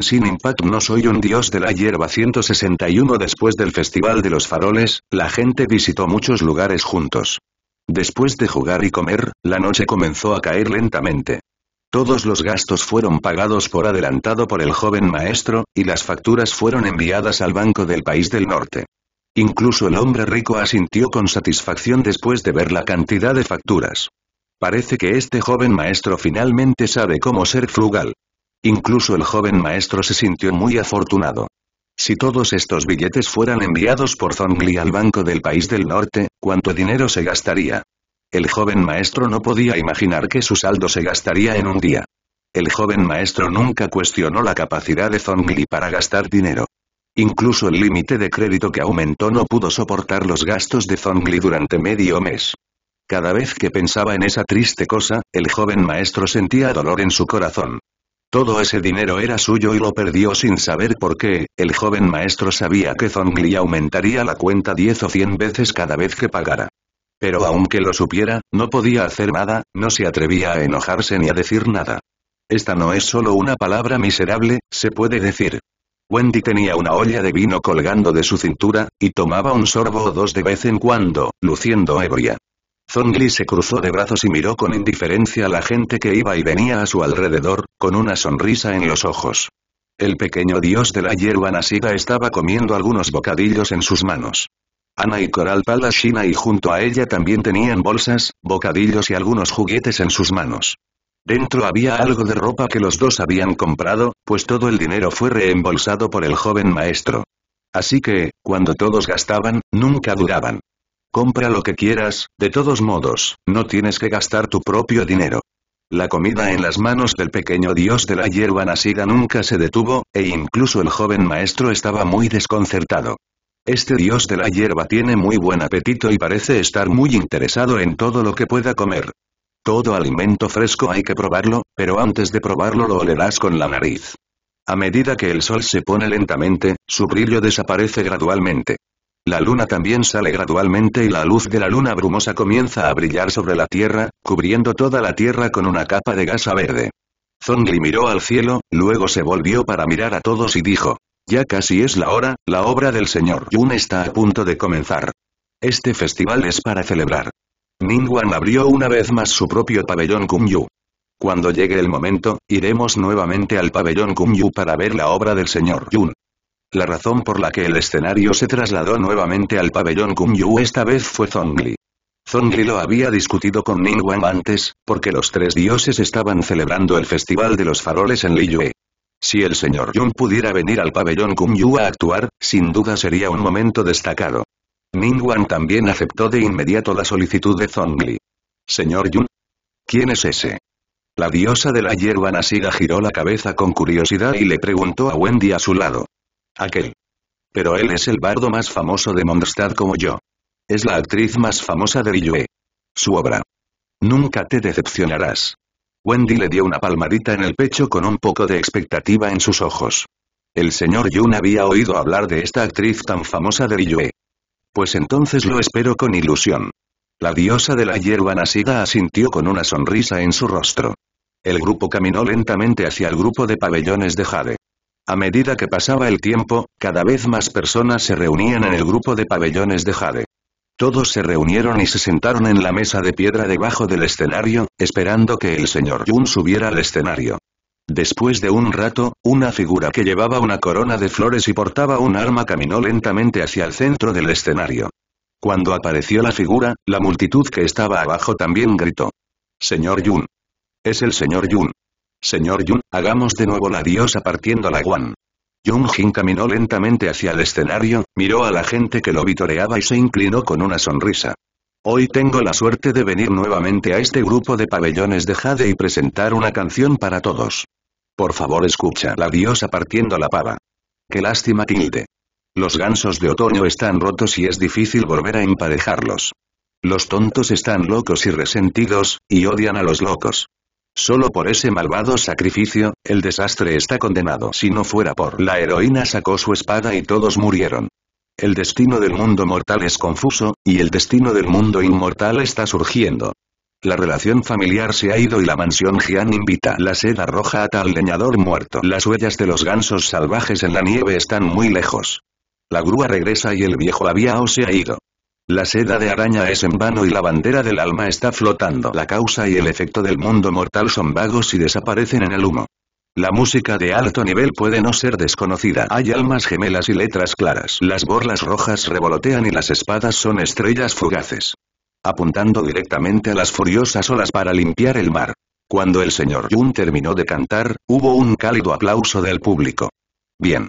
sin Impact No soy un dios de la hierba 161 Después del Festival de los Faroles, la gente visitó muchos lugares juntos. Después de jugar y comer, la noche comenzó a caer lentamente. Todos los gastos fueron pagados por adelantado por el joven maestro, y las facturas fueron enviadas al Banco del País del Norte. Incluso el hombre rico asintió con satisfacción después de ver la cantidad de facturas. Parece que este joven maestro finalmente sabe cómo ser frugal. Incluso el joven maestro se sintió muy afortunado. Si todos estos billetes fueran enviados por Zongli al Banco del País del Norte, ¿cuánto dinero se gastaría? El joven maestro no podía imaginar que su saldo se gastaría en un día. El joven maestro nunca cuestionó la capacidad de Zongli para gastar dinero. Incluso el límite de crédito que aumentó no pudo soportar los gastos de Zongli durante medio mes. Cada vez que pensaba en esa triste cosa, el joven maestro sentía dolor en su corazón. Todo ese dinero era suyo y lo perdió sin saber por qué, el joven maestro sabía que Zongli aumentaría la cuenta 10 o 100 veces cada vez que pagara. Pero aunque lo supiera, no podía hacer nada, no se atrevía a enojarse ni a decir nada. Esta no es solo una palabra miserable, se puede decir. Wendy tenía una olla de vino colgando de su cintura, y tomaba un sorbo o dos de vez en cuando, luciendo ebria. Zongli se cruzó de brazos y miró con indiferencia a la gente que iba y venía a su alrededor, con una sonrisa en los ojos. El pequeño dios de la hierba nacida estaba comiendo algunos bocadillos en sus manos. Ana y Coral Palashina y junto a ella también tenían bolsas, bocadillos y algunos juguetes en sus manos. Dentro había algo de ropa que los dos habían comprado, pues todo el dinero fue reembolsado por el joven maestro. Así que, cuando todos gastaban, nunca duraban. Compra lo que quieras, de todos modos, no tienes que gastar tu propio dinero. La comida en las manos del pequeño dios de la hierba nacida nunca se detuvo, e incluso el joven maestro estaba muy desconcertado. Este dios de la hierba tiene muy buen apetito y parece estar muy interesado en todo lo que pueda comer. Todo alimento fresco hay que probarlo, pero antes de probarlo lo olerás con la nariz. A medida que el sol se pone lentamente, su brillo desaparece gradualmente. La luna también sale gradualmente y la luz de la luna brumosa comienza a brillar sobre la Tierra, cubriendo toda la Tierra con una capa de gasa verde. Zongli miró al cielo, luego se volvió para mirar a todos y dijo, ya casi es la hora, la obra del señor Yun está a punto de comenzar. Este festival es para celebrar. Ningguan abrió una vez más su propio pabellón Yu. Cuando llegue el momento, iremos nuevamente al pabellón Yu para ver la obra del señor Yun. La razón por la que el escenario se trasladó nuevamente al pabellón Yu esta vez fue Zongli. Zongli lo había discutido con Ningguang antes, porque los tres dioses estaban celebrando el Festival de los Faroles en Liyue. Si el señor Yun pudiera venir al pabellón Yu a actuar, sin duda sería un momento destacado. Ningguang también aceptó de inmediato la solicitud de Zongli. Señor Yun. ¿Quién es ese? La diosa de la hierba Nasiga giró la cabeza con curiosidad y le preguntó a Wendy a su lado. Aquel. Pero él es el bardo más famoso de Mondstadt como yo. Es la actriz más famosa de Liyue. Su obra. Nunca te decepcionarás. Wendy le dio una palmadita en el pecho con un poco de expectativa en sus ojos. El señor Yun había oído hablar de esta actriz tan famosa de Liyue. Pues entonces lo espero con ilusión. La diosa de la hierba nacida asintió con una sonrisa en su rostro. El grupo caminó lentamente hacia el grupo de pabellones de Jade. A medida que pasaba el tiempo, cada vez más personas se reunían en el grupo de pabellones de Jade. Todos se reunieron y se sentaron en la mesa de piedra debajo del escenario, esperando que el señor Yun subiera al escenario. Después de un rato, una figura que llevaba una corona de flores y portaba un arma caminó lentamente hacia el centro del escenario. Cuando apareció la figura, la multitud que estaba abajo también gritó. Señor Yun. Es el señor Yun. Señor Yun, hagamos de nuevo la diosa partiendo la Guan. Yun Jin caminó lentamente hacia el escenario, miró a la gente que lo vitoreaba y se inclinó con una sonrisa. Hoy tengo la suerte de venir nuevamente a este grupo de pabellones de Jade y presentar una canción para todos. Por favor escucha la diosa partiendo la pava. Qué lástima tilde. Los gansos de otoño están rotos y es difícil volver a emparejarlos. Los tontos están locos y resentidos, y odian a los locos. Solo por ese malvado sacrificio, el desastre está condenado. Si no fuera por la heroína sacó su espada y todos murieron. El destino del mundo mortal es confuso, y el destino del mundo inmortal está surgiendo. La relación familiar se ha ido y la mansión Jian invita la seda roja ata al leñador muerto. Las huellas de los gansos salvajes en la nieve están muy lejos. La grúa regresa y el viejo había o se ha ido. La seda de araña es en vano y la bandera del alma está flotando. La causa y el efecto del mundo mortal son vagos y desaparecen en el humo. La música de alto nivel puede no ser desconocida. Hay almas gemelas y letras claras. Las borlas rojas revolotean y las espadas son estrellas fugaces. Apuntando directamente a las furiosas olas para limpiar el mar. Cuando el señor Jun terminó de cantar, hubo un cálido aplauso del público. Bien.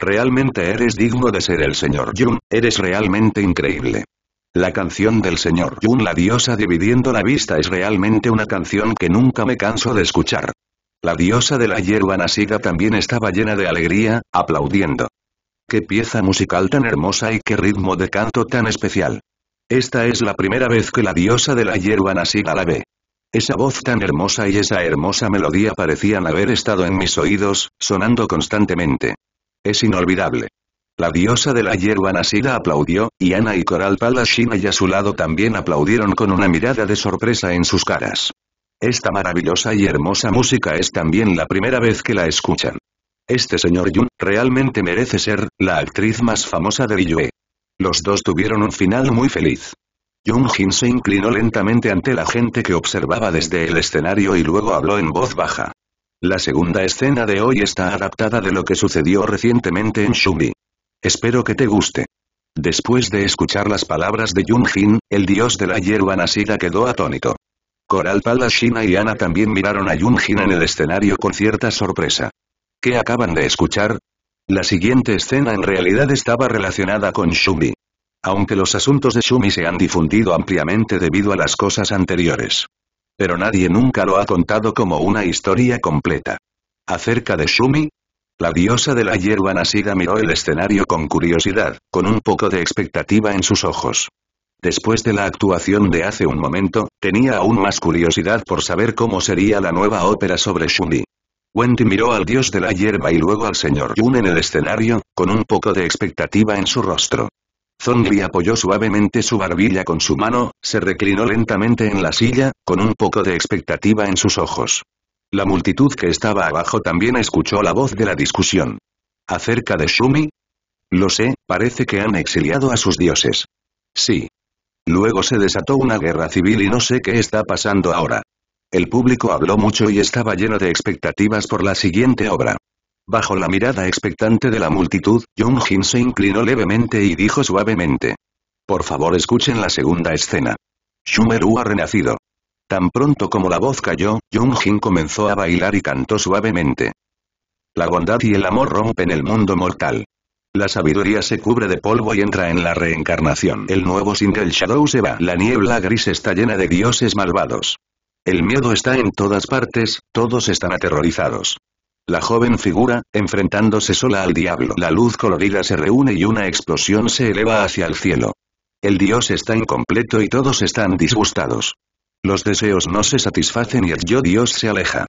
Realmente eres digno de ser el señor Jun, eres realmente increíble. La canción del señor Jun La diosa dividiendo la vista es realmente una canción que nunca me canso de escuchar. La diosa de la hierba nacida también estaba llena de alegría, aplaudiendo. Qué pieza musical tan hermosa y qué ritmo de canto tan especial. Esta es la primera vez que la diosa de la hierba nacida la ve. Esa voz tan hermosa y esa hermosa melodía parecían haber estado en mis oídos, sonando constantemente. Es inolvidable. La diosa de la hierba nacida aplaudió, y Ana y Coral Palashina y a su lado también aplaudieron con una mirada de sorpresa en sus caras. Esta maravillosa y hermosa música es también la primera vez que la escuchan. Este señor Yun, realmente merece ser, la actriz más famosa de Yue. Los dos tuvieron un final muy feliz. Jung Jin se inclinó lentamente ante la gente que observaba desde el escenario y luego habló en voz baja. La segunda escena de hoy está adaptada de lo que sucedió recientemente en Shumi. Espero que te guste. Después de escuchar las palabras de Yunjin, el dios de la hierba nacida quedó atónito. Coral Palashina y Ana también miraron a Yunjin en el escenario con cierta sorpresa. ¿Qué acaban de escuchar? La siguiente escena en realidad estaba relacionada con Shumi. Aunque los asuntos de Shumi se han difundido ampliamente debido a las cosas anteriores. Pero nadie nunca lo ha contado como una historia completa. Acerca de Shumi, la diosa de la hierba nacida miró el escenario con curiosidad, con un poco de expectativa en sus ojos. Después de la actuación de hace un momento, tenía aún más curiosidad por saber cómo sería la nueva ópera sobre Shumi. Wendy miró al dios de la hierba y luego al señor Yun en el escenario, con un poco de expectativa en su rostro. Zongli apoyó suavemente su barbilla con su mano, se reclinó lentamente en la silla, con un poco de expectativa en sus ojos. La multitud que estaba abajo también escuchó la voz de la discusión. ¿Acerca de Shumi? Lo sé, parece que han exiliado a sus dioses. Sí. Luego se desató una guerra civil y no sé qué está pasando ahora. El público habló mucho y estaba lleno de expectativas por la siguiente obra. Bajo la mirada expectante de la multitud, Jung Jin se inclinó levemente y dijo suavemente. Por favor escuchen la segunda escena. Shumeru ha renacido. Tan pronto como la voz cayó, Jung Jin comenzó a bailar y cantó suavemente. La bondad y el amor rompen el mundo mortal. La sabiduría se cubre de polvo y entra en la reencarnación. El nuevo sin del Shadow se va. La niebla gris está llena de dioses malvados. El miedo está en todas partes, todos están aterrorizados. La joven figura, enfrentándose sola al diablo. La luz colorida se reúne y una explosión se eleva hacia el cielo. El dios está incompleto y todos están disgustados. Los deseos no se satisfacen y el yo dios se aleja.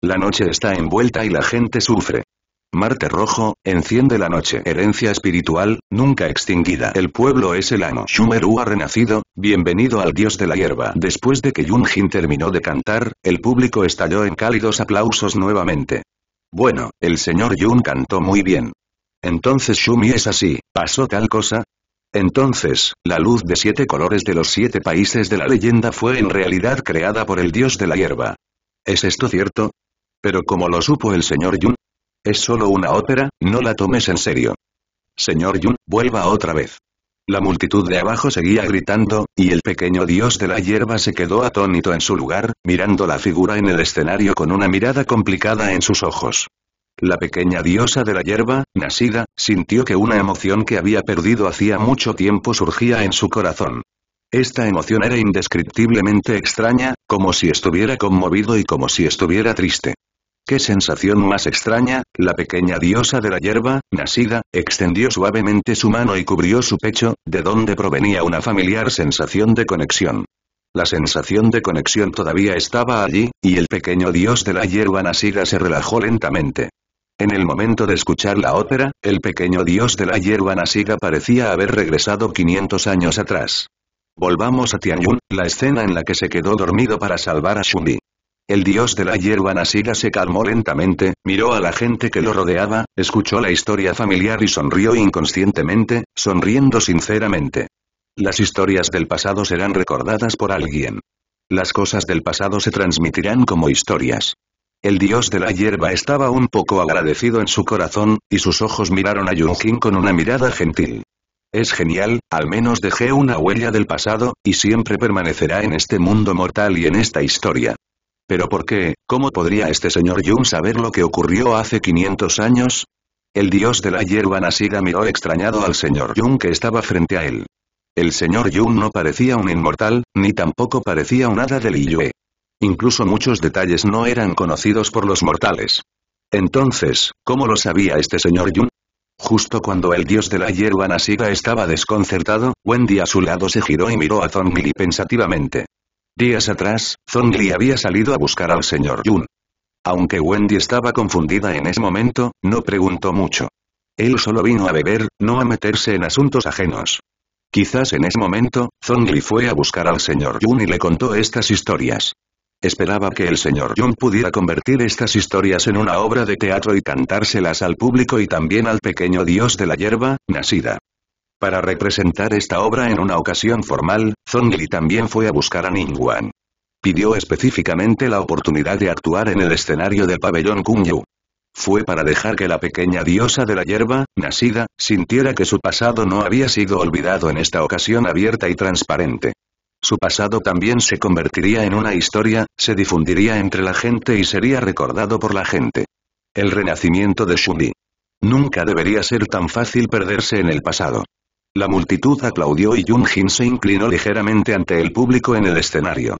La noche está envuelta y la gente sufre. Marte Rojo, enciende la noche. Herencia espiritual, nunca extinguida. El pueblo es el amo. Shumeru ha renacido, bienvenido al dios de la hierba. Después de que Yunjin terminó de cantar, el público estalló en cálidos aplausos nuevamente. Bueno, el señor Yun cantó muy bien. Entonces Shumi es así, ¿pasó tal cosa? Entonces, la luz de siete colores de los siete países de la leyenda fue en realidad creada por el dios de la hierba. ¿Es esto cierto? Pero como lo supo el señor Yun, es solo una ópera, no la tomes en serio. Señor Yun, vuelva otra vez. La multitud de abajo seguía gritando, y el pequeño dios de la hierba se quedó atónito en su lugar, mirando la figura en el escenario con una mirada complicada en sus ojos. La pequeña diosa de la hierba, nacida, sintió que una emoción que había perdido hacía mucho tiempo surgía en su corazón. Esta emoción era indescriptiblemente extraña, como si estuviera conmovido y como si estuviera triste. ¡Qué sensación más extraña! La pequeña diosa de la hierba, nacida, extendió suavemente su mano y cubrió su pecho, de donde provenía una familiar sensación de conexión. La sensación de conexión todavía estaba allí, y el pequeño dios de la hierba nacida se relajó lentamente. En el momento de escuchar la ópera, el pequeño dios de la hierba nacida parecía haber regresado 500 años atrás. Volvamos a Tianyun, la escena en la que se quedó dormido para salvar a Shundi. El dios de la hierba Nasira se calmó lentamente, miró a la gente que lo rodeaba, escuchó la historia familiar y sonrió inconscientemente, sonriendo sinceramente. Las historias del pasado serán recordadas por alguien. Las cosas del pasado se transmitirán como historias. El dios de la hierba estaba un poco agradecido en su corazón, y sus ojos miraron a Yunjin con una mirada gentil. Es genial, al menos dejé una huella del pasado, y siempre permanecerá en este mundo mortal y en esta historia. ¿Pero por qué? ¿Cómo podría este señor Jung saber lo que ocurrió hace 500 años? El dios de la hierba Siga miró extrañado al señor Jung que estaba frente a él. El señor Jung no parecía un inmortal, ni tampoco parecía un hada del Iyue. Incluso muchos detalles no eran conocidos por los mortales. Entonces, ¿cómo lo sabía este señor Yun? Justo cuando el dios de la hierba Siga estaba desconcertado, Wendy a su lado se giró y miró a Zongli pensativamente. Días atrás, Zongli había salido a buscar al señor Yun. Aunque Wendy estaba confundida en ese momento, no preguntó mucho. Él solo vino a beber, no a meterse en asuntos ajenos. Quizás en ese momento, Zongli fue a buscar al señor Yun y le contó estas historias. Esperaba que el señor Yun pudiera convertir estas historias en una obra de teatro y cantárselas al público y también al pequeño dios de la hierba, Nasida. Para representar esta obra en una ocasión formal, Zongli también fue a buscar a Ningguan. Pidió específicamente la oportunidad de actuar en el escenario del pabellón Kunyu. Fue para dejar que la pequeña diosa de la hierba, nacida, sintiera que su pasado no había sido olvidado en esta ocasión abierta y transparente. Su pasado también se convertiría en una historia, se difundiría entre la gente y sería recordado por la gente. El renacimiento de Shuni. Nunca debería ser tan fácil perderse en el pasado. La multitud aplaudió y Jung Jin se inclinó ligeramente ante el público en el escenario.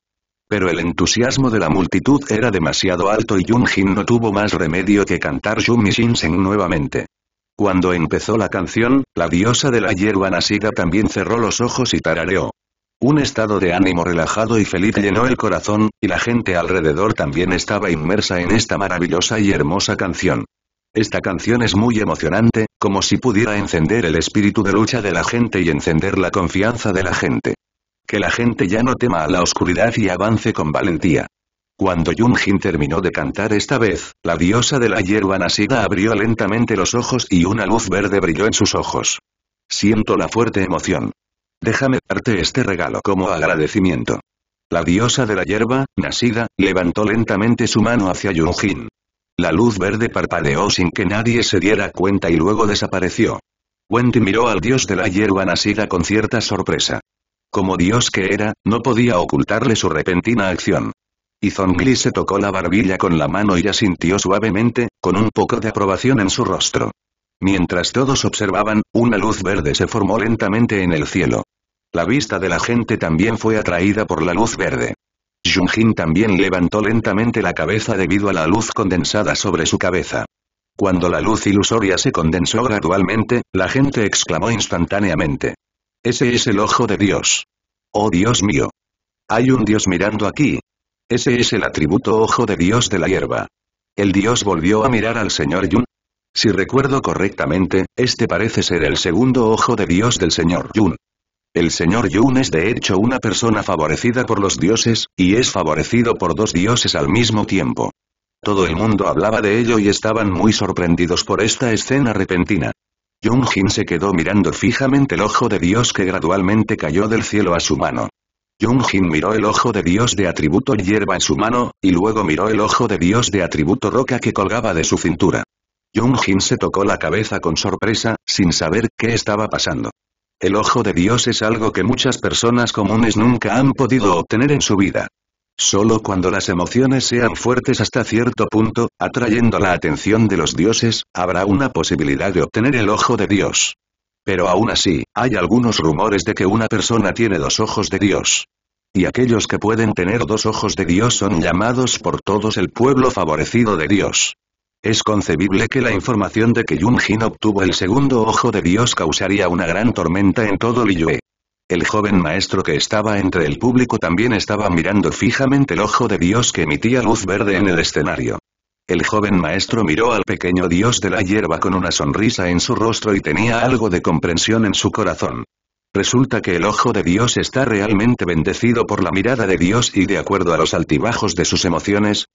Pero el entusiasmo de la multitud era demasiado alto y Jung Jin no tuvo más remedio que cantar Yumi Sen nuevamente. Cuando empezó la canción, la diosa de la hierba nacida también cerró los ojos y tarareó. Un estado de ánimo relajado y feliz llenó el corazón, y la gente alrededor también estaba inmersa en esta maravillosa y hermosa canción. Esta canción es muy emocionante, como si pudiera encender el espíritu de lucha de la gente y encender la confianza de la gente. Que la gente ya no tema a la oscuridad y avance con valentía. Cuando Yunjin terminó de cantar esta vez, la diosa de la hierba nacida abrió lentamente los ojos y una luz verde brilló en sus ojos. Siento la fuerte emoción. Déjame darte este regalo como agradecimiento. La diosa de la hierba, nacida, levantó lentamente su mano hacia Yunjin. La luz verde parpadeó sin que nadie se diera cuenta y luego desapareció. Wendy miró al dios de la hierba nacida con cierta sorpresa. Como dios que era, no podía ocultarle su repentina acción. Y Zongli se tocó la barbilla con la mano y asintió suavemente, con un poco de aprobación en su rostro. Mientras todos observaban, una luz verde se formó lentamente en el cielo. La vista de la gente también fue atraída por la luz verde. Jin también levantó lentamente la cabeza debido a la luz condensada sobre su cabeza. Cuando la luz ilusoria se condensó gradualmente, la gente exclamó instantáneamente. Ese es el ojo de Dios. Oh Dios mío. Hay un Dios mirando aquí. Ese es el atributo ojo de Dios de la hierba. El Dios volvió a mirar al señor Jung? Si recuerdo correctamente, este parece ser el segundo ojo de Dios del señor Yun. El señor Yun es de hecho una persona favorecida por los dioses, y es favorecido por dos dioses al mismo tiempo. Todo el mundo hablaba de ello y estaban muy sorprendidos por esta escena repentina. Jung Jin se quedó mirando fijamente el ojo de Dios que gradualmente cayó del cielo a su mano. Jung Jin miró el ojo de Dios de atributo hierba en su mano, y luego miró el ojo de Dios de atributo roca que colgaba de su cintura. Jung Jin se tocó la cabeza con sorpresa, sin saber qué estaba pasando. El ojo de Dios es algo que muchas personas comunes nunca han podido obtener en su vida. Solo cuando las emociones sean fuertes hasta cierto punto, atrayendo la atención de los dioses, habrá una posibilidad de obtener el ojo de Dios. Pero aún así, hay algunos rumores de que una persona tiene dos ojos de Dios. Y aquellos que pueden tener dos ojos de Dios son llamados por todos el pueblo favorecido de Dios. Es concebible que la información de que Yun Jin obtuvo el segundo ojo de Dios causaría una gran tormenta en todo Liyue. El joven maestro que estaba entre el público también estaba mirando fijamente el ojo de Dios que emitía luz verde en el escenario. El joven maestro miró al pequeño Dios de la hierba con una sonrisa en su rostro y tenía algo de comprensión en su corazón. Resulta que el ojo de Dios está realmente bendecido por la mirada de Dios y de acuerdo a los altibajos de sus emociones,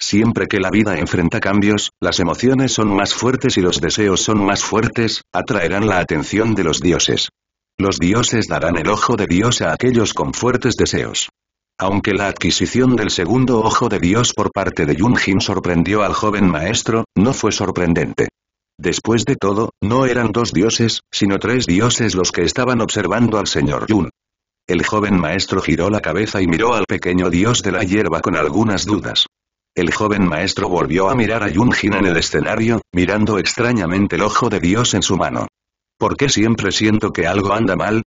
Siempre que la vida enfrenta cambios, las emociones son más fuertes y los deseos son más fuertes, atraerán la atención de los dioses. Los dioses darán el ojo de Dios a aquellos con fuertes deseos. Aunque la adquisición del segundo ojo de Dios por parte de Yun Jin sorprendió al joven maestro, no fue sorprendente. Después de todo, no eran dos dioses, sino tres dioses los que estaban observando al señor Yun. El joven maestro giró la cabeza y miró al pequeño dios de la hierba con algunas dudas. El joven maestro volvió a mirar a Yunjin en el escenario, mirando extrañamente el ojo de Dios en su mano. ¿Por qué siempre siento que algo anda mal?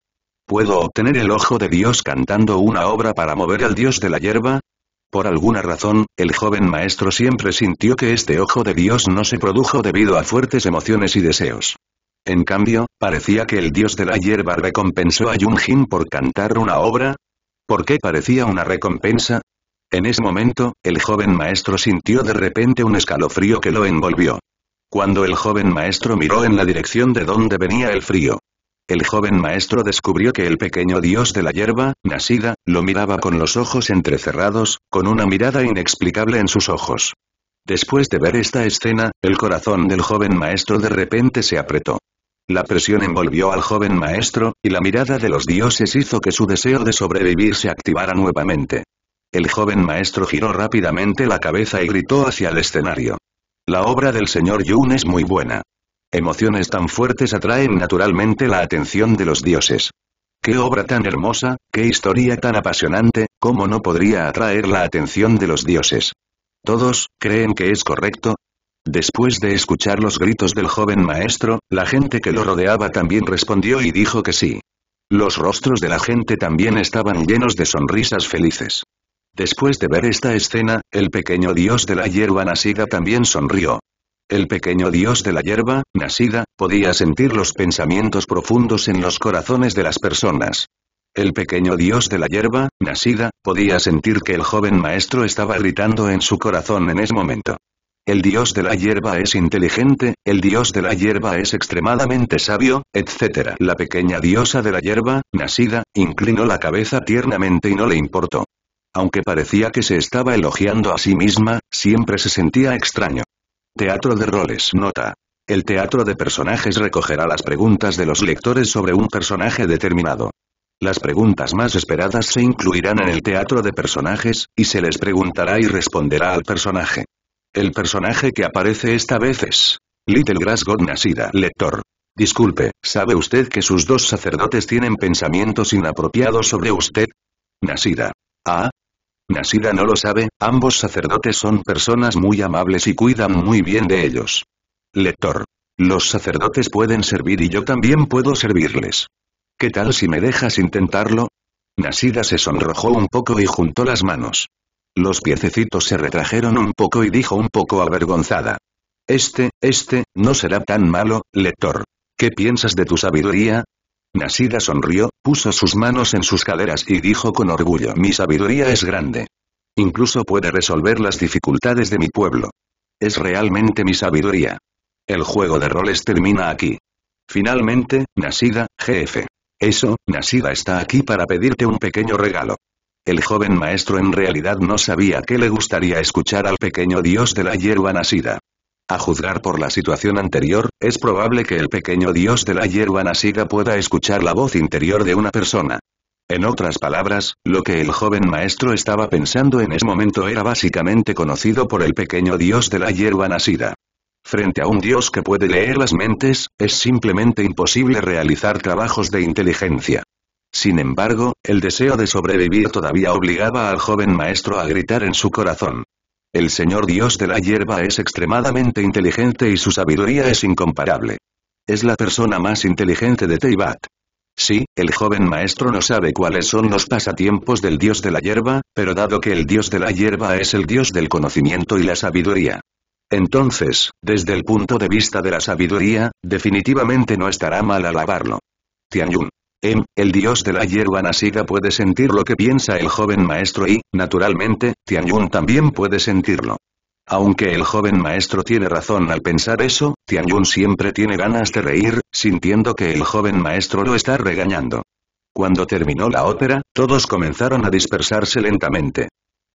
¿Puedo obtener el ojo de Dios cantando una obra para mover al Dios de la hierba? Por alguna razón, el joven maestro siempre sintió que este ojo de Dios no se produjo debido a fuertes emociones y deseos. En cambio, parecía que el dios de la hierba recompensó a Yunjin por cantar una obra. ¿Por qué parecía una recompensa? En ese momento, el joven maestro sintió de repente un escalofrío que lo envolvió. Cuando el joven maestro miró en la dirección de donde venía el frío, el joven maestro descubrió que el pequeño dios de la hierba, Nacida, lo miraba con los ojos entrecerrados, con una mirada inexplicable en sus ojos. Después de ver esta escena, el corazón del joven maestro de repente se apretó. La presión envolvió al joven maestro, y la mirada de los dioses hizo que su deseo de sobrevivir se activara nuevamente. El joven maestro giró rápidamente la cabeza y gritó hacia el escenario. La obra del señor Yun es muy buena. Emociones tan fuertes atraen naturalmente la atención de los dioses. ¡Qué obra tan hermosa, qué historia tan apasionante, cómo no podría atraer la atención de los dioses! ¿Todos, creen que es correcto? Después de escuchar los gritos del joven maestro, la gente que lo rodeaba también respondió y dijo que sí. Los rostros de la gente también estaban llenos de sonrisas felices. Después de ver esta escena, el pequeño dios de la hierba nacida también sonrió. El pequeño dios de la hierba, nacida, podía sentir los pensamientos profundos en los corazones de las personas. El pequeño dios de la hierba, nacida, podía sentir que el joven maestro estaba gritando en su corazón en ese momento. El dios de la hierba es inteligente, el dios de la hierba es extremadamente sabio, etc. La pequeña diosa de la hierba, nacida, inclinó la cabeza tiernamente y no le importó. Aunque parecía que se estaba elogiando a sí misma, siempre se sentía extraño. Teatro de roles. Nota. El teatro de personajes recogerá las preguntas de los lectores sobre un personaje determinado. Las preguntas más esperadas se incluirán en el teatro de personajes, y se les preguntará y responderá al personaje. El personaje que aparece esta vez es... Little Grass God Nasida. Lector. Disculpe, ¿sabe usted que sus dos sacerdotes tienen pensamientos inapropiados sobre usted? Nasida. Ah, Nasida no lo sabe, ambos sacerdotes son personas muy amables y cuidan muy bien de ellos. Lector. Los sacerdotes pueden servir y yo también puedo servirles. ¿Qué tal si me dejas intentarlo? Nasida se sonrojó un poco y juntó las manos. Los piececitos se retrajeron un poco y dijo un poco avergonzada. Este, este, no será tan malo, lector. ¿Qué piensas de tu sabiduría? Nasida sonrió, puso sus manos en sus caderas y dijo con orgullo mi sabiduría es grande. Incluso puede resolver las dificultades de mi pueblo. Es realmente mi sabiduría. El juego de roles termina aquí. Finalmente, Nasida, jefe. Eso, Nasida está aquí para pedirte un pequeño regalo. El joven maestro en realidad no sabía qué le gustaría escuchar al pequeño dios de la hierba Nasida. A juzgar por la situación anterior, es probable que el pequeño dios de la hierba nacida pueda escuchar la voz interior de una persona. En otras palabras, lo que el joven maestro estaba pensando en ese momento era básicamente conocido por el pequeño dios de la hierba nacida. Frente a un dios que puede leer las mentes, es simplemente imposible realizar trabajos de inteligencia. Sin embargo, el deseo de sobrevivir todavía obligaba al joven maestro a gritar en su corazón. El Señor Dios de la hierba es extremadamente inteligente y su sabiduría es incomparable. Es la persona más inteligente de Teibat. Sí, el joven maestro no sabe cuáles son los pasatiempos del dios de la hierba, pero dado que el dios de la hierba es el dios del conocimiento y la sabiduría. Entonces, desde el punto de vista de la sabiduría, definitivamente no estará mal alabarlo. Tianyun. M, el dios de la hierba nacida puede sentir lo que piensa el joven maestro y, naturalmente, Tianyun también puede sentirlo. Aunque el joven maestro tiene razón al pensar eso, Tianyun siempre tiene ganas de reír, sintiendo que el joven maestro lo está regañando. Cuando terminó la ópera, todos comenzaron a dispersarse lentamente.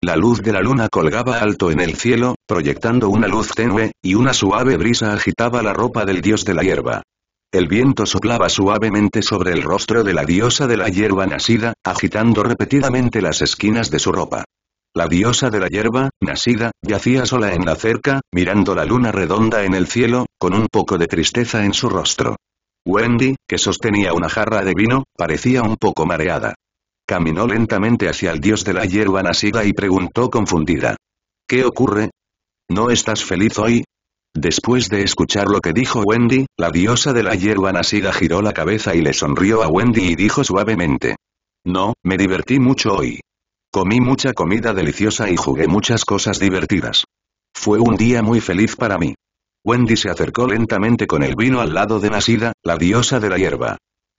La luz de la luna colgaba alto en el cielo, proyectando una luz tenue, y una suave brisa agitaba la ropa del dios de la hierba. El viento soplaba suavemente sobre el rostro de la diosa de la hierba nacida, agitando repetidamente las esquinas de su ropa. La diosa de la hierba, nacida, yacía sola en la cerca, mirando la luna redonda en el cielo, con un poco de tristeza en su rostro. Wendy, que sostenía una jarra de vino, parecía un poco mareada. Caminó lentamente hacia el dios de la hierba nacida y preguntó confundida. ¿Qué ocurre? ¿No estás feliz hoy? Después de escuchar lo que dijo Wendy, la diosa de la hierba nacida giró la cabeza y le sonrió a Wendy y dijo suavemente. No, me divertí mucho hoy. Comí mucha comida deliciosa y jugué muchas cosas divertidas. Fue un día muy feliz para mí. Wendy se acercó lentamente con el vino al lado de Nasida, la diosa de la hierba.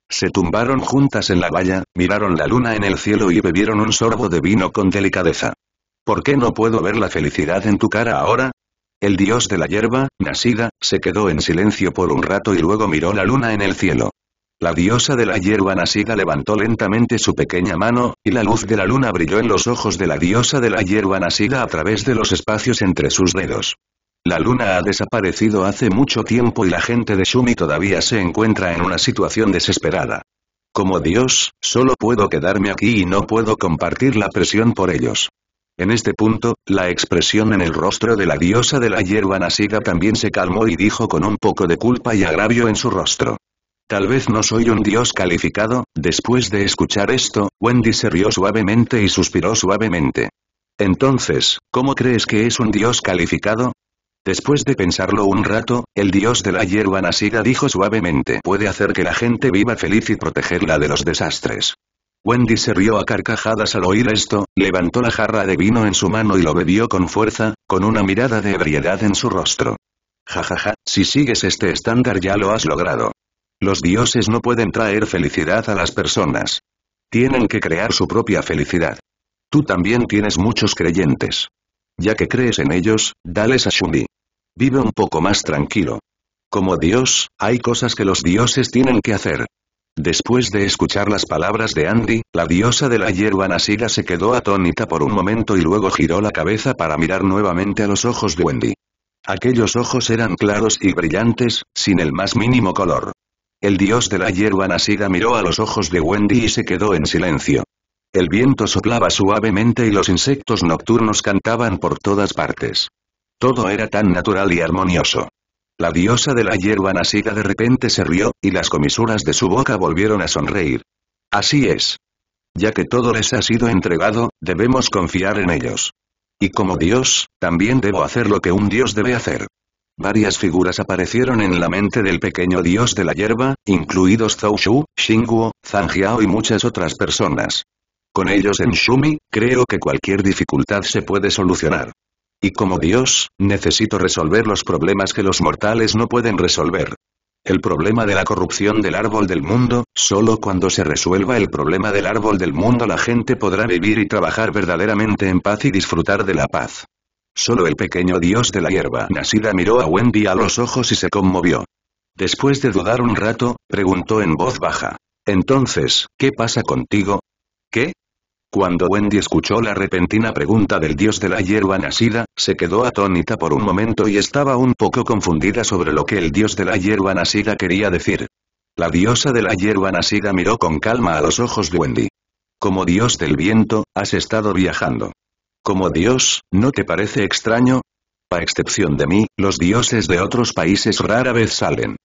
Se tumbaron juntas en la valla, miraron la luna en el cielo y bebieron un sorbo de vino con delicadeza. ¿Por qué no puedo ver la felicidad en tu cara ahora? El dios de la hierba, Nasida, se quedó en silencio por un rato y luego miró la luna en el cielo. La diosa de la hierba Nasida levantó lentamente su pequeña mano, y la luz de la luna brilló en los ojos de la diosa de la hierba Nasida a través de los espacios entre sus dedos. La luna ha desaparecido hace mucho tiempo y la gente de Shumi todavía se encuentra en una situación desesperada. Como Dios, solo puedo quedarme aquí y no puedo compartir la presión por ellos. En este punto, la expresión en el rostro de la diosa de la hierba nacida también se calmó y dijo con un poco de culpa y agravio en su rostro. Tal vez no soy un dios calificado, después de escuchar esto, Wendy se rió suavemente y suspiró suavemente. Entonces, ¿cómo crees que es un dios calificado? Después de pensarlo un rato, el dios de la hierba nacida dijo suavemente puede hacer que la gente viva feliz y protegerla de los desastres. Wendy se rió a carcajadas al oír esto, levantó la jarra de vino en su mano y lo bebió con fuerza, con una mirada de ebriedad en su rostro. Jajaja, ja, ja, si sigues este estándar ya lo has logrado. Los dioses no pueden traer felicidad a las personas. Tienen que crear su propia felicidad. Tú también tienes muchos creyentes. Ya que crees en ellos, dales a Shundi. Vive un poco más tranquilo. Como Dios, hay cosas que los dioses tienen que hacer. Después de escuchar las palabras de Andy, la diosa de la hierba nacida se quedó atónita por un momento y luego giró la cabeza para mirar nuevamente a los ojos de Wendy. Aquellos ojos eran claros y brillantes, sin el más mínimo color. El dios de la hierba nacida miró a los ojos de Wendy y se quedó en silencio. El viento soplaba suavemente y los insectos nocturnos cantaban por todas partes. Todo era tan natural y armonioso. La diosa de la hierba nacida de repente se rió, y las comisuras de su boca volvieron a sonreír. Así es. Ya que todo les ha sido entregado, debemos confiar en ellos. Y como dios, también debo hacer lo que un dios debe hacer. Varias figuras aparecieron en la mente del pequeño dios de la hierba, incluidos Zhou Shu, Xinguo, Zangiao y muchas otras personas. Con ellos en Shumi, creo que cualquier dificultad se puede solucionar. Y como Dios, necesito resolver los problemas que los mortales no pueden resolver. El problema de la corrupción del árbol del mundo, solo cuando se resuelva el problema del árbol del mundo la gente podrá vivir y trabajar verdaderamente en paz y disfrutar de la paz. Solo el pequeño dios de la hierba nacida miró a Wendy a los ojos y se conmovió. Después de dudar un rato, preguntó en voz baja. Entonces, ¿qué pasa contigo? ¿Qué? Cuando Wendy escuchó la repentina pregunta del dios de la hierba nacida, se quedó atónita por un momento y estaba un poco confundida sobre lo que el dios de la hierba nacida quería decir. La diosa de la hierba nacida miró con calma a los ojos de Wendy. Como dios del viento, has estado viajando. Como dios, ¿no te parece extraño? A excepción de mí, los dioses de otros países rara vez salen.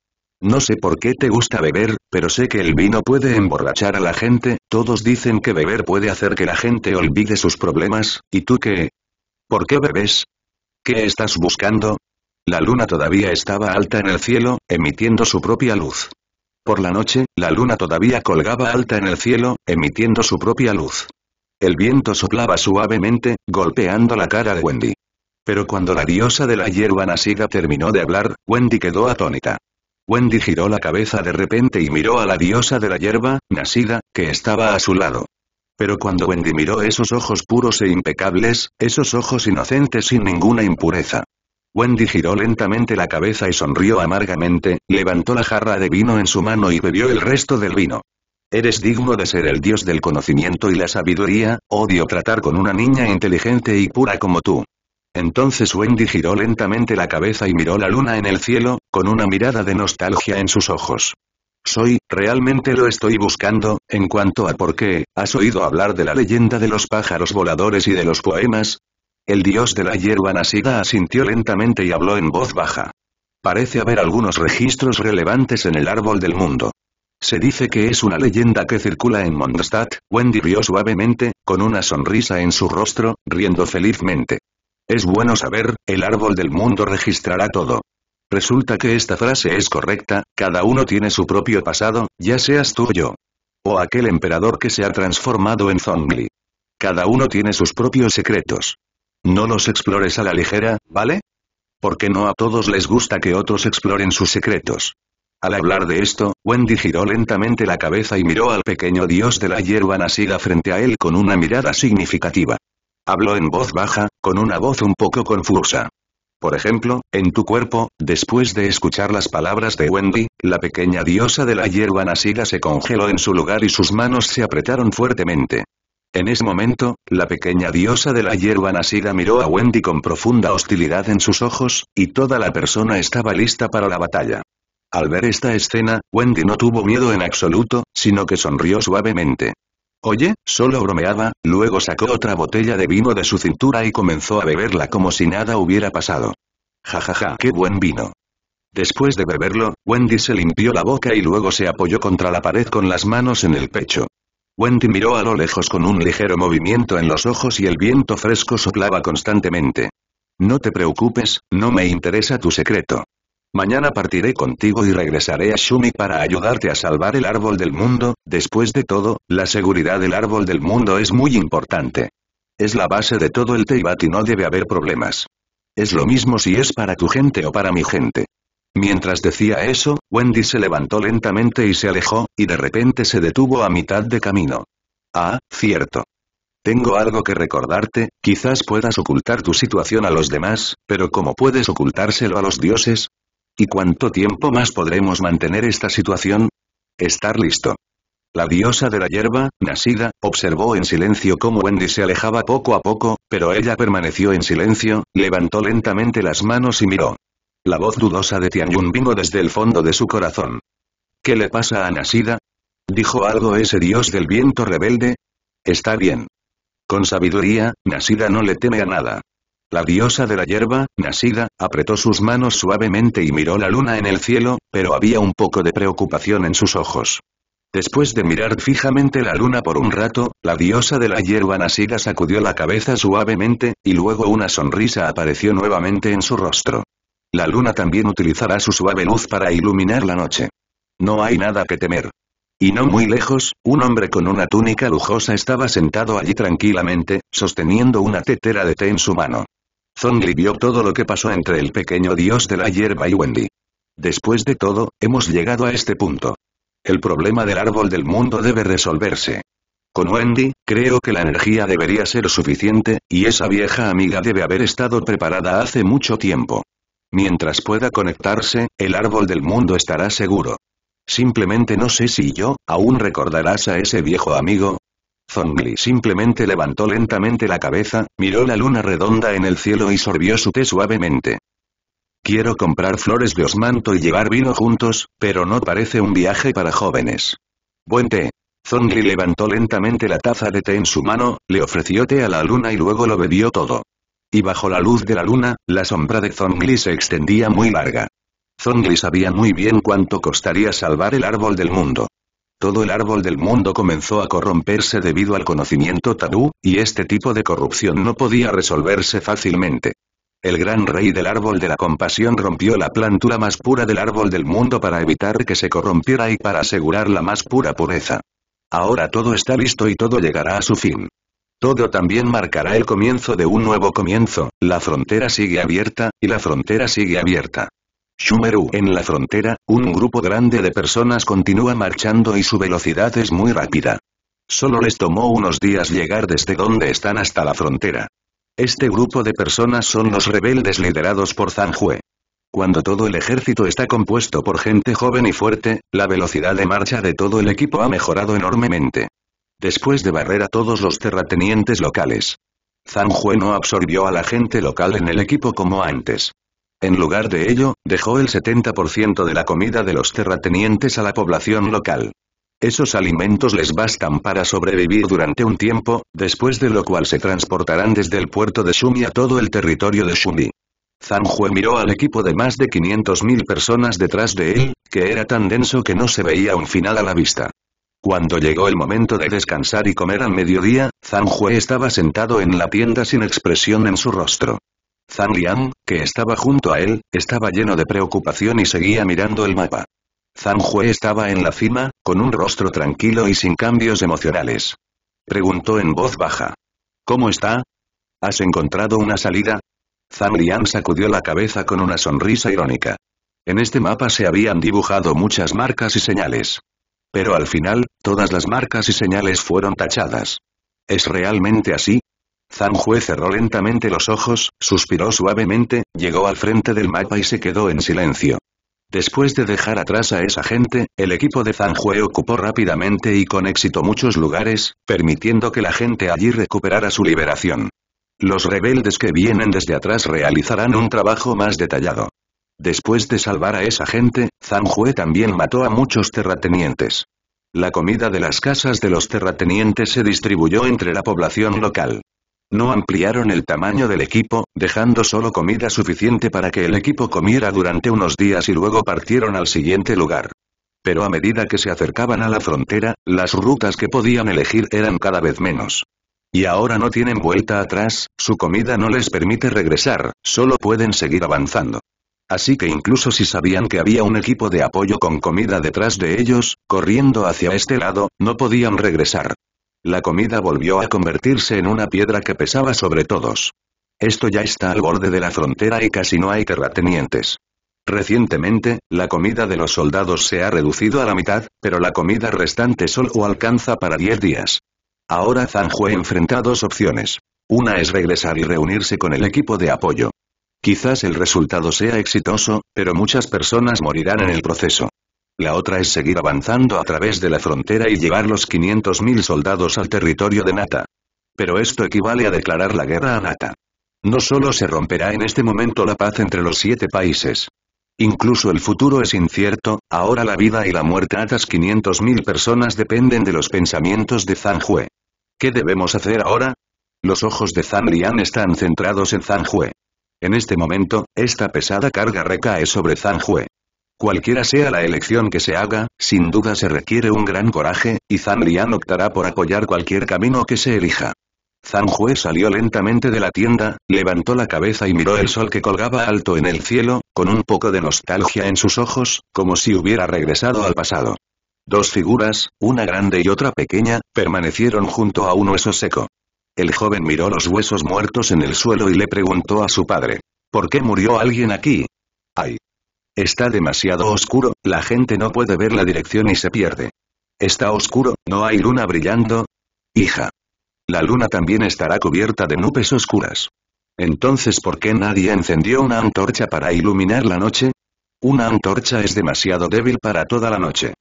No sé por qué te gusta beber, pero sé que el vino puede emborrachar a la gente, todos dicen que beber puede hacer que la gente olvide sus problemas, ¿y tú qué? ¿Por qué bebes? ¿Qué estás buscando? La luna todavía estaba alta en el cielo, emitiendo su propia luz. Por la noche, la luna todavía colgaba alta en el cielo, emitiendo su propia luz. El viento soplaba suavemente, golpeando la cara de Wendy. Pero cuando la diosa de la hierba nacida terminó de hablar, Wendy quedó atónita. Wendy giró la cabeza de repente y miró a la diosa de la hierba, Nacida, que estaba a su lado. Pero cuando Wendy miró esos ojos puros e impecables, esos ojos inocentes sin ninguna impureza. Wendy giró lentamente la cabeza y sonrió amargamente, levantó la jarra de vino en su mano y bebió el resto del vino. Eres digno de ser el dios del conocimiento y la sabiduría, odio tratar con una niña inteligente y pura como tú. Entonces Wendy giró lentamente la cabeza y miró la luna en el cielo, con una mirada de nostalgia en sus ojos. Soy, realmente lo estoy buscando, en cuanto a por qué, ¿has oído hablar de la leyenda de los pájaros voladores y de los poemas? El dios de la hierba nacida asintió lentamente y habló en voz baja. Parece haber algunos registros relevantes en el árbol del mundo. Se dice que es una leyenda que circula en Mondstadt, Wendy rió suavemente, con una sonrisa en su rostro, riendo felizmente. Es bueno saber, el árbol del mundo registrará todo. Resulta que esta frase es correcta, cada uno tiene su propio pasado, ya seas tú o yo. O aquel emperador que se ha transformado en Zongli. Cada uno tiene sus propios secretos. No los explores a la ligera, ¿vale? Porque no a todos les gusta que otros exploren sus secretos. Al hablar de esto, Wendy giró lentamente la cabeza y miró al pequeño dios de la hierba nacida frente a él con una mirada significativa. Habló en voz baja, con una voz un poco confusa. Por ejemplo, en tu cuerpo, después de escuchar las palabras de Wendy, la pequeña diosa de la hierba nacida se congeló en su lugar y sus manos se apretaron fuertemente. En ese momento, la pequeña diosa de la hierba nacida miró a Wendy con profunda hostilidad en sus ojos, y toda la persona estaba lista para la batalla. Al ver esta escena, Wendy no tuvo miedo en absoluto, sino que sonrió suavemente. Oye, solo bromeaba, luego sacó otra botella de vino de su cintura y comenzó a beberla como si nada hubiera pasado. Ja ja ja, qué buen vino. Después de beberlo, Wendy se limpió la boca y luego se apoyó contra la pared con las manos en el pecho. Wendy miró a lo lejos con un ligero movimiento en los ojos y el viento fresco soplaba constantemente. No te preocupes, no me interesa tu secreto. Mañana partiré contigo y regresaré a Shumi para ayudarte a salvar el árbol del mundo, después de todo, la seguridad del árbol del mundo es muy importante. Es la base de todo el Teibat y no debe haber problemas. Es lo mismo si es para tu gente o para mi gente. Mientras decía eso, Wendy se levantó lentamente y se alejó, y de repente se detuvo a mitad de camino. Ah, cierto. Tengo algo que recordarte, quizás puedas ocultar tu situación a los demás, pero ¿cómo puedes ocultárselo a los dioses? ¿Y cuánto tiempo más podremos mantener esta situación? Estar listo. La diosa de la hierba, Nasida, observó en silencio cómo Wendy se alejaba poco a poco, pero ella permaneció en silencio, levantó lentamente las manos y miró. La voz dudosa de Tianyun vino desde el fondo de su corazón. ¿Qué le pasa a Nasida? ¿Dijo algo ese dios del viento rebelde? Está bien. Con sabiduría, Nasida no le teme a nada. La diosa de la hierba, Nasida, apretó sus manos suavemente y miró la luna en el cielo, pero había un poco de preocupación en sus ojos. Después de mirar fijamente la luna por un rato, la diosa de la hierba Nasida sacudió la cabeza suavemente, y luego una sonrisa apareció nuevamente en su rostro. La luna también utilizará su suave luz para iluminar la noche. No hay nada que temer. Y no muy lejos, un hombre con una túnica lujosa estaba sentado allí tranquilamente, sosteniendo una tetera de té en su mano. Zongli vio todo lo que pasó entre el pequeño dios de la hierba y Wendy. Después de todo, hemos llegado a este punto. El problema del árbol del mundo debe resolverse. Con Wendy, creo que la energía debería ser suficiente, y esa vieja amiga debe haber estado preparada hace mucho tiempo. Mientras pueda conectarse, el árbol del mundo estará seguro. Simplemente no sé si yo, aún recordarás a ese viejo amigo, Zongli simplemente levantó lentamente la cabeza, miró la luna redonda en el cielo y sorbió su té suavemente. Quiero comprar flores de osmanto y llevar vino juntos, pero no parece un viaje para jóvenes. Buen té. Zongli levantó lentamente la taza de té en su mano, le ofreció té a la luna y luego lo bebió todo. Y bajo la luz de la luna, la sombra de Zongli se extendía muy larga. Zongli sabía muy bien cuánto costaría salvar el árbol del mundo. Todo el árbol del mundo comenzó a corromperse debido al conocimiento tabú, y este tipo de corrupción no podía resolverse fácilmente. El gran rey del árbol de la compasión rompió la plántula más pura del árbol del mundo para evitar que se corrompiera y para asegurar la más pura pureza. Ahora todo está listo y todo llegará a su fin. Todo también marcará el comienzo de un nuevo comienzo, la frontera sigue abierta, y la frontera sigue abierta. Shumeru en la frontera, un grupo grande de personas continúa marchando y su velocidad es muy rápida. Solo les tomó unos días llegar desde donde están hasta la frontera. Este grupo de personas son los rebeldes liderados por Zanjue. Cuando todo el ejército está compuesto por gente joven y fuerte, la velocidad de marcha de todo el equipo ha mejorado enormemente. Después de barrer a todos los terratenientes locales, Zanjue no absorbió a la gente local en el equipo como antes. En lugar de ello, dejó el 70% de la comida de los terratenientes a la población local. Esos alimentos les bastan para sobrevivir durante un tiempo, después de lo cual se transportarán desde el puerto de Shumi a todo el territorio de Shumi. Zanjue miró al equipo de más de 500.000 personas detrás de él, que era tan denso que no se veía un final a la vista. Cuando llegó el momento de descansar y comer al mediodía, Zanjue estaba sentado en la tienda sin expresión en su rostro. Zhang Liang, que estaba junto a él, estaba lleno de preocupación y seguía mirando el mapa. Zhang Hue estaba en la cima, con un rostro tranquilo y sin cambios emocionales. Preguntó en voz baja. ¿Cómo está? ¿Has encontrado una salida? Zhang Liang sacudió la cabeza con una sonrisa irónica. En este mapa se habían dibujado muchas marcas y señales. Pero al final, todas las marcas y señales fueron tachadas. ¿Es realmente así? Zanjue cerró lentamente los ojos, suspiró suavemente, llegó al frente del mapa y se quedó en silencio. Después de dejar atrás a esa gente, el equipo de Zanjue ocupó rápidamente y con éxito muchos lugares, permitiendo que la gente allí recuperara su liberación. Los rebeldes que vienen desde atrás realizarán un trabajo más detallado. Después de salvar a esa gente, Zanjue también mató a muchos terratenientes. La comida de las casas de los terratenientes se distribuyó entre la población local. No ampliaron el tamaño del equipo, dejando solo comida suficiente para que el equipo comiera durante unos días y luego partieron al siguiente lugar. Pero a medida que se acercaban a la frontera, las rutas que podían elegir eran cada vez menos. Y ahora no tienen vuelta atrás, su comida no les permite regresar, solo pueden seguir avanzando. Así que incluso si sabían que había un equipo de apoyo con comida detrás de ellos, corriendo hacia este lado, no podían regresar. La comida volvió a convertirse en una piedra que pesaba sobre todos. Esto ya está al borde de la frontera y casi no hay terratenientes. Recientemente, la comida de los soldados se ha reducido a la mitad, pero la comida restante solo alcanza para 10 días. Ahora Zanjue enfrenta dos opciones. Una es regresar y reunirse con el equipo de apoyo. Quizás el resultado sea exitoso, pero muchas personas morirán en el proceso. La otra es seguir avanzando a través de la frontera y llevar los 500.000 soldados al territorio de Nata. Pero esto equivale a declarar la guerra a Nata. No solo se romperá en este momento la paz entre los siete países. Incluso el futuro es incierto, ahora la vida y la muerte de las 500.000 personas dependen de los pensamientos de Zhang ¿Qué debemos hacer ahora? Los ojos de Zhang Lian están centrados en Zhang En este momento, esta pesada carga recae sobre Zhang Jue. Cualquiera sea la elección que se haga, sin duda se requiere un gran coraje, y Zan Lian optará por apoyar cualquier camino que se elija. Zhang Jue salió lentamente de la tienda, levantó la cabeza y miró el sol que colgaba alto en el cielo, con un poco de nostalgia en sus ojos, como si hubiera regresado al pasado. Dos figuras, una grande y otra pequeña, permanecieron junto a un hueso seco. El joven miró los huesos muertos en el suelo y le preguntó a su padre. ¿Por qué murió alguien aquí? Ay, Está demasiado oscuro, la gente no puede ver la dirección y se pierde. Está oscuro, no hay luna brillando. Hija. La luna también estará cubierta de nubes oscuras. Entonces, ¿por qué nadie encendió una antorcha para iluminar la noche? Una antorcha es demasiado débil para toda la noche.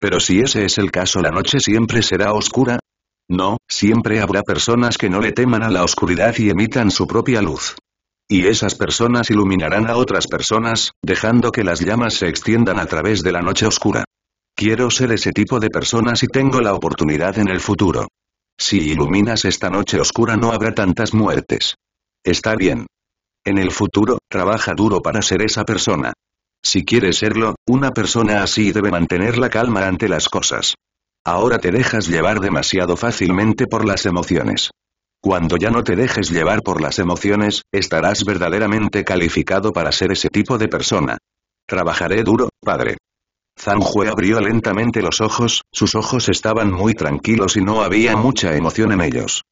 Pero si ese es el caso, la noche siempre será oscura. No, siempre habrá personas que no le teman a la oscuridad y emitan su propia luz. Y esas personas iluminarán a otras personas, dejando que las llamas se extiendan a través de la noche oscura. Quiero ser ese tipo de personas y tengo la oportunidad en el futuro. Si iluminas esta noche oscura no habrá tantas muertes. Está bien. En el futuro, trabaja duro para ser esa persona. Si quieres serlo, una persona así debe mantener la calma ante las cosas. Ahora te dejas llevar demasiado fácilmente por las emociones. Cuando ya no te dejes llevar por las emociones, estarás verdaderamente calificado para ser ese tipo de persona. Trabajaré duro, padre. Zanjue abrió lentamente los ojos, sus ojos estaban muy tranquilos y no había mucha emoción en ellos.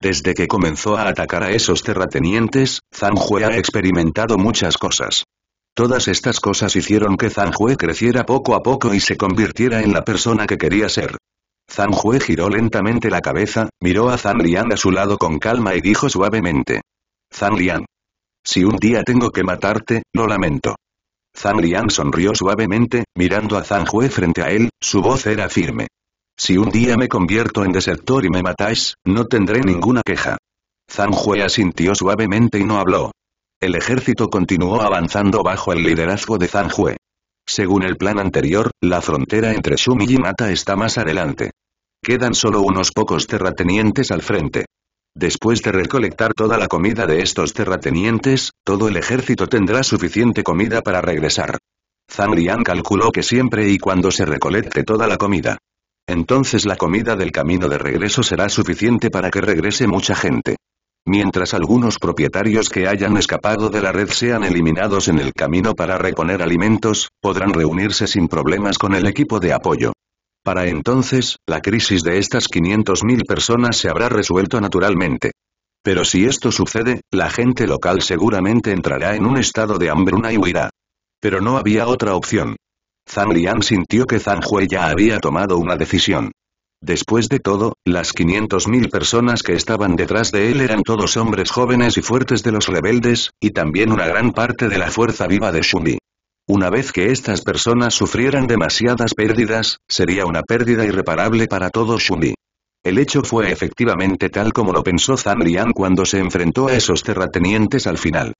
Desde que comenzó a atacar a esos terratenientes, Zanjue ha experimentado muchas cosas. Todas estas cosas hicieron que Zanjue creciera poco a poco y se convirtiera en la persona que quería ser. Zhang giró lentamente la cabeza, miró a Zhang a su lado con calma y dijo suavemente. Zhang Si un día tengo que matarte, lo lamento. Zhang sonrió suavemente, mirando a Zhang frente a él, su voz era firme. Si un día me convierto en desertor y me matáis, no tendré ninguna queja. Zhang asintió suavemente y no habló. El ejército continuó avanzando bajo el liderazgo de Zhang según el plan anterior, la frontera entre Shumi y Mata está más adelante. Quedan solo unos pocos terratenientes al frente. Después de recolectar toda la comida de estos terratenientes, todo el ejército tendrá suficiente comida para regresar. Zhang Liang calculó que siempre y cuando se recolecte toda la comida. Entonces la comida del camino de regreso será suficiente para que regrese mucha gente mientras algunos propietarios que hayan escapado de la red sean eliminados en el camino para reponer alimentos, podrán reunirse sin problemas con el equipo de apoyo. Para entonces, la crisis de estas 500.000 personas se habrá resuelto naturalmente. Pero si esto sucede, la gente local seguramente entrará en un estado de hambruna y huirá. Pero no había otra opción. Zhang Lian sintió que Zhang Hui ya había tomado una decisión. Después de todo, las 500.000 personas que estaban detrás de él eran todos hombres jóvenes y fuertes de los rebeldes, y también una gran parte de la fuerza viva de Shumi. Una vez que estas personas sufrieran demasiadas pérdidas, sería una pérdida irreparable para todo Shumi. El hecho fue efectivamente tal como lo pensó Zhang cuando se enfrentó a esos terratenientes al final.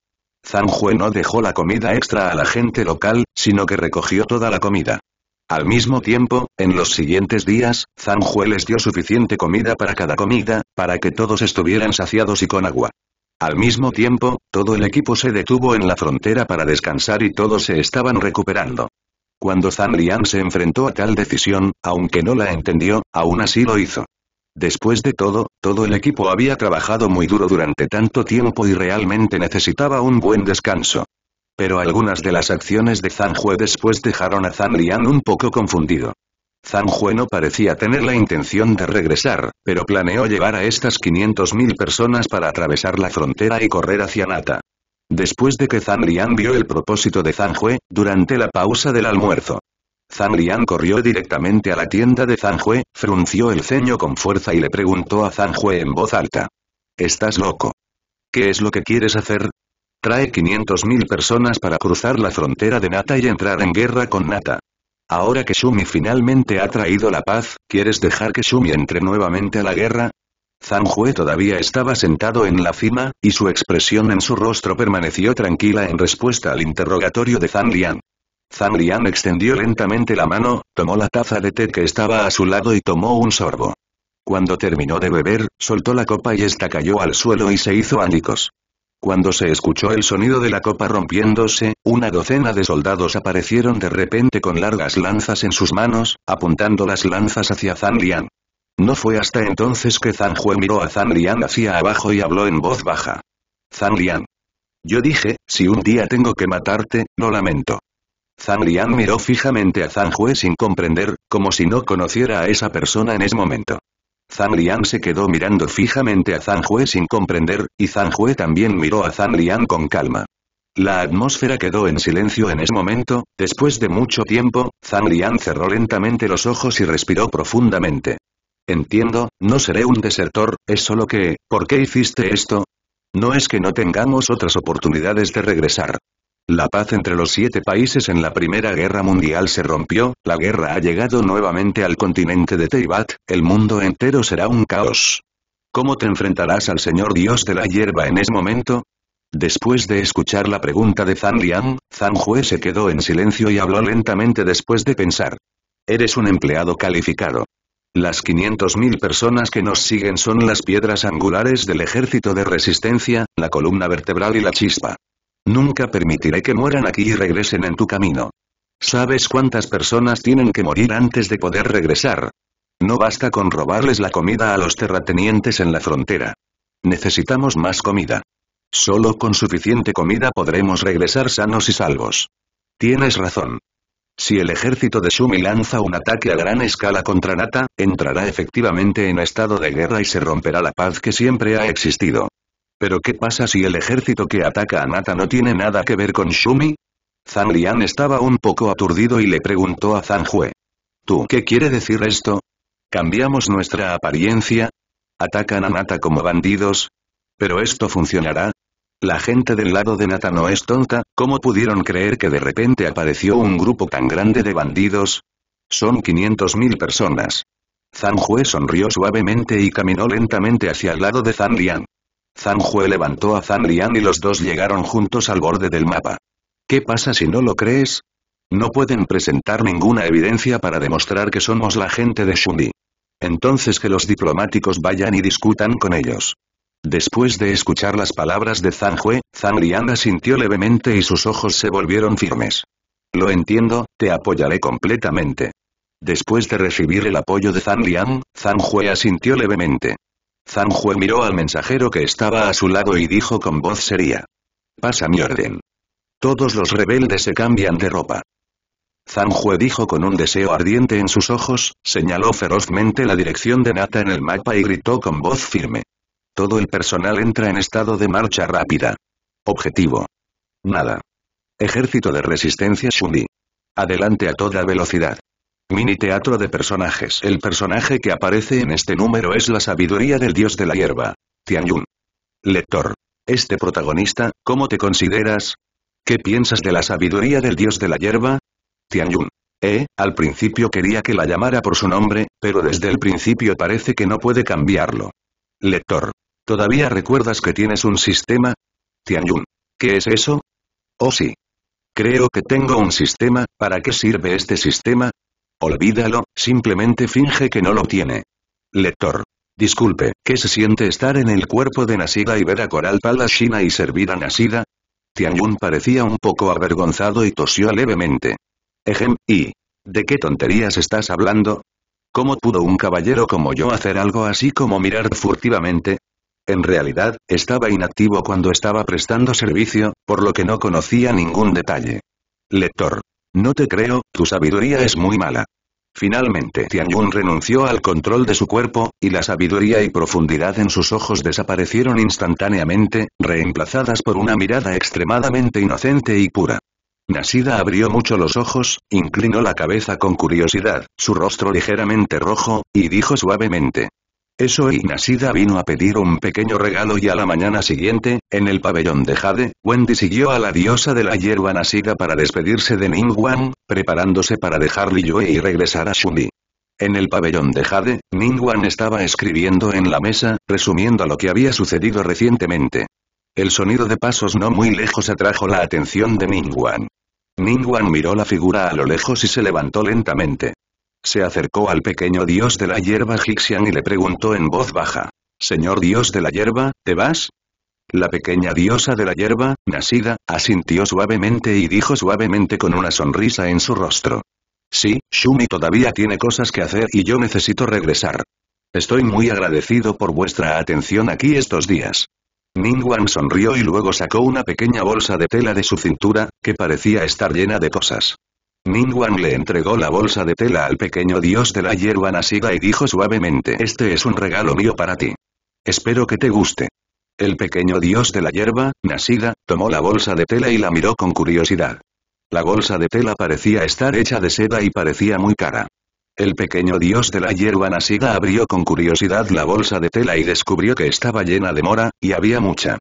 Zhang Hue no dejó la comida extra a la gente local, sino que recogió toda la comida. Al mismo tiempo, en los siguientes días, Zanjue les dio suficiente comida para cada comida, para que todos estuvieran saciados y con agua. Al mismo tiempo, todo el equipo se detuvo en la frontera para descansar y todos se estaban recuperando. Cuando Zan Lian se enfrentó a tal decisión, aunque no la entendió, aún así lo hizo. Después de todo, todo el equipo había trabajado muy duro durante tanto tiempo y realmente necesitaba un buen descanso. Pero algunas de las acciones de Zhang después dejaron a Zhang un poco confundido. Zhang no parecía tener la intención de regresar, pero planeó llevar a estas 500.000 personas para atravesar la frontera y correr hacia Nata. Después de que Zhang vio el propósito de Zhang durante la pausa del almuerzo, Zhang corrió directamente a la tienda de Zhang frunció el ceño con fuerza y le preguntó a Zhang en voz alta. ¿Estás loco? ¿Qué es lo que quieres hacer? Trae 500.000 personas para cruzar la frontera de Nata y entrar en guerra con Nata. Ahora que Shumi finalmente ha traído la paz, ¿quieres dejar que Shumi entre nuevamente a la guerra? Zanjue todavía estaba sentado en la cima, y su expresión en su rostro permaneció tranquila en respuesta al interrogatorio de Zan Lian. Zan Lian extendió lentamente la mano, tomó la taza de té que estaba a su lado y tomó un sorbo. Cuando terminó de beber, soltó la copa y esta cayó al suelo y se hizo ánicos. Cuando se escuchó el sonido de la copa rompiéndose, una docena de soldados aparecieron de repente con largas lanzas en sus manos, apuntando las lanzas hacia Zhang No fue hasta entonces que Zhang miró a Zhang hacia abajo y habló en voz baja. Zhang Yo dije, si un día tengo que matarte, lo lamento. Zhang miró fijamente a Zhang sin comprender, como si no conociera a esa persona en ese momento. Zhang Liang se quedó mirando fijamente a Zhang Jue sin comprender, y Zhang Jue también miró a Zhang Lian con calma. La atmósfera quedó en silencio en ese momento, después de mucho tiempo, Zhang Lian cerró lentamente los ojos y respiró profundamente. Entiendo, no seré un desertor, es solo que, ¿por qué hiciste esto? No es que no tengamos otras oportunidades de regresar. La paz entre los siete países en la Primera Guerra Mundial se rompió, la guerra ha llegado nuevamente al continente de Teibat, el mundo entero será un caos. ¿Cómo te enfrentarás al Señor Dios de la hierba en ese momento? Después de escuchar la pregunta de Zhang Liang, Zhang Hue se quedó en silencio y habló lentamente después de pensar. Eres un empleado calificado. Las 500.000 personas que nos siguen son las piedras angulares del ejército de resistencia, la columna vertebral y la chispa. Nunca permitiré que mueran aquí y regresen en tu camino. ¿Sabes cuántas personas tienen que morir antes de poder regresar? No basta con robarles la comida a los terratenientes en la frontera. Necesitamos más comida. Solo con suficiente comida podremos regresar sanos y salvos. Tienes razón. Si el ejército de Shumi lanza un ataque a gran escala contra Nata, entrará efectivamente en estado de guerra y se romperá la paz que siempre ha existido. ¿Pero qué pasa si el ejército que ataca a Nata no tiene nada que ver con Shumi? Zhang estaba un poco aturdido y le preguntó a Zhang ¿Tú qué quiere decir esto? ¿Cambiamos nuestra apariencia? ¿Atacan a Nata como bandidos? ¿Pero esto funcionará? La gente del lado de Nata no es tonta, ¿cómo pudieron creer que de repente apareció un grupo tan grande de bandidos? Son 500.000 personas. Zhang sonrió suavemente y caminó lentamente hacia el lado de Zhang Zhang levantó a Zhang Lian y los dos llegaron juntos al borde del mapa. ¿Qué pasa si no lo crees? No pueden presentar ninguna evidencia para demostrar que somos la gente de Shundi. Entonces que los diplomáticos vayan y discutan con ellos. Después de escuchar las palabras de Zhang Hue, Zhang Lian asintió levemente y sus ojos se volvieron firmes. Lo entiendo, te apoyaré completamente. Después de recibir el apoyo de Zhang Liang, asintió levemente zanjue miró al mensajero que estaba a su lado y dijo con voz seria. Pasa mi orden. Todos los rebeldes se cambian de ropa. zanjue dijo con un deseo ardiente en sus ojos, señaló ferozmente la dirección de Nata en el mapa y gritó con voz firme. Todo el personal entra en estado de marcha rápida. Objetivo. Nada. Ejército de resistencia shundi Adelante a toda velocidad. Mini teatro de personajes. El personaje que aparece en este número es la sabiduría del dios de la hierba. Tianyun. Lector. Este protagonista, ¿cómo te consideras? ¿Qué piensas de la sabiduría del dios de la hierba? Tianyun. Eh, al principio quería que la llamara por su nombre, pero desde el principio parece que no puede cambiarlo. Lector. ¿Todavía recuerdas que tienes un sistema? Tianyun. ¿Qué es eso? Oh sí. Creo que tengo un sistema, ¿para qué sirve este sistema? Olvídalo, simplemente finge que no lo tiene. Lector. Disculpe, ¿qué se siente estar en el cuerpo de Nasida y ver a Coral Palashina y servir a Nasida? Tianyun parecía un poco avergonzado y tosió levemente. Ejem, ¿y? ¿De qué tonterías estás hablando? ¿Cómo pudo un caballero como yo hacer algo así como mirar furtivamente? En realidad, estaba inactivo cuando estaba prestando servicio, por lo que no conocía ningún detalle. Lector. No te creo, tu sabiduría es muy mala. Finalmente Tian renunció al control de su cuerpo, y la sabiduría y profundidad en sus ojos desaparecieron instantáneamente, reemplazadas por una mirada extremadamente inocente y pura. Nasida abrió mucho los ojos, inclinó la cabeza con curiosidad, su rostro ligeramente rojo, y dijo suavemente. Eso y Nasida vino a pedir un pequeño regalo y a la mañana siguiente, en el pabellón de Jade, Wendy siguió a la diosa de la hierba Nasida para despedirse de Ning Wan, preparándose para dejar Yue y regresar a Shuni. En el pabellón de Jade, Wan estaba escribiendo en la mesa, resumiendo lo que había sucedido recientemente. El sonido de pasos no muy lejos atrajo la atención de Ning Ning Wan miró la figura a lo lejos y se levantó lentamente se acercó al pequeño dios de la hierba Hixian y le preguntó en voz baja. Señor dios de la hierba, ¿te vas? La pequeña diosa de la hierba, nacida, asintió suavemente y dijo suavemente con una sonrisa en su rostro. Sí, Shumi todavía tiene cosas que hacer y yo necesito regresar. Estoy muy agradecido por vuestra atención aquí estos días. Wan sonrió y luego sacó una pequeña bolsa de tela de su cintura, que parecía estar llena de cosas. Ningwan le entregó la bolsa de tela al pequeño dios de la hierba nacida y dijo suavemente Este es un regalo mío para ti. Espero que te guste. El pequeño dios de la hierba, Nasida, tomó la bolsa de tela y la miró con curiosidad. La bolsa de tela parecía estar hecha de seda y parecía muy cara. El pequeño dios de la hierba nacida abrió con curiosidad la bolsa de tela y descubrió que estaba llena de mora, y había mucha.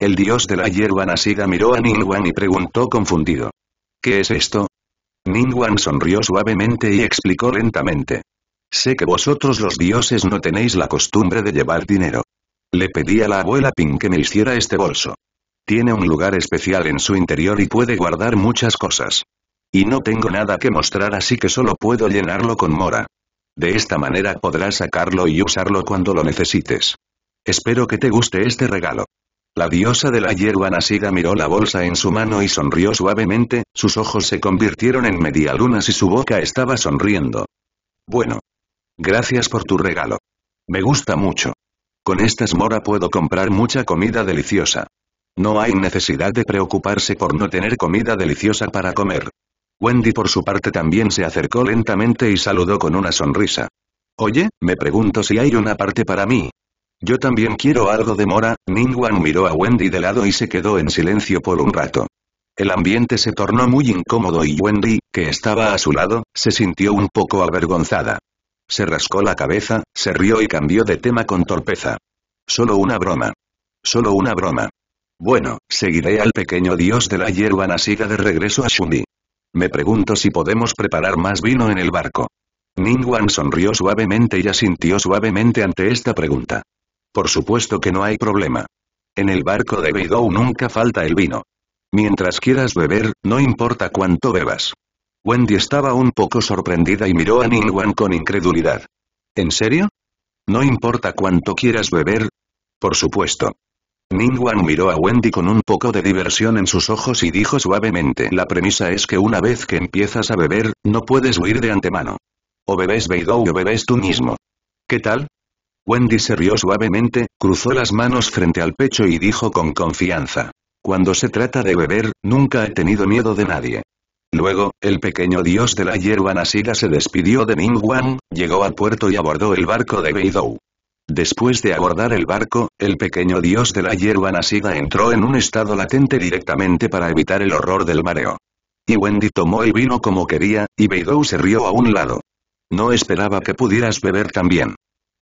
El dios de la hierba nacida miró a Ningwan y preguntó confundido. ¿Qué es esto? Ningwan sonrió suavemente y explicó lentamente. Sé que vosotros los dioses no tenéis la costumbre de llevar dinero. Le pedí a la abuela Ping que me hiciera este bolso. Tiene un lugar especial en su interior y puede guardar muchas cosas. Y no tengo nada que mostrar así que solo puedo llenarlo con mora. De esta manera podrás sacarlo y usarlo cuando lo necesites. Espero que te guste este regalo. La diosa de la hierba nacida miró la bolsa en su mano y sonrió suavemente, sus ojos se convirtieron en media medialunas y su boca estaba sonriendo. Bueno. Gracias por tu regalo. Me gusta mucho. Con esta mora puedo comprar mucha comida deliciosa. No hay necesidad de preocuparse por no tener comida deliciosa para comer. Wendy por su parte también se acercó lentamente y saludó con una sonrisa. Oye, me pregunto si hay una parte para mí. Yo también quiero algo de mora, Ningwan miró a Wendy de lado y se quedó en silencio por un rato. El ambiente se tornó muy incómodo y Wendy, que estaba a su lado, se sintió un poco avergonzada. Se rascó la cabeza, se rió y cambió de tema con torpeza. Solo una broma. Solo una broma. Bueno, seguiré al pequeño dios de la hierba nacida de regreso a Shundi. Me pregunto si podemos preparar más vino en el barco. Ningwan sonrió suavemente y asintió suavemente ante esta pregunta. Por supuesto que no hay problema. En el barco de Beidou nunca falta el vino. Mientras quieras beber, no importa cuánto bebas. Wendy estaba un poco sorprendida y miró a Ningwan con incredulidad. ¿En serio? ¿No importa cuánto quieras beber? Por supuesto. Ningwan miró a Wendy con un poco de diversión en sus ojos y dijo suavemente La premisa es que una vez que empiezas a beber, no puedes huir de antemano. O bebes Beidou o bebes tú mismo. ¿Qué tal? Wendy se rió suavemente, cruzó las manos frente al pecho y dijo con confianza. Cuando se trata de beber, nunca he tenido miedo de nadie. Luego, el pequeño dios de la hierba nacida se despidió de Wan, llegó al puerto y abordó el barco de Beidou. Después de abordar el barco, el pequeño dios de la hierba nacida entró en un estado latente directamente para evitar el horror del mareo. Y Wendy tomó el vino como quería, y Beidou se rió a un lado. No esperaba que pudieras beber también.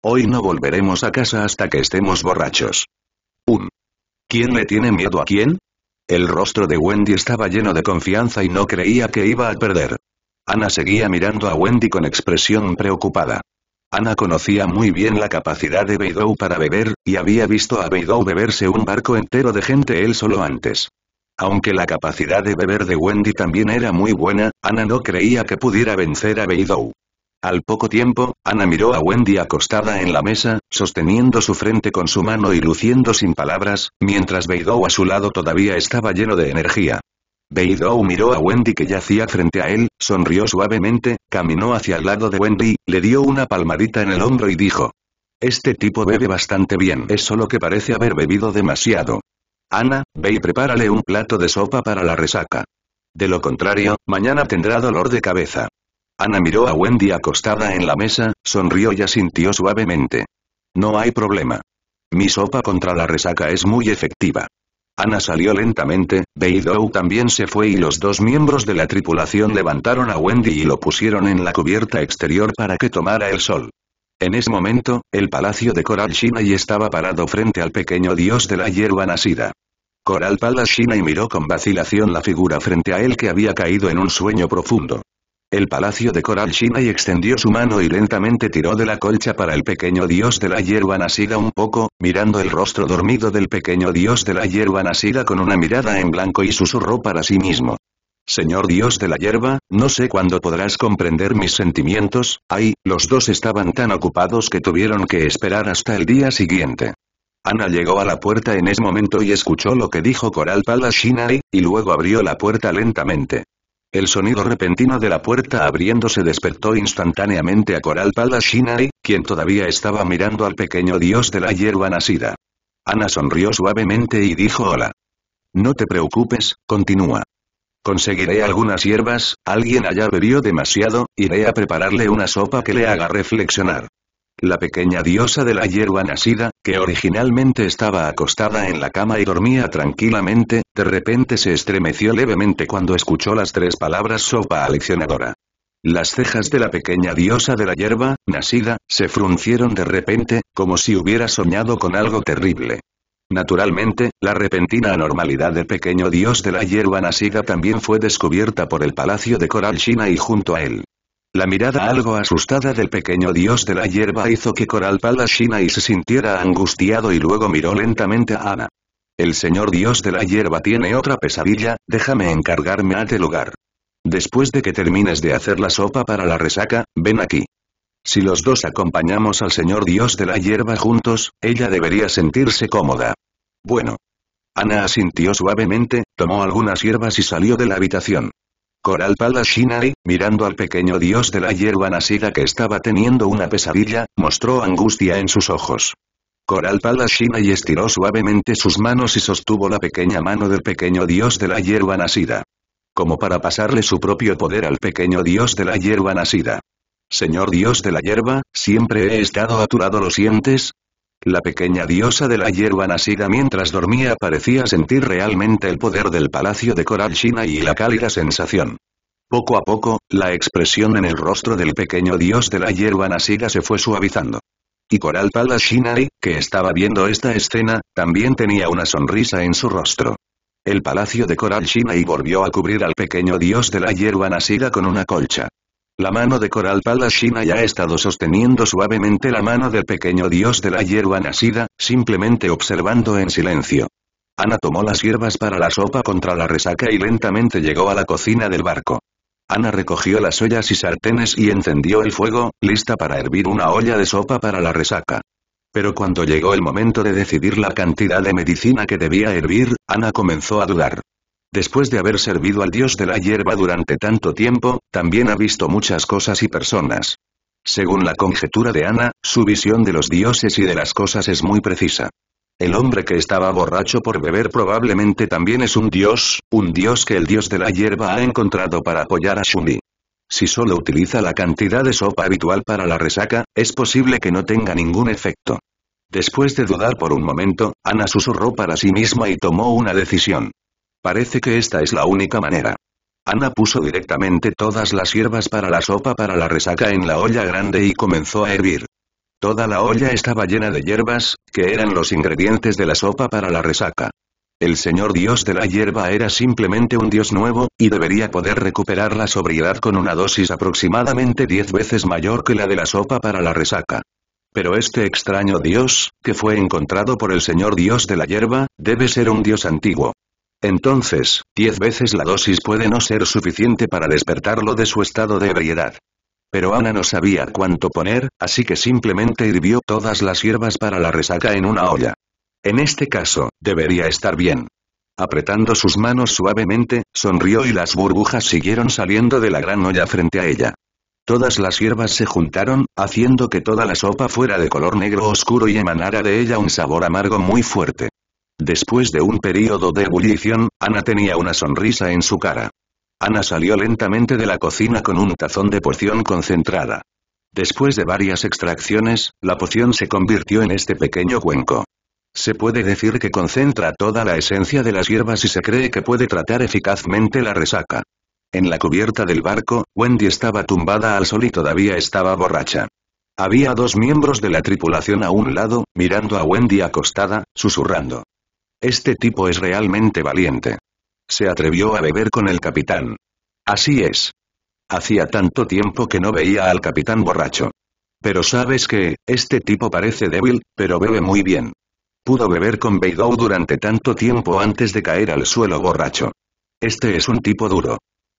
Hoy no volveremos a casa hasta que estemos borrachos. Un. ¿Quién le tiene miedo a quién? El rostro de Wendy estaba lleno de confianza y no creía que iba a perder. Ana seguía mirando a Wendy con expresión preocupada. Ana conocía muy bien la capacidad de Beidou para beber, y había visto a Beidou beberse un barco entero de gente él solo antes. Aunque la capacidad de beber de Wendy también era muy buena, Ana no creía que pudiera vencer a Beidou. Al poco tiempo, Ana miró a Wendy acostada en la mesa, sosteniendo su frente con su mano y luciendo sin palabras, mientras Beidou a su lado todavía estaba lleno de energía. Beidou miró a Wendy que yacía frente a él, sonrió suavemente, caminó hacia el lado de Wendy, le dio una palmadita en el hombro y dijo. Este tipo bebe bastante bien, es solo que parece haber bebido demasiado. Ana, ve y prepárale un plato de sopa para la resaca. De lo contrario, mañana tendrá dolor de cabeza. Ana miró a Wendy acostada en la mesa, sonrió y asintió suavemente. No hay problema. Mi sopa contra la resaca es muy efectiva. Ana salió lentamente, Beidou también se fue y los dos miembros de la tripulación levantaron a Wendy y lo pusieron en la cubierta exterior para que tomara el sol. En ese momento, el palacio de Coral y estaba parado frente al pequeño dios de la hierba nacida. Coral Palace y miró con vacilación la figura frente a él que había caído en un sueño profundo. El palacio de coral Shinai extendió su mano y lentamente tiró de la colcha para el pequeño dios de la hierba nacida un poco, mirando el rostro dormido del pequeño dios de la hierba nacida con una mirada en blanco y susurró para sí mismo. Señor Dios de la hierba, no sé cuándo podrás comprender mis sentimientos, ay, los dos estaban tan ocupados que tuvieron que esperar hasta el día siguiente. Ana llegó a la puerta en ese momento y escuchó lo que dijo Coral Palas y luego abrió la puerta lentamente. El sonido repentino de la puerta abriéndose despertó instantáneamente a Coral Palashinai, quien todavía estaba mirando al pequeño dios de la hierba nacida. Ana sonrió suavemente y dijo hola. No te preocupes, continúa. Conseguiré algunas hierbas, alguien allá bebió demasiado, iré a prepararle una sopa que le haga reflexionar la pequeña diosa de la hierba nacida, que originalmente estaba acostada en la cama y dormía tranquilamente, de repente se estremeció levemente cuando escuchó las tres palabras sopa aleccionadora. Las cejas de la pequeña diosa de la hierba, nacida, se fruncieron de repente, como si hubiera soñado con algo terrible. Naturalmente, la repentina anormalidad del pequeño dios de la hierba nacida también fue descubierta por el palacio de Coral China y junto a él, la mirada algo asustada del pequeño dios de la hierba hizo que Coral Palashina se sintiera angustiado y luego miró lentamente a Ana. El señor dios de la hierba tiene otra pesadilla, déjame encargarme a este lugar. Después de que termines de hacer la sopa para la resaca, ven aquí. Si los dos acompañamos al señor dios de la hierba juntos, ella debería sentirse cómoda. Bueno. Ana asintió suavemente, tomó algunas hierbas y salió de la habitación. Coral Pala mirando al pequeño dios de la hierba nacida que estaba teniendo una pesadilla, mostró angustia en sus ojos. Coral Pala y estiró suavemente sus manos y sostuvo la pequeña mano del pequeño dios de la hierba nacida. Como para pasarle su propio poder al pequeño dios de la hierba nacida. Señor dios de la hierba, siempre he estado aturado, los sientes? La pequeña diosa de la hierba nacida mientras dormía parecía sentir realmente el poder del palacio de coral china y la cálida sensación. Poco a poco, la expresión en el rostro del pequeño dios de la hierba nacida se fue suavizando. Y Coral Pala que estaba viendo esta escena, también tenía una sonrisa en su rostro. El palacio de Coral y volvió a cubrir al pequeño dios de la hierba nacida con una colcha. La mano de Coral Palashina ya ha estado sosteniendo suavemente la mano del pequeño dios de la hierba nacida, simplemente observando en silencio. Ana tomó las hierbas para la sopa contra la resaca y lentamente llegó a la cocina del barco. Ana recogió las ollas y sartenes y encendió el fuego, lista para hervir una olla de sopa para la resaca. Pero cuando llegó el momento de decidir la cantidad de medicina que debía hervir, Ana comenzó a dudar. Después de haber servido al dios de la hierba durante tanto tiempo, también ha visto muchas cosas y personas. Según la conjetura de Ana, su visión de los dioses y de las cosas es muy precisa. El hombre que estaba borracho por beber probablemente también es un dios, un dios que el dios de la hierba ha encontrado para apoyar a Shumi. Si solo utiliza la cantidad de sopa habitual para la resaca, es posible que no tenga ningún efecto. Después de dudar por un momento, Ana susurró para sí misma y tomó una decisión. Parece que esta es la única manera. Ana puso directamente todas las hierbas para la sopa para la resaca en la olla grande y comenzó a hervir. Toda la olla estaba llena de hierbas, que eran los ingredientes de la sopa para la resaca. El señor dios de la hierba era simplemente un dios nuevo, y debería poder recuperar la sobriedad con una dosis aproximadamente diez veces mayor que la de la sopa para la resaca. Pero este extraño dios, que fue encontrado por el señor dios de la hierba, debe ser un dios antiguo. Entonces, diez veces la dosis puede no ser suficiente para despertarlo de su estado de ebriedad. Pero Ana no sabía cuánto poner, así que simplemente hirvió todas las hierbas para la resaca en una olla. En este caso, debería estar bien. Apretando sus manos suavemente, sonrió y las burbujas siguieron saliendo de la gran olla frente a ella. Todas las hierbas se juntaron, haciendo que toda la sopa fuera de color negro oscuro y emanara de ella un sabor amargo muy fuerte. Después de un período de ebullición, Ana tenía una sonrisa en su cara. Ana salió lentamente de la cocina con un tazón de poción concentrada. Después de varias extracciones, la poción se convirtió en este pequeño cuenco. Se puede decir que concentra toda la esencia de las hierbas y se cree que puede tratar eficazmente la resaca. En la cubierta del barco, Wendy estaba tumbada al sol y todavía estaba borracha. Había dos miembros de la tripulación a un lado, mirando a Wendy acostada, susurrando. Este tipo es realmente valiente. Se atrevió a beber con el capitán. Así es. Hacía tanto tiempo que no veía al capitán borracho. Pero sabes que, este tipo parece débil, pero bebe muy bien. Pudo beber con Beidou durante tanto tiempo antes de caer al suelo borracho. Este es un tipo duro.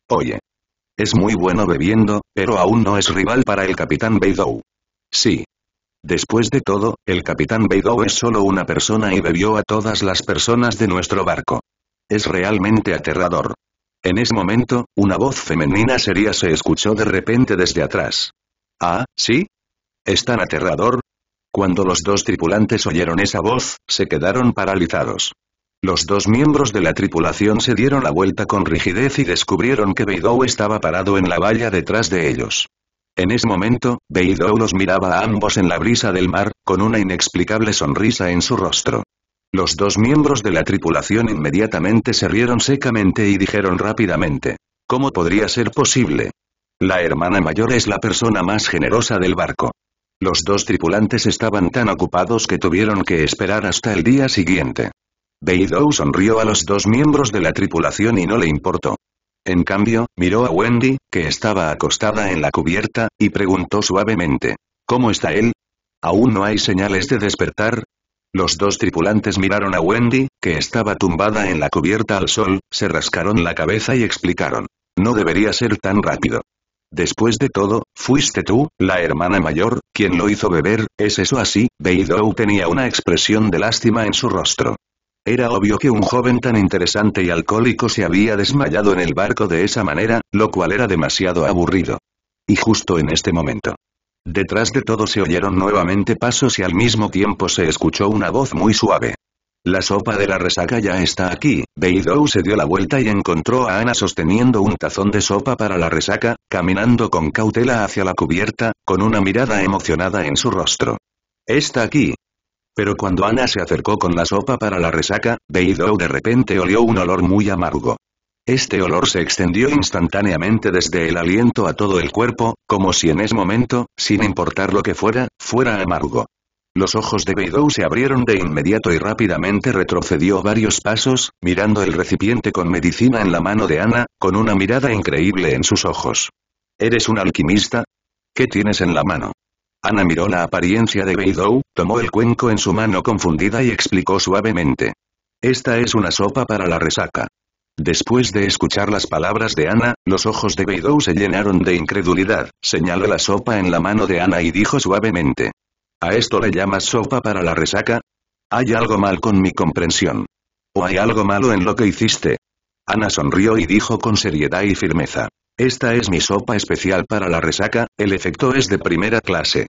Oye. Es muy bueno bebiendo, pero aún no es rival para el capitán Beidou. Sí, Después de todo, el capitán Beidou es solo una persona y bebió a todas las personas de nuestro barco. Es realmente aterrador. En ese momento, una voz femenina seria se escuchó de repente desde atrás. Ah, ¿sí? ¿Es tan aterrador? Cuando los dos tripulantes oyeron esa voz, se quedaron paralizados. Los dos miembros de la tripulación se dieron la vuelta con rigidez y descubrieron que Beidou estaba parado en la valla detrás de ellos. En ese momento, Beidou los miraba a ambos en la brisa del mar, con una inexplicable sonrisa en su rostro. Los dos miembros de la tripulación inmediatamente se rieron secamente y dijeron rápidamente. ¿Cómo podría ser posible? La hermana mayor es la persona más generosa del barco. Los dos tripulantes estaban tan ocupados que tuvieron que esperar hasta el día siguiente. Beidou sonrió a los dos miembros de la tripulación y no le importó. En cambio, miró a Wendy, que estaba acostada en la cubierta, y preguntó suavemente. ¿Cómo está él? ¿Aún no hay señales de despertar? Los dos tripulantes miraron a Wendy, que estaba tumbada en la cubierta al sol, se rascaron la cabeza y explicaron. No debería ser tan rápido. Después de todo, fuiste tú, la hermana mayor, quien lo hizo beber, ¿es eso así? Beidou tenía una expresión de lástima en su rostro. Era obvio que un joven tan interesante y alcohólico se había desmayado en el barco de esa manera, lo cual era demasiado aburrido. Y justo en este momento. Detrás de todo se oyeron nuevamente pasos y al mismo tiempo se escuchó una voz muy suave. La sopa de la resaca ya está aquí. Beidou se dio la vuelta y encontró a Ana sosteniendo un tazón de sopa para la resaca, caminando con cautela hacia la cubierta, con una mirada emocionada en su rostro. Está aquí, pero cuando Ana se acercó con la sopa para la resaca, Beidou de repente olió un olor muy amargo. Este olor se extendió instantáneamente desde el aliento a todo el cuerpo, como si en ese momento, sin importar lo que fuera, fuera amargo. Los ojos de Beidou se abrieron de inmediato y rápidamente retrocedió varios pasos, mirando el recipiente con medicina en la mano de Ana, con una mirada increíble en sus ojos. ¿Eres un alquimista? ¿Qué tienes en la mano? Ana miró la apariencia de Beidou, tomó el cuenco en su mano confundida y explicó suavemente. Esta es una sopa para la resaca. Después de escuchar las palabras de Ana, los ojos de Beidou se llenaron de incredulidad, señaló la sopa en la mano de Ana y dijo suavemente. ¿A esto le llamas sopa para la resaca? Hay algo mal con mi comprensión. ¿O hay algo malo en lo que hiciste? Ana sonrió y dijo con seriedad y firmeza. Esta es mi sopa especial para la resaca, el efecto es de primera clase.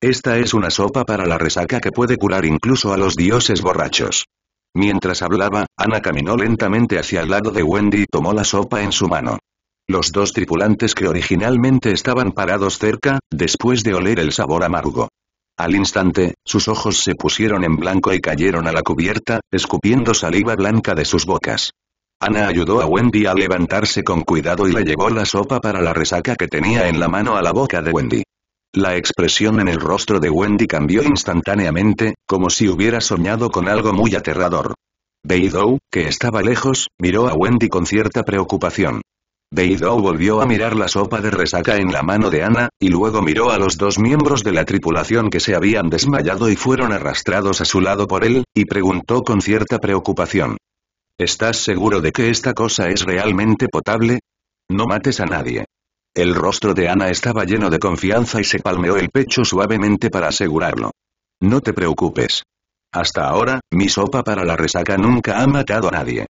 Esta es una sopa para la resaca que puede curar incluso a los dioses borrachos. Mientras hablaba, Ana caminó lentamente hacia el lado de Wendy y tomó la sopa en su mano. Los dos tripulantes que originalmente estaban parados cerca, después de oler el sabor amargo. Al instante, sus ojos se pusieron en blanco y cayeron a la cubierta, escupiendo saliva blanca de sus bocas. Ana ayudó a Wendy a levantarse con cuidado y le llevó la sopa para la resaca que tenía en la mano a la boca de Wendy. La expresión en el rostro de Wendy cambió instantáneamente, como si hubiera soñado con algo muy aterrador. Beidou, que estaba lejos, miró a Wendy con cierta preocupación. Beidou volvió a mirar la sopa de resaca en la mano de Ana, y luego miró a los dos miembros de la tripulación que se habían desmayado y fueron arrastrados a su lado por él, y preguntó con cierta preocupación. ¿Estás seguro de que esta cosa es realmente potable? No mates a nadie. El rostro de Ana estaba lleno de confianza y se palmeó el pecho suavemente para asegurarlo. No te preocupes. Hasta ahora, mi sopa para la resaca nunca ha matado a nadie.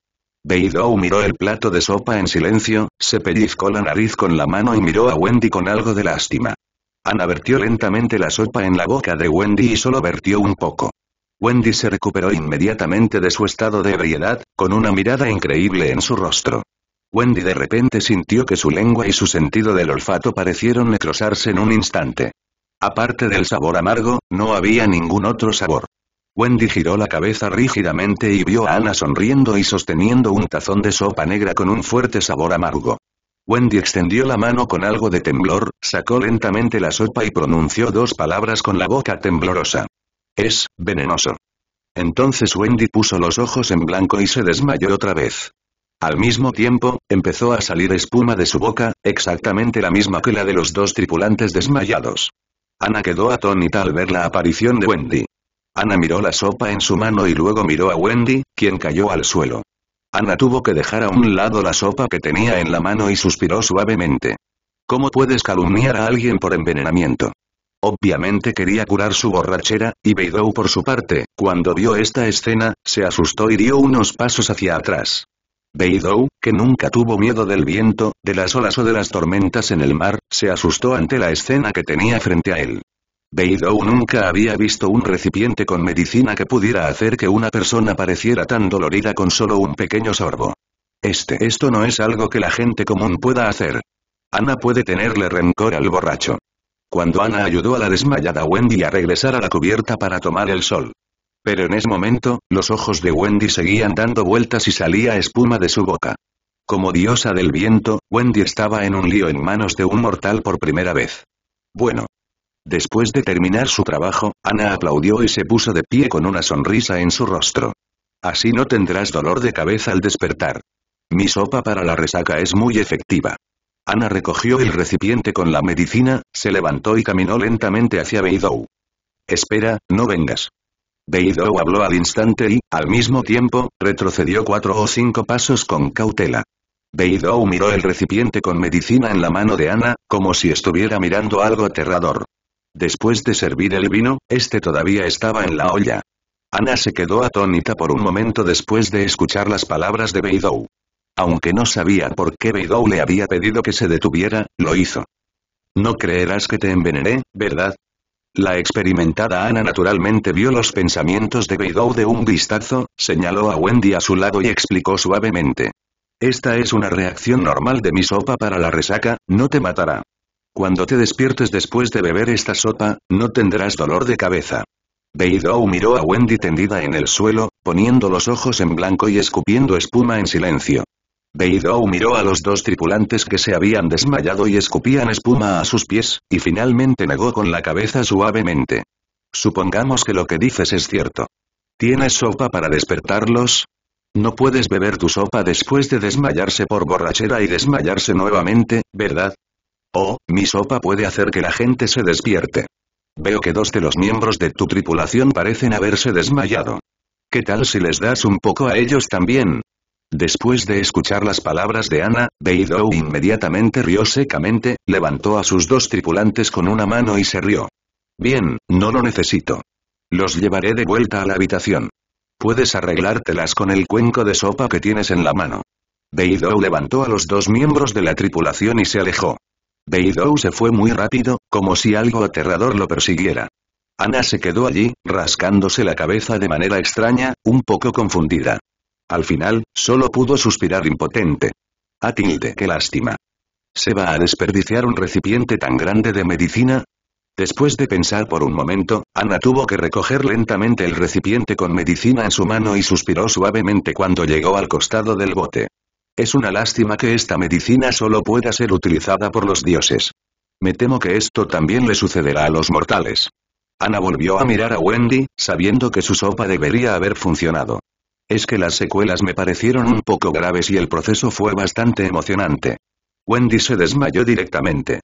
Beidou miró el plato de sopa en silencio, se pellizcó la nariz con la mano y miró a Wendy con algo de lástima. Ana vertió lentamente la sopa en la boca de Wendy y solo vertió un poco. Wendy se recuperó inmediatamente de su estado de ebriedad, con una mirada increíble en su rostro. Wendy de repente sintió que su lengua y su sentido del olfato parecieron necrosarse en un instante. Aparte del sabor amargo, no había ningún otro sabor. Wendy giró la cabeza rígidamente y vio a Ana sonriendo y sosteniendo un tazón de sopa negra con un fuerte sabor amargo. Wendy extendió la mano con algo de temblor, sacó lentamente la sopa y pronunció dos palabras con la boca temblorosa. Es venenoso. Entonces Wendy puso los ojos en blanco y se desmayó otra vez. Al mismo tiempo, empezó a salir espuma de su boca, exactamente la misma que la de los dos tripulantes desmayados. Ana quedó atónita al ver la aparición de Wendy. Ana miró la sopa en su mano y luego miró a Wendy, quien cayó al suelo. Ana tuvo que dejar a un lado la sopa que tenía en la mano y suspiró suavemente. ¿Cómo puedes calumniar a alguien por envenenamiento? Obviamente quería curar su borrachera, y Beidou por su parte, cuando vio esta escena, se asustó y dio unos pasos hacia atrás. Beidou, que nunca tuvo miedo del viento, de las olas o de las tormentas en el mar, se asustó ante la escena que tenía frente a él. Beidou nunca había visto un recipiente con medicina que pudiera hacer que una persona pareciera tan dolorida con solo un pequeño sorbo. Este esto no es algo que la gente común pueda hacer. Ana puede tenerle rencor al borracho cuando Ana ayudó a la desmayada Wendy a regresar a la cubierta para tomar el sol. Pero en ese momento, los ojos de Wendy seguían dando vueltas y salía espuma de su boca. Como diosa del viento, Wendy estaba en un lío en manos de un mortal por primera vez. Bueno. Después de terminar su trabajo, Ana aplaudió y se puso de pie con una sonrisa en su rostro. Así no tendrás dolor de cabeza al despertar. Mi sopa para la resaca es muy efectiva. Ana recogió el recipiente con la medicina, se levantó y caminó lentamente hacia Beidou. Espera, no vengas. Beidou habló al instante y, al mismo tiempo, retrocedió cuatro o cinco pasos con cautela. Beidou miró el recipiente con medicina en la mano de Ana, como si estuviera mirando algo aterrador. Después de servir el vino, este todavía estaba en la olla. Ana se quedó atónita por un momento después de escuchar las palabras de Beidou. Aunque no sabía por qué Beidou le había pedido que se detuviera, lo hizo. No creerás que te envenené, ¿verdad? La experimentada Ana naturalmente vio los pensamientos de Beidou de un vistazo, señaló a Wendy a su lado y explicó suavemente. Esta es una reacción normal de mi sopa para la resaca, no te matará. Cuando te despiertes después de beber esta sopa, no tendrás dolor de cabeza. Beidou miró a Wendy tendida en el suelo, poniendo los ojos en blanco y escupiendo espuma en silencio. Beidou miró a los dos tripulantes que se habían desmayado y escupían espuma a sus pies, y finalmente negó con la cabeza suavemente. Supongamos que lo que dices es cierto. ¿Tienes sopa para despertarlos? No puedes beber tu sopa después de desmayarse por borrachera y desmayarse nuevamente, ¿verdad? Oh, mi sopa puede hacer que la gente se despierte. Veo que dos de los miembros de tu tripulación parecen haberse desmayado. ¿Qué tal si les das un poco a ellos también? Después de escuchar las palabras de Ana, Beidou inmediatamente rió secamente, levantó a sus dos tripulantes con una mano y se rió. Bien, no lo necesito. Los llevaré de vuelta a la habitación. Puedes arreglártelas con el cuenco de sopa que tienes en la mano. Beidou levantó a los dos miembros de la tripulación y se alejó. Beidou se fue muy rápido, como si algo aterrador lo persiguiera. Ana se quedó allí, rascándose la cabeza de manera extraña, un poco confundida. Al final, solo pudo suspirar impotente. A ah, qué lástima. ¿Se va a desperdiciar un recipiente tan grande de medicina? Después de pensar por un momento, Ana tuvo que recoger lentamente el recipiente con medicina en su mano y suspiró suavemente cuando llegó al costado del bote. Es una lástima que esta medicina solo pueda ser utilizada por los dioses. Me temo que esto también le sucederá a los mortales. Ana volvió a mirar a Wendy, sabiendo que su sopa debería haber funcionado. Es que las secuelas me parecieron un poco graves y el proceso fue bastante emocionante. Wendy se desmayó directamente.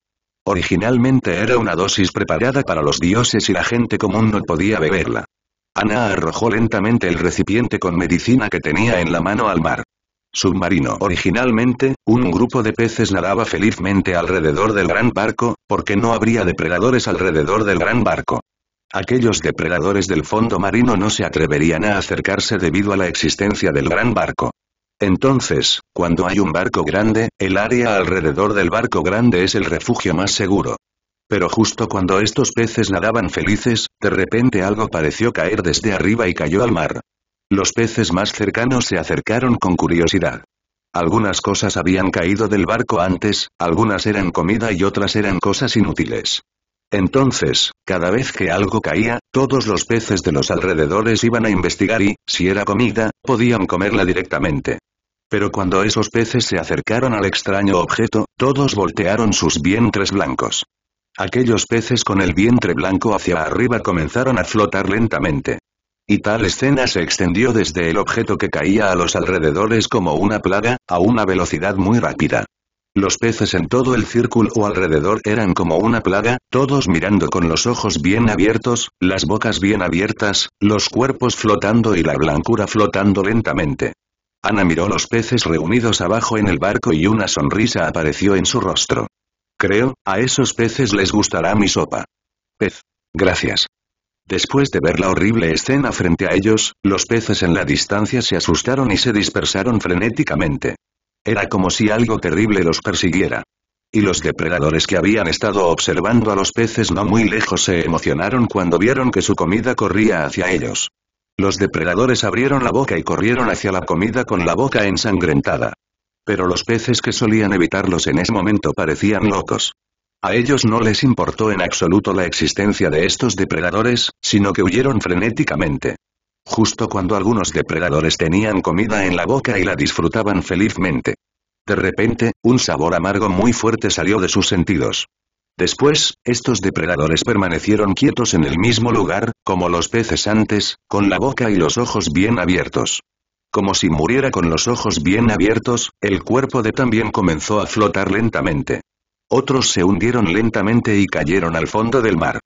Originalmente era una dosis preparada para los dioses y la gente común no podía beberla. Ana arrojó lentamente el recipiente con medicina que tenía en la mano al mar. Submarino originalmente, un grupo de peces nadaba felizmente alrededor del gran barco, porque no habría depredadores alrededor del gran barco. Aquellos depredadores del fondo marino no se atreverían a acercarse debido a la existencia del gran barco. Entonces, cuando hay un barco grande, el área alrededor del barco grande es el refugio más seguro. Pero justo cuando estos peces nadaban felices, de repente algo pareció caer desde arriba y cayó al mar. Los peces más cercanos se acercaron con curiosidad. Algunas cosas habían caído del barco antes, algunas eran comida y otras eran cosas inútiles. Entonces, cada vez que algo caía, todos los peces de los alrededores iban a investigar y, si era comida, podían comerla directamente. Pero cuando esos peces se acercaron al extraño objeto, todos voltearon sus vientres blancos. Aquellos peces con el vientre blanco hacia arriba comenzaron a flotar lentamente. Y tal escena se extendió desde el objeto que caía a los alrededores como una plaga, a una velocidad muy rápida. Los peces en todo el círculo o alrededor eran como una plaga, todos mirando con los ojos bien abiertos, las bocas bien abiertas, los cuerpos flotando y la blancura flotando lentamente. Ana miró los peces reunidos abajo en el barco y una sonrisa apareció en su rostro. Creo, a esos peces les gustará mi sopa. Pez. Gracias. Después de ver la horrible escena frente a ellos, los peces en la distancia se asustaron y se dispersaron frenéticamente. Era como si algo terrible los persiguiera. Y los depredadores que habían estado observando a los peces no muy lejos se emocionaron cuando vieron que su comida corría hacia ellos. Los depredadores abrieron la boca y corrieron hacia la comida con la boca ensangrentada. Pero los peces que solían evitarlos en ese momento parecían locos. A ellos no les importó en absoluto la existencia de estos depredadores, sino que huyeron frenéticamente. Justo cuando algunos depredadores tenían comida en la boca y la disfrutaban felizmente. De repente, un sabor amargo muy fuerte salió de sus sentidos. Después, estos depredadores permanecieron quietos en el mismo lugar, como los peces antes, con la boca y los ojos bien abiertos. Como si muriera con los ojos bien abiertos, el cuerpo de también comenzó a flotar lentamente. Otros se hundieron lentamente y cayeron al fondo del mar.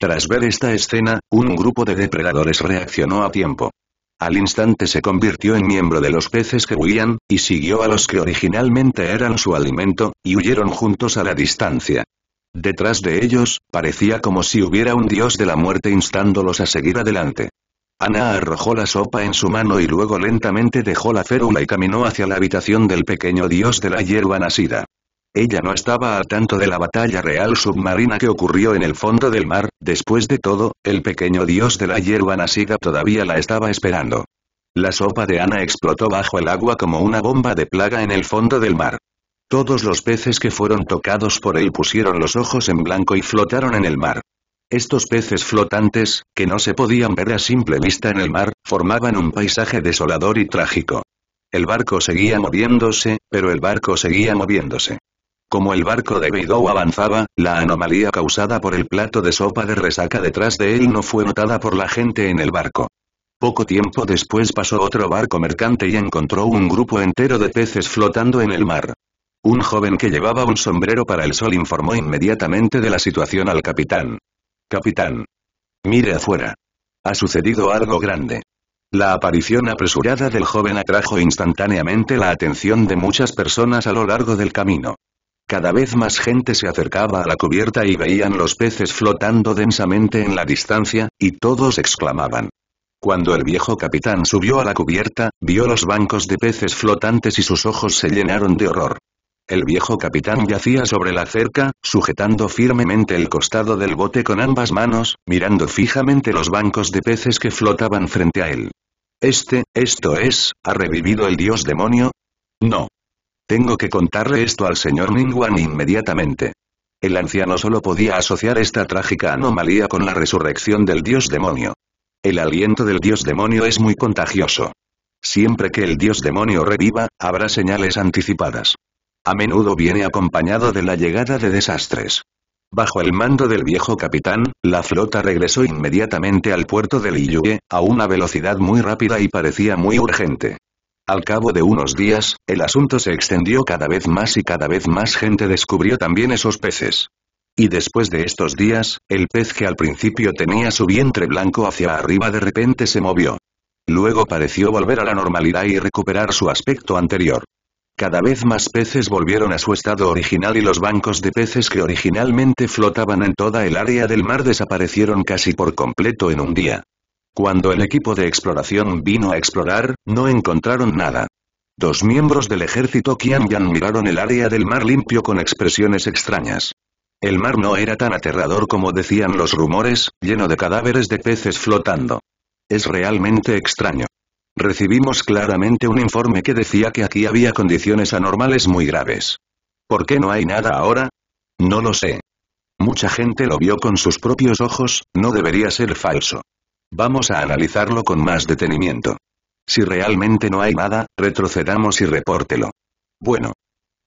Tras ver esta escena, un grupo de depredadores reaccionó a tiempo. Al instante se convirtió en miembro de los peces que huían, y siguió a los que originalmente eran su alimento, y huyeron juntos a la distancia. Detrás de ellos, parecía como si hubiera un dios de la muerte instándolos a seguir adelante. Ana arrojó la sopa en su mano y luego lentamente dejó la férula y caminó hacia la habitación del pequeño dios de la hierba nacida. Ella no estaba a tanto de la batalla real submarina que ocurrió en el fondo del mar, después de todo, el pequeño dios de la hierba nacida todavía la estaba esperando. La sopa de Ana explotó bajo el agua como una bomba de plaga en el fondo del mar. Todos los peces que fueron tocados por él pusieron los ojos en blanco y flotaron en el mar. Estos peces flotantes, que no se podían ver a simple vista en el mar, formaban un paisaje desolador y trágico. El barco seguía moviéndose, pero el barco seguía moviéndose. Como el barco de Beidou avanzaba, la anomalía causada por el plato de sopa de resaca detrás de él no fue notada por la gente en el barco. Poco tiempo después pasó otro barco mercante y encontró un grupo entero de peces flotando en el mar. Un joven que llevaba un sombrero para el sol informó inmediatamente de la situación al capitán. Capitán. Mire afuera. Ha sucedido algo grande. La aparición apresurada del joven atrajo instantáneamente la atención de muchas personas a lo largo del camino. Cada vez más gente se acercaba a la cubierta y veían los peces flotando densamente en la distancia, y todos exclamaban. Cuando el viejo capitán subió a la cubierta, vio los bancos de peces flotantes y sus ojos se llenaron de horror. El viejo capitán yacía sobre la cerca, sujetando firmemente el costado del bote con ambas manos, mirando fijamente los bancos de peces que flotaban frente a él. Este, esto es, ha revivido el dios demonio, no. Tengo que contarle esto al señor Wan inmediatamente. El anciano solo podía asociar esta trágica anomalía con la resurrección del dios demonio. El aliento del dios demonio es muy contagioso. Siempre que el dios demonio reviva, habrá señales anticipadas. A menudo viene acompañado de la llegada de desastres. Bajo el mando del viejo capitán, la flota regresó inmediatamente al puerto de Liyue, a una velocidad muy rápida y parecía muy urgente. Al cabo de unos días, el asunto se extendió cada vez más y cada vez más gente descubrió también esos peces. Y después de estos días, el pez que al principio tenía su vientre blanco hacia arriba de repente se movió. Luego pareció volver a la normalidad y recuperar su aspecto anterior. Cada vez más peces volvieron a su estado original y los bancos de peces que originalmente flotaban en toda el área del mar desaparecieron casi por completo en un día. Cuando el equipo de exploración vino a explorar, no encontraron nada. Dos miembros del ejército Kian-Yan miraron el área del mar limpio con expresiones extrañas. El mar no era tan aterrador como decían los rumores, lleno de cadáveres de peces flotando. Es realmente extraño. Recibimos claramente un informe que decía que aquí había condiciones anormales muy graves. ¿Por qué no hay nada ahora? No lo sé. Mucha gente lo vio con sus propios ojos, no debería ser falso. Vamos a analizarlo con más detenimiento. Si realmente no hay nada, retrocedamos y repórtelo. Bueno.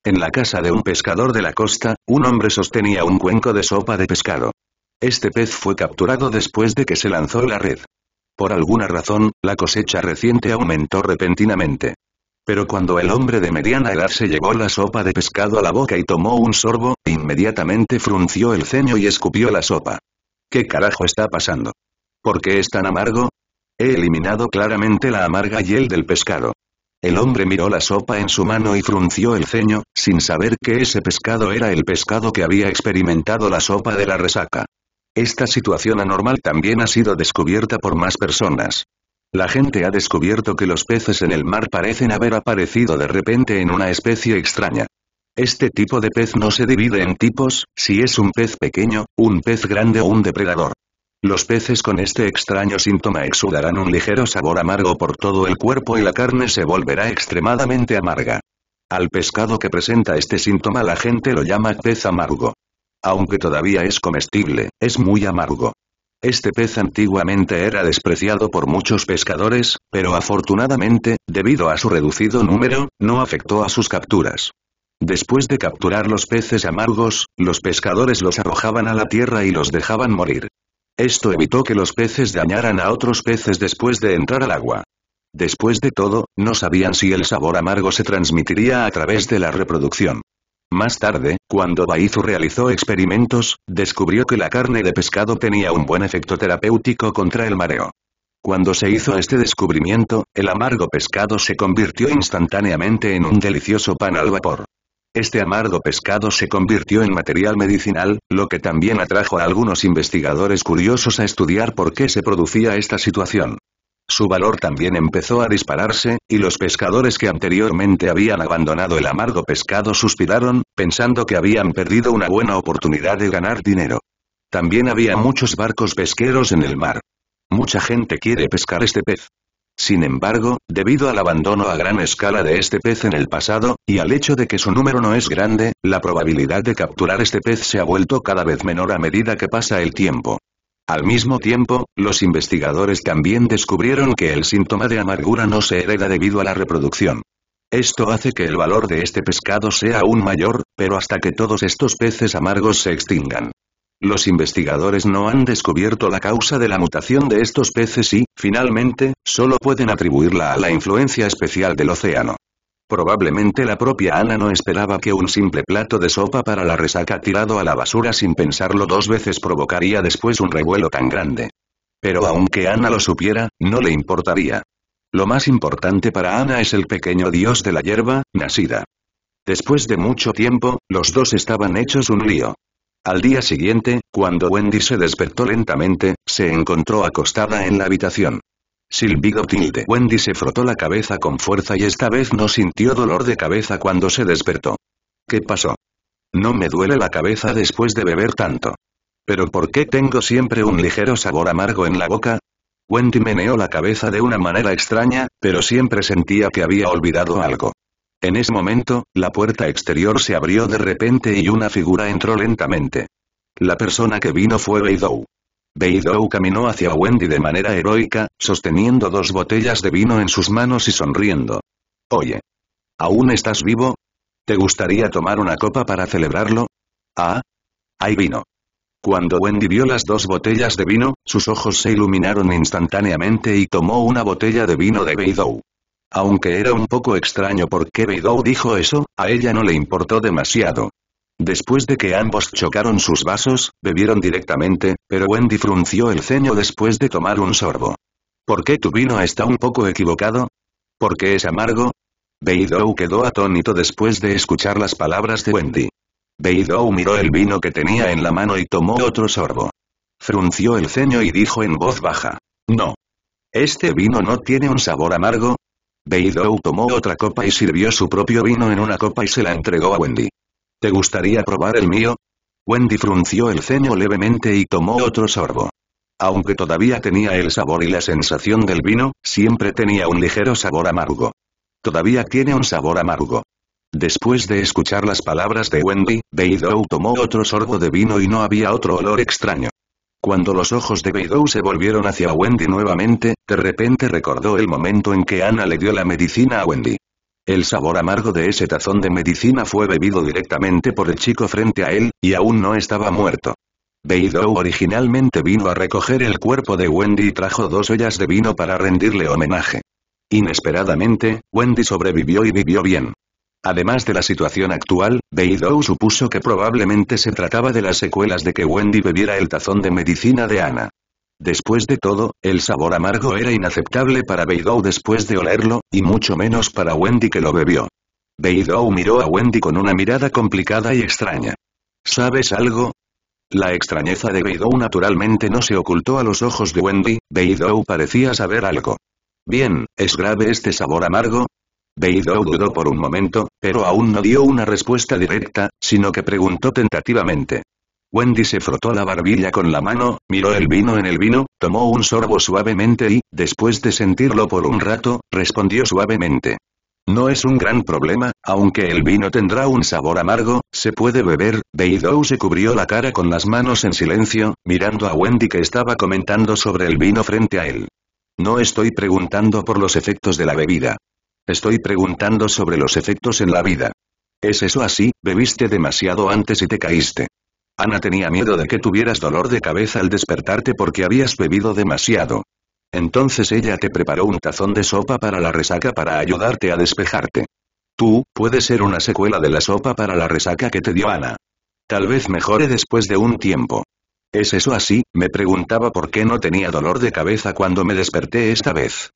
En la casa de un pescador de la costa, un hombre sostenía un cuenco de sopa de pescado. Este pez fue capturado después de que se lanzó la red. Por alguna razón, la cosecha reciente aumentó repentinamente. Pero cuando el hombre de mediana edad se llevó la sopa de pescado a la boca y tomó un sorbo, inmediatamente frunció el ceño y escupió la sopa. ¿Qué carajo está pasando? ¿Por qué es tan amargo? He eliminado claramente la amarga hiel del pescado. El hombre miró la sopa en su mano y frunció el ceño, sin saber que ese pescado era el pescado que había experimentado la sopa de la resaca. Esta situación anormal también ha sido descubierta por más personas. La gente ha descubierto que los peces en el mar parecen haber aparecido de repente en una especie extraña. Este tipo de pez no se divide en tipos, si es un pez pequeño, un pez grande o un depredador. Los peces con este extraño síntoma exudarán un ligero sabor amargo por todo el cuerpo y la carne se volverá extremadamente amarga. Al pescado que presenta este síntoma la gente lo llama pez amargo. Aunque todavía es comestible, es muy amargo. Este pez antiguamente era despreciado por muchos pescadores, pero afortunadamente, debido a su reducido número, no afectó a sus capturas. Después de capturar los peces amargos, los pescadores los arrojaban a la tierra y los dejaban morir. Esto evitó que los peces dañaran a otros peces después de entrar al agua. Después de todo, no sabían si el sabor amargo se transmitiría a través de la reproducción. Más tarde, cuando Baizu realizó experimentos, descubrió que la carne de pescado tenía un buen efecto terapéutico contra el mareo. Cuando se hizo este descubrimiento, el amargo pescado se convirtió instantáneamente en un delicioso pan al vapor. Este amargo pescado se convirtió en material medicinal, lo que también atrajo a algunos investigadores curiosos a estudiar por qué se producía esta situación. Su valor también empezó a dispararse, y los pescadores que anteriormente habían abandonado el amargo pescado suspiraron, pensando que habían perdido una buena oportunidad de ganar dinero. También había muchos barcos pesqueros en el mar. Mucha gente quiere pescar este pez. Sin embargo, debido al abandono a gran escala de este pez en el pasado, y al hecho de que su número no es grande, la probabilidad de capturar este pez se ha vuelto cada vez menor a medida que pasa el tiempo. Al mismo tiempo, los investigadores también descubrieron que el síntoma de amargura no se hereda debido a la reproducción. Esto hace que el valor de este pescado sea aún mayor, pero hasta que todos estos peces amargos se extingan. Los investigadores no han descubierto la causa de la mutación de estos peces y, finalmente, solo pueden atribuirla a la influencia especial del océano. Probablemente la propia Ana no esperaba que un simple plato de sopa para la resaca tirado a la basura sin pensarlo dos veces provocaría después un revuelo tan grande. Pero aunque Ana lo supiera, no le importaría. Lo más importante para Ana es el pequeño dios de la hierba, nacida. Después de mucho tiempo, los dos estaban hechos un lío. Al día siguiente, cuando Wendy se despertó lentamente, se encontró acostada en la habitación. Silbido tilde. Wendy se frotó la cabeza con fuerza y esta vez no sintió dolor de cabeza cuando se despertó. ¿Qué pasó? No me duele la cabeza después de beber tanto. ¿Pero por qué tengo siempre un ligero sabor amargo en la boca? Wendy meneó la cabeza de una manera extraña, pero siempre sentía que había olvidado algo. En ese momento, la puerta exterior se abrió de repente y una figura entró lentamente. La persona que vino fue Beidou. Beidou caminó hacia Wendy de manera heroica, sosteniendo dos botellas de vino en sus manos y sonriendo. Oye. ¿Aún estás vivo? ¿Te gustaría tomar una copa para celebrarlo? Ah. Hay vino. Cuando Wendy vio las dos botellas de vino, sus ojos se iluminaron instantáneamente y tomó una botella de vino de Beidou. Aunque era un poco extraño por qué Beidou dijo eso, a ella no le importó demasiado. Después de que ambos chocaron sus vasos, bebieron directamente, pero Wendy frunció el ceño después de tomar un sorbo. ¿Por qué tu vino está un poco equivocado? ¿Por qué es amargo? Beidou quedó atónito después de escuchar las palabras de Wendy. Beidou miró el vino que tenía en la mano y tomó otro sorbo. Frunció el ceño y dijo en voz baja. No. Este vino no tiene un sabor amargo, Beidou tomó otra copa y sirvió su propio vino en una copa y se la entregó a Wendy. ¿Te gustaría probar el mío? Wendy frunció el ceño levemente y tomó otro sorbo. Aunque todavía tenía el sabor y la sensación del vino, siempre tenía un ligero sabor amargo. Todavía tiene un sabor amargo. Después de escuchar las palabras de Wendy, Beidou tomó otro sorbo de vino y no había otro olor extraño. Cuando los ojos de Beidou se volvieron hacia Wendy nuevamente, de repente recordó el momento en que Ana le dio la medicina a Wendy. El sabor amargo de ese tazón de medicina fue bebido directamente por el chico frente a él, y aún no estaba muerto. Beidou originalmente vino a recoger el cuerpo de Wendy y trajo dos ollas de vino para rendirle homenaje. Inesperadamente, Wendy sobrevivió y vivió bien. Además de la situación actual, Beidou supuso que probablemente se trataba de las secuelas de que Wendy bebiera el tazón de medicina de Ana. Después de todo, el sabor amargo era inaceptable para Beidou después de olerlo, y mucho menos para Wendy que lo bebió. Beidou miró a Wendy con una mirada complicada y extraña. ¿Sabes algo? La extrañeza de Beidou naturalmente no se ocultó a los ojos de Wendy, Beidou parecía saber algo. Bien, ¿es grave este sabor amargo? Beidou dudó por un momento, pero aún no dio una respuesta directa, sino que preguntó tentativamente. Wendy se frotó la barbilla con la mano, miró el vino en el vino, tomó un sorbo suavemente y, después de sentirlo por un rato, respondió suavemente. No es un gran problema, aunque el vino tendrá un sabor amargo, se puede beber, Beidou se cubrió la cara con las manos en silencio, mirando a Wendy que estaba comentando sobre el vino frente a él. No estoy preguntando por los efectos de la bebida. Estoy preguntando sobre los efectos en la vida. ¿Es eso así? Bebiste demasiado antes y te caíste. Ana tenía miedo de que tuvieras dolor de cabeza al despertarte porque habías bebido demasiado. Entonces ella te preparó un tazón de sopa para la resaca para ayudarte a despejarte. Tú, puedes ser una secuela de la sopa para la resaca que te dio Ana. Tal vez mejore después de un tiempo. ¿Es eso así? Me preguntaba por qué no tenía dolor de cabeza cuando me desperté esta vez.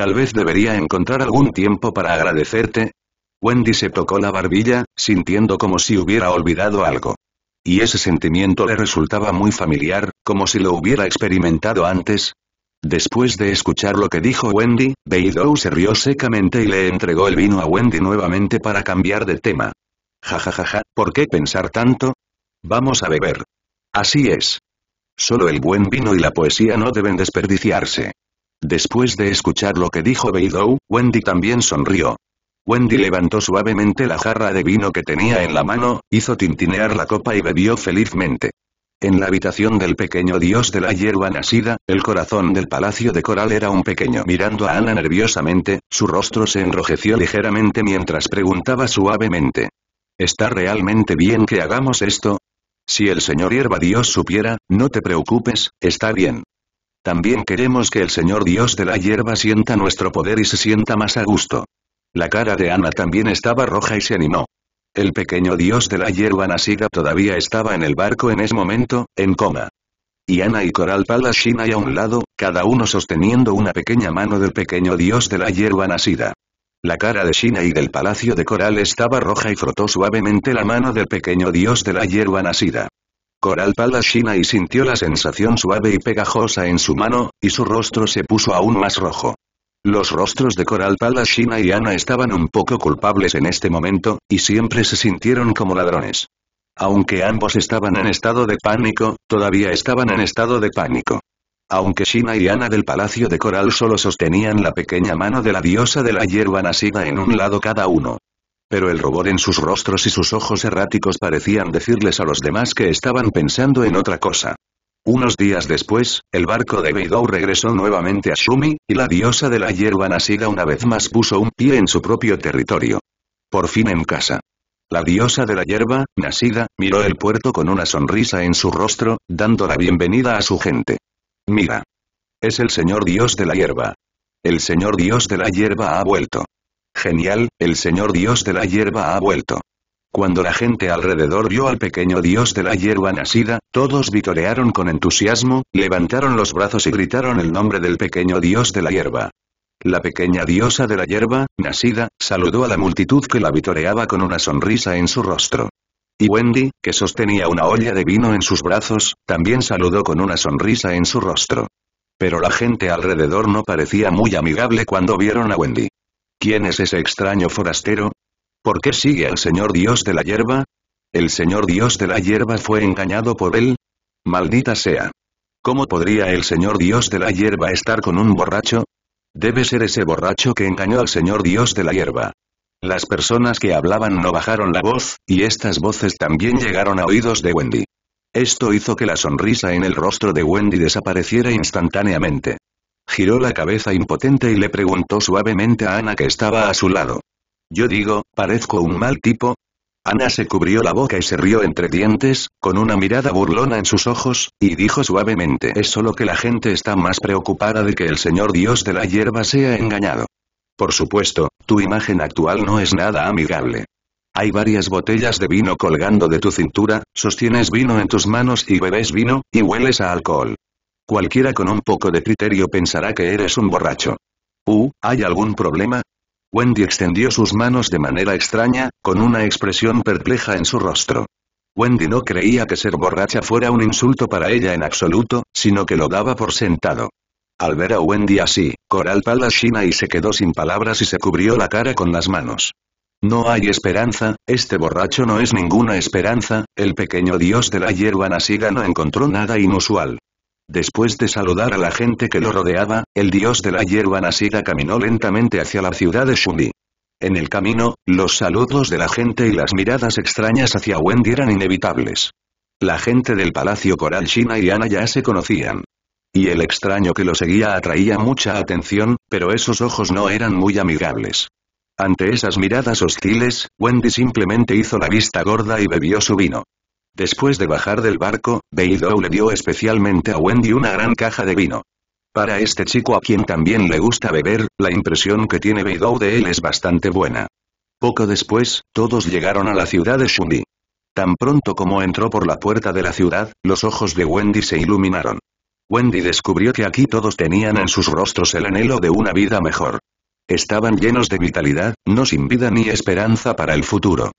Tal vez debería encontrar algún tiempo para agradecerte. Wendy se tocó la barbilla, sintiendo como si hubiera olvidado algo. Y ese sentimiento le resultaba muy familiar, como si lo hubiera experimentado antes. Después de escuchar lo que dijo Wendy, Beidou se rió secamente y le entregó el vino a Wendy nuevamente para cambiar de tema. Ja ja ja ja, ¿por qué pensar tanto? Vamos a beber. Así es. Solo el buen vino y la poesía no deben desperdiciarse. Después de escuchar lo que dijo Beidou, Wendy también sonrió. Wendy levantó suavemente la jarra de vino que tenía en la mano, hizo tintinear la copa y bebió felizmente. En la habitación del pequeño dios de la hierba nacida, el corazón del palacio de coral era un pequeño. Mirando a Ana nerviosamente, su rostro se enrojeció ligeramente mientras preguntaba suavemente. ¿Está realmente bien que hagamos esto? Si el señor hierba dios supiera, no te preocupes, está bien. También queremos que el Señor Dios de la hierba sienta nuestro poder y se sienta más a gusto. La cara de Ana también estaba roja y se animó. El pequeño dios de la hierba nacida todavía estaba en el barco en ese momento, en coma. Y Ana y Coral Palashina y a un lado, cada uno sosteniendo una pequeña mano del pequeño dios de la hierba nacida. La cara de Shina y del palacio de Coral estaba roja y frotó suavemente la mano del pequeño dios de la hierba nacida. Coral Palashina y sintió la sensación suave y pegajosa en su mano, y su rostro se puso aún más rojo. Los rostros de Coral Palashina y Ana estaban un poco culpables en este momento, y siempre se sintieron como ladrones. Aunque ambos estaban en estado de pánico, todavía estaban en estado de pánico. Aunque Shina y Ana del Palacio de Coral solo sostenían la pequeña mano de la diosa de la hierba nacida en un lado cada uno. Pero el rubor en sus rostros y sus ojos erráticos parecían decirles a los demás que estaban pensando en otra cosa. Unos días después, el barco de Beidou regresó nuevamente a Shumi, y la diosa de la hierba nacida una vez más puso un pie en su propio territorio. Por fin en casa. La diosa de la hierba, nacida, miró el puerto con una sonrisa en su rostro, dando la bienvenida a su gente. Mira. Es el señor dios de la hierba. El señor dios de la hierba ha vuelto. Genial, el señor dios de la hierba ha vuelto. Cuando la gente alrededor vio al pequeño dios de la hierba nacida, todos vitorearon con entusiasmo, levantaron los brazos y gritaron el nombre del pequeño dios de la hierba. La pequeña diosa de la hierba, nacida, saludó a la multitud que la vitoreaba con una sonrisa en su rostro. Y Wendy, que sostenía una olla de vino en sus brazos, también saludó con una sonrisa en su rostro. Pero la gente alrededor no parecía muy amigable cuando vieron a Wendy. ¿Quién es ese extraño forastero? ¿Por qué sigue al señor dios de la hierba? ¿El señor dios de la hierba fue engañado por él? Maldita sea. ¿Cómo podría el señor dios de la hierba estar con un borracho? Debe ser ese borracho que engañó al señor dios de la hierba. Las personas que hablaban no bajaron la voz, y estas voces también llegaron a oídos de Wendy. Esto hizo que la sonrisa en el rostro de Wendy desapareciera instantáneamente giró la cabeza impotente y le preguntó suavemente a Ana que estaba a su lado. Yo digo, ¿parezco un mal tipo? Ana se cubrió la boca y se rió entre dientes, con una mirada burlona en sus ojos, y dijo suavemente es solo que la gente está más preocupada de que el señor dios de la hierba sea engañado. Por supuesto, tu imagen actual no es nada amigable. Hay varias botellas de vino colgando de tu cintura, sostienes vino en tus manos y bebes vino, y hueles a alcohol. Cualquiera con un poco de criterio pensará que eres un borracho. Uh, ¿hay algún problema? Wendy extendió sus manos de manera extraña, con una expresión perpleja en su rostro. Wendy no creía que ser borracha fuera un insulto para ella en absoluto, sino que lo daba por sentado. Al ver a Wendy así, Coral Palachina y se quedó sin palabras y se cubrió la cara con las manos. No hay esperanza, este borracho no es ninguna esperanza, el pequeño dios de la hierba nasiga no encontró nada inusual. Después de saludar a la gente que lo rodeaba, el dios de la hierba nacida caminó lentamente hacia la ciudad de Shumi. En el camino, los saludos de la gente y las miradas extrañas hacia Wendy eran inevitables. La gente del Palacio Coral China y Ana ya se conocían. Y el extraño que lo seguía atraía mucha atención, pero esos ojos no eran muy amigables. Ante esas miradas hostiles, Wendy simplemente hizo la vista gorda y bebió su vino. Después de bajar del barco, Beidou le dio especialmente a Wendy una gran caja de vino. Para este chico a quien también le gusta beber, la impresión que tiene Beidou de él es bastante buena. Poco después, todos llegaron a la ciudad de Shundi. Tan pronto como entró por la puerta de la ciudad, los ojos de Wendy se iluminaron. Wendy descubrió que aquí todos tenían en sus rostros el anhelo de una vida mejor. Estaban llenos de vitalidad, no sin vida ni esperanza para el futuro.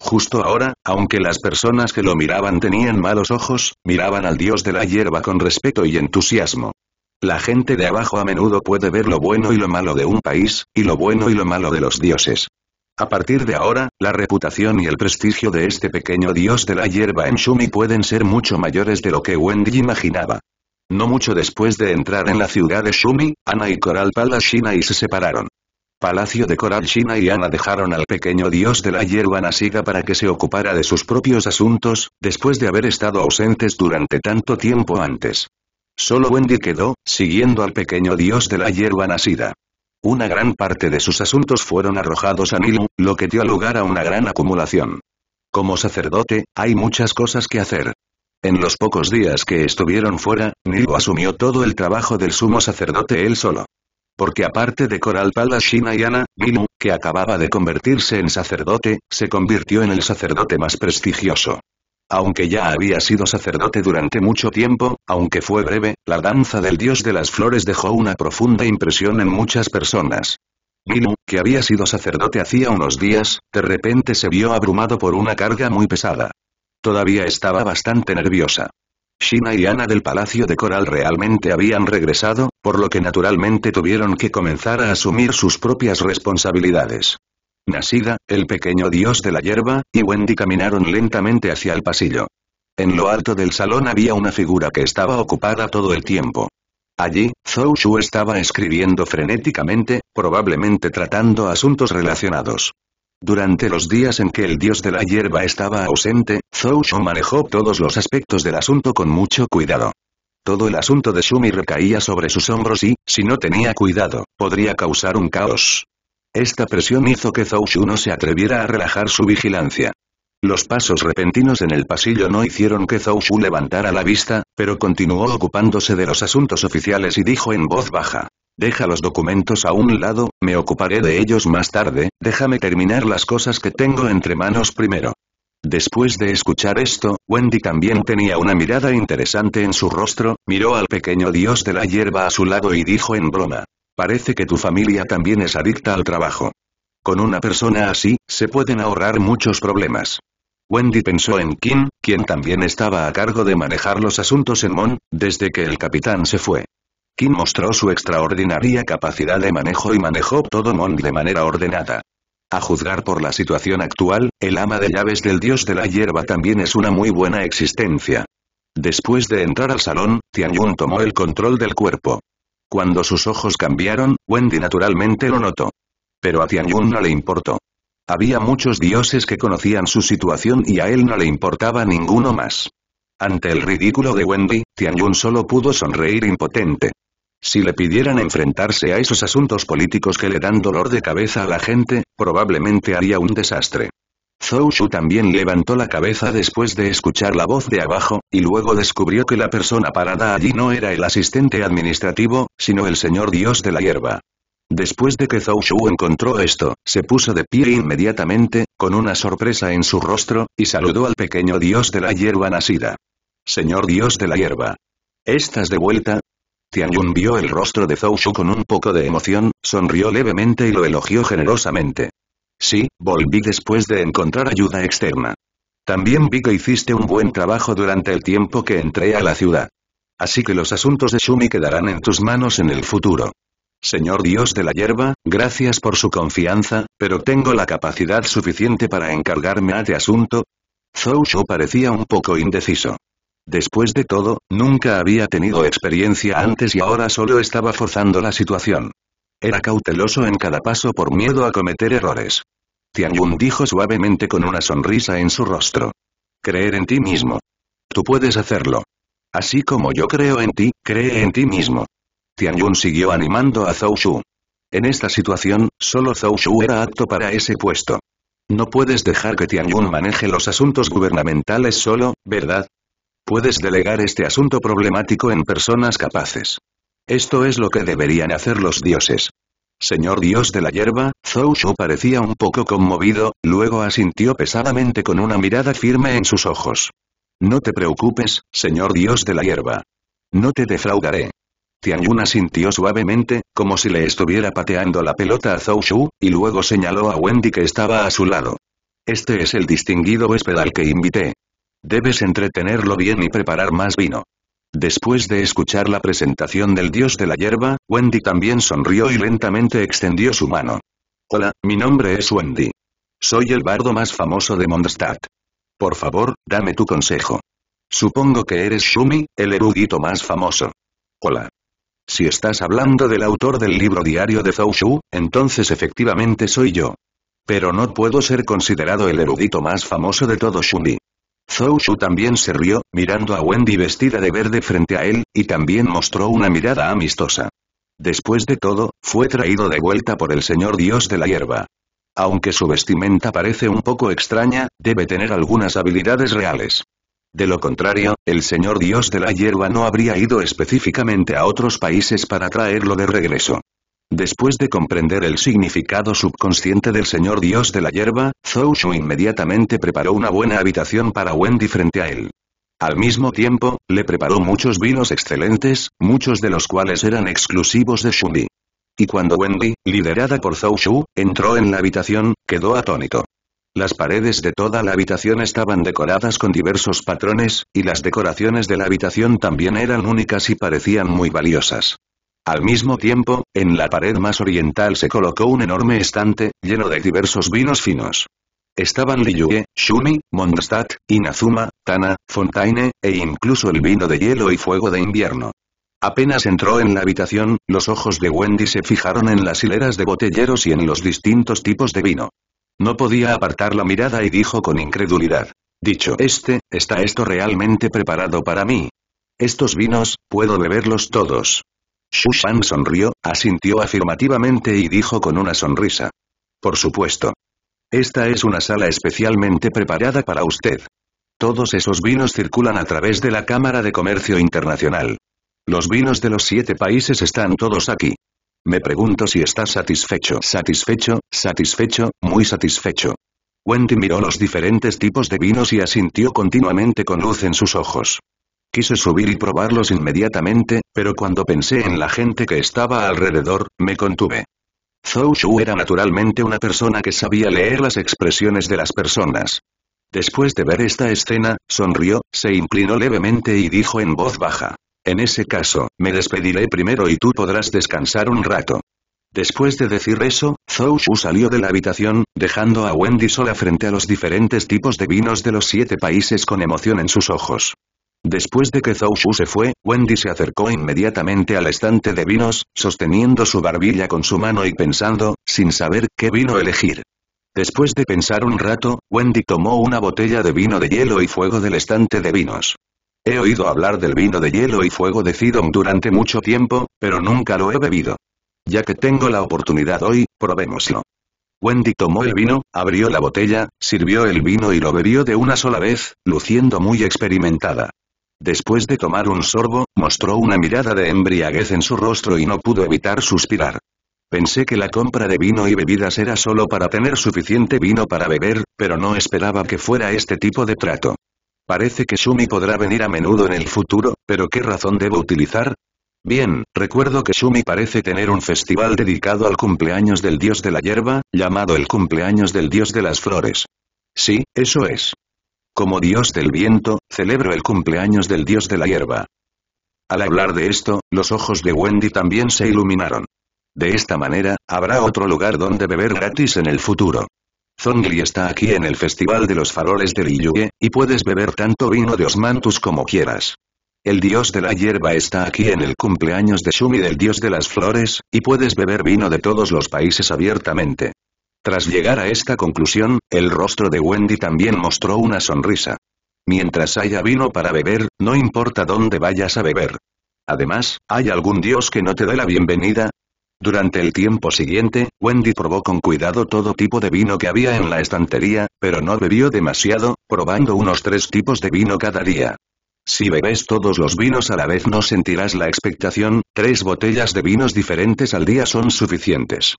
Justo ahora, aunque las personas que lo miraban tenían malos ojos, miraban al dios de la hierba con respeto y entusiasmo. La gente de abajo a menudo puede ver lo bueno y lo malo de un país, y lo bueno y lo malo de los dioses. A partir de ahora, la reputación y el prestigio de este pequeño dios de la hierba en Shumi pueden ser mucho mayores de lo que Wendy imaginaba. No mucho después de entrar en la ciudad de Shumi, Ana y Coral Palashina y se separaron. Palacio de Coral y Ana dejaron al pequeño dios de la hierba nacida para que se ocupara de sus propios asuntos, después de haber estado ausentes durante tanto tiempo antes. Solo Wendy quedó, siguiendo al pequeño dios de la hierba nacida. Una gran parte de sus asuntos fueron arrojados a Nilu, lo que dio lugar a una gran acumulación. Como sacerdote, hay muchas cosas que hacer. En los pocos días que estuvieron fuera, Nilu asumió todo el trabajo del sumo sacerdote él solo porque aparte de Coral y Ana, Ginu, que acababa de convertirse en sacerdote, se convirtió en el sacerdote más prestigioso. Aunque ya había sido sacerdote durante mucho tiempo, aunque fue breve, la danza del dios de las flores dejó una profunda impresión en muchas personas. Ginu, que había sido sacerdote hacía unos días, de repente se vio abrumado por una carga muy pesada. Todavía estaba bastante nerviosa. Shina y Ana del Palacio de Coral realmente habían regresado, por lo que naturalmente tuvieron que comenzar a asumir sus propias responsabilidades. Nasida, el pequeño dios de la hierba, y Wendy caminaron lentamente hacia el pasillo. En lo alto del salón había una figura que estaba ocupada todo el tiempo. Allí, Zhou Shu estaba escribiendo frenéticamente, probablemente tratando asuntos relacionados. Durante los días en que el dios de la hierba estaba ausente, Zhou manejó todos los aspectos del asunto con mucho cuidado. Todo el asunto de Shumi recaía sobre sus hombros y, si no tenía cuidado, podría causar un caos. Esta presión hizo que Zhou Shu no se atreviera a relajar su vigilancia. Los pasos repentinos en el pasillo no hicieron que Zhou Shu levantara la vista, pero continuó ocupándose de los asuntos oficiales y dijo en voz baja. Deja los documentos a un lado, me ocuparé de ellos más tarde, déjame terminar las cosas que tengo entre manos primero. Después de escuchar esto, Wendy también tenía una mirada interesante en su rostro, miró al pequeño dios de la hierba a su lado y dijo en broma. Parece que tu familia también es adicta al trabajo. Con una persona así, se pueden ahorrar muchos problemas. Wendy pensó en Kim, quien también estaba a cargo de manejar los asuntos en Mon, desde que el capitán se fue. Kim mostró su extraordinaria capacidad de manejo y manejó todo Mond de manera ordenada. A juzgar por la situación actual, el ama de llaves del dios de la hierba también es una muy buena existencia. Después de entrar al salón, Tianyun tomó el control del cuerpo. Cuando sus ojos cambiaron, Wendy naturalmente lo notó. Pero a Tianyun no le importó. Había muchos dioses que conocían su situación y a él no le importaba ninguno más. Ante el ridículo de Wendy, Tianyun solo pudo sonreír impotente. Si le pidieran enfrentarse a esos asuntos políticos que le dan dolor de cabeza a la gente, probablemente haría un desastre. Zhou Shu también levantó la cabeza después de escuchar la voz de abajo, y luego descubrió que la persona parada allí no era el asistente administrativo, sino el señor dios de la hierba. Después de que Zhou Shu encontró esto, se puso de pie inmediatamente, con una sorpresa en su rostro, y saludó al pequeño dios de la hierba nacida. Señor dios de la hierba. ¿Estás de vuelta? Tianyun vio el rostro de Zhou Shu con un poco de emoción, sonrió levemente y lo elogió generosamente. Sí, volví después de encontrar ayuda externa. También vi que hiciste un buen trabajo durante el tiempo que entré a la ciudad. Así que los asuntos de Shumi quedarán en tus manos en el futuro. Señor Dios de la hierba, gracias por su confianza, pero tengo la capacidad suficiente para encargarme a este asunto. Zhou Shu parecía un poco indeciso. Después de todo, nunca había tenido experiencia antes y ahora solo estaba forzando la situación. Era cauteloso en cada paso por miedo a cometer errores. Tianyun dijo suavemente con una sonrisa en su rostro. Creer en ti mismo. Tú puedes hacerlo. Así como yo creo en ti, cree en ti mismo. Tianyun siguió animando a Zhou Shu. En esta situación, solo Zhou Shu era apto para ese puesto. No puedes dejar que Tianyun maneje los asuntos gubernamentales solo, ¿verdad? Puedes delegar este asunto problemático en personas capaces. Esto es lo que deberían hacer los dioses. Señor Dios de la hierba, Zhou Shu parecía un poco conmovido, luego asintió pesadamente con una mirada firme en sus ojos. No te preocupes, señor Dios de la hierba. No te defraudaré. Yun asintió suavemente, como si le estuviera pateando la pelota a Zhou Shu, y luego señaló a Wendy que estaba a su lado. Este es el distinguido huésped al que invité. Debes entretenerlo bien y preparar más vino. Después de escuchar la presentación del dios de la hierba, Wendy también sonrió y lentamente extendió su mano. Hola, mi nombre es Wendy. Soy el bardo más famoso de Mondstadt. Por favor, dame tu consejo. Supongo que eres Shumi, el erudito más famoso. Hola. Si estás hablando del autor del libro diario de Zhou Shu, entonces efectivamente soy yo. Pero no puedo ser considerado el erudito más famoso de todo Shumi. Zhou Shu también se rió, mirando a Wendy vestida de verde frente a él, y también mostró una mirada amistosa. Después de todo, fue traído de vuelta por el señor dios de la hierba. Aunque su vestimenta parece un poco extraña, debe tener algunas habilidades reales. De lo contrario, el señor dios de la hierba no habría ido específicamente a otros países para traerlo de regreso. Después de comprender el significado subconsciente del señor dios de la hierba, Zhou Shu inmediatamente preparó una buena habitación para Wendy frente a él. Al mismo tiempo, le preparó muchos vinos excelentes, muchos de los cuales eran exclusivos de Shumi. Y cuando Wendy, liderada por Zhou Shu, entró en la habitación, quedó atónito. Las paredes de toda la habitación estaban decoradas con diversos patrones, y las decoraciones de la habitación también eran únicas y parecían muy valiosas. Al mismo tiempo, en la pared más oriental se colocó un enorme estante, lleno de diversos vinos finos. Estaban Liyue, Shumi, Mondstadt, Inazuma, Tana, Fontaine, e incluso el vino de hielo y fuego de invierno. Apenas entró en la habitación, los ojos de Wendy se fijaron en las hileras de botelleros y en los distintos tipos de vino. No podía apartar la mirada y dijo con incredulidad. Dicho este, ¿está esto realmente preparado para mí? Estos vinos, puedo beberlos todos. Shushan sonrió, asintió afirmativamente y dijo con una sonrisa. Por supuesto. Esta es una sala especialmente preparada para usted. Todos esos vinos circulan a través de la Cámara de Comercio Internacional. Los vinos de los siete países están todos aquí. Me pregunto si está satisfecho. Satisfecho, satisfecho, muy satisfecho. Wendy miró los diferentes tipos de vinos y asintió continuamente con luz en sus ojos. Quise subir y probarlos inmediatamente, pero cuando pensé en la gente que estaba alrededor, me contuve. Zhou Shu era naturalmente una persona que sabía leer las expresiones de las personas. Después de ver esta escena, sonrió, se inclinó levemente y dijo en voz baja. En ese caso, me despediré primero y tú podrás descansar un rato. Después de decir eso, Zhou Shu salió de la habitación, dejando a Wendy sola frente a los diferentes tipos de vinos de los siete países con emoción en sus ojos. Después de que Zhou Shu se fue, Wendy se acercó inmediatamente al estante de vinos, sosteniendo su barbilla con su mano y pensando, sin saber qué vino elegir. Después de pensar un rato, Wendy tomó una botella de vino de hielo y fuego del estante de vinos. He oído hablar del vino de hielo y fuego de Sidon durante mucho tiempo, pero nunca lo he bebido. Ya que tengo la oportunidad hoy, probémoslo. Wendy tomó el vino, abrió la botella, sirvió el vino y lo bebió de una sola vez, luciendo muy experimentada. Después de tomar un sorbo, mostró una mirada de embriaguez en su rostro y no pudo evitar suspirar. Pensé que la compra de vino y bebidas era solo para tener suficiente vino para beber, pero no esperaba que fuera este tipo de trato. Parece que Shumi podrá venir a menudo en el futuro, pero ¿qué razón debo utilizar? Bien, recuerdo que Shumi parece tener un festival dedicado al cumpleaños del dios de la hierba, llamado el cumpleaños del dios de las flores. Sí, eso es. Como dios del viento, celebro el cumpleaños del dios de la hierba. Al hablar de esto, los ojos de Wendy también se iluminaron. De esta manera, habrá otro lugar donde beber gratis en el futuro. Zongli está aquí en el Festival de los Faroles de Liyue, y puedes beber tanto vino de Osmantus como quieras. El dios de la hierba está aquí en el cumpleaños de Shumi del dios de las flores, y puedes beber vino de todos los países abiertamente. Tras llegar a esta conclusión, el rostro de Wendy también mostró una sonrisa. Mientras haya vino para beber, no importa dónde vayas a beber. Además, ¿hay algún dios que no te dé la bienvenida? Durante el tiempo siguiente, Wendy probó con cuidado todo tipo de vino que había en la estantería, pero no bebió demasiado, probando unos tres tipos de vino cada día. Si bebes todos los vinos a la vez no sentirás la expectación, tres botellas de vinos diferentes al día son suficientes.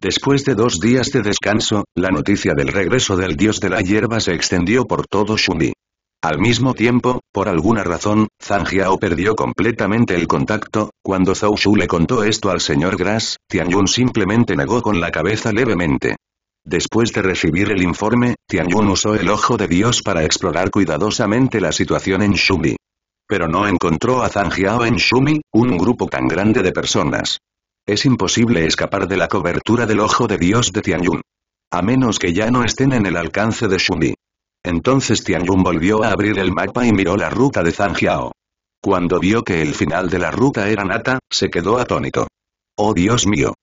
Después de dos días de descanso, la noticia del regreso del dios de la hierba se extendió por todo Shumi. Al mismo tiempo, por alguna razón, Zhang perdió completamente el contacto, cuando Zhou Shu le contó esto al señor Gras, Tianyun simplemente negó con la cabeza levemente. Después de recibir el informe, Tianyun usó el ojo de Dios para explorar cuidadosamente la situación en Shumi. Pero no encontró a Zhang en Shumi, un grupo tan grande de personas. Es imposible escapar de la cobertura del ojo de Dios de Tianyun. A menos que ya no estén en el alcance de Shumi. Entonces Tianyun volvió a abrir el mapa y miró la ruta de Zhangjiao. Cuando vio que el final de la ruta era Nata, se quedó atónito. ¡Oh Dios mío!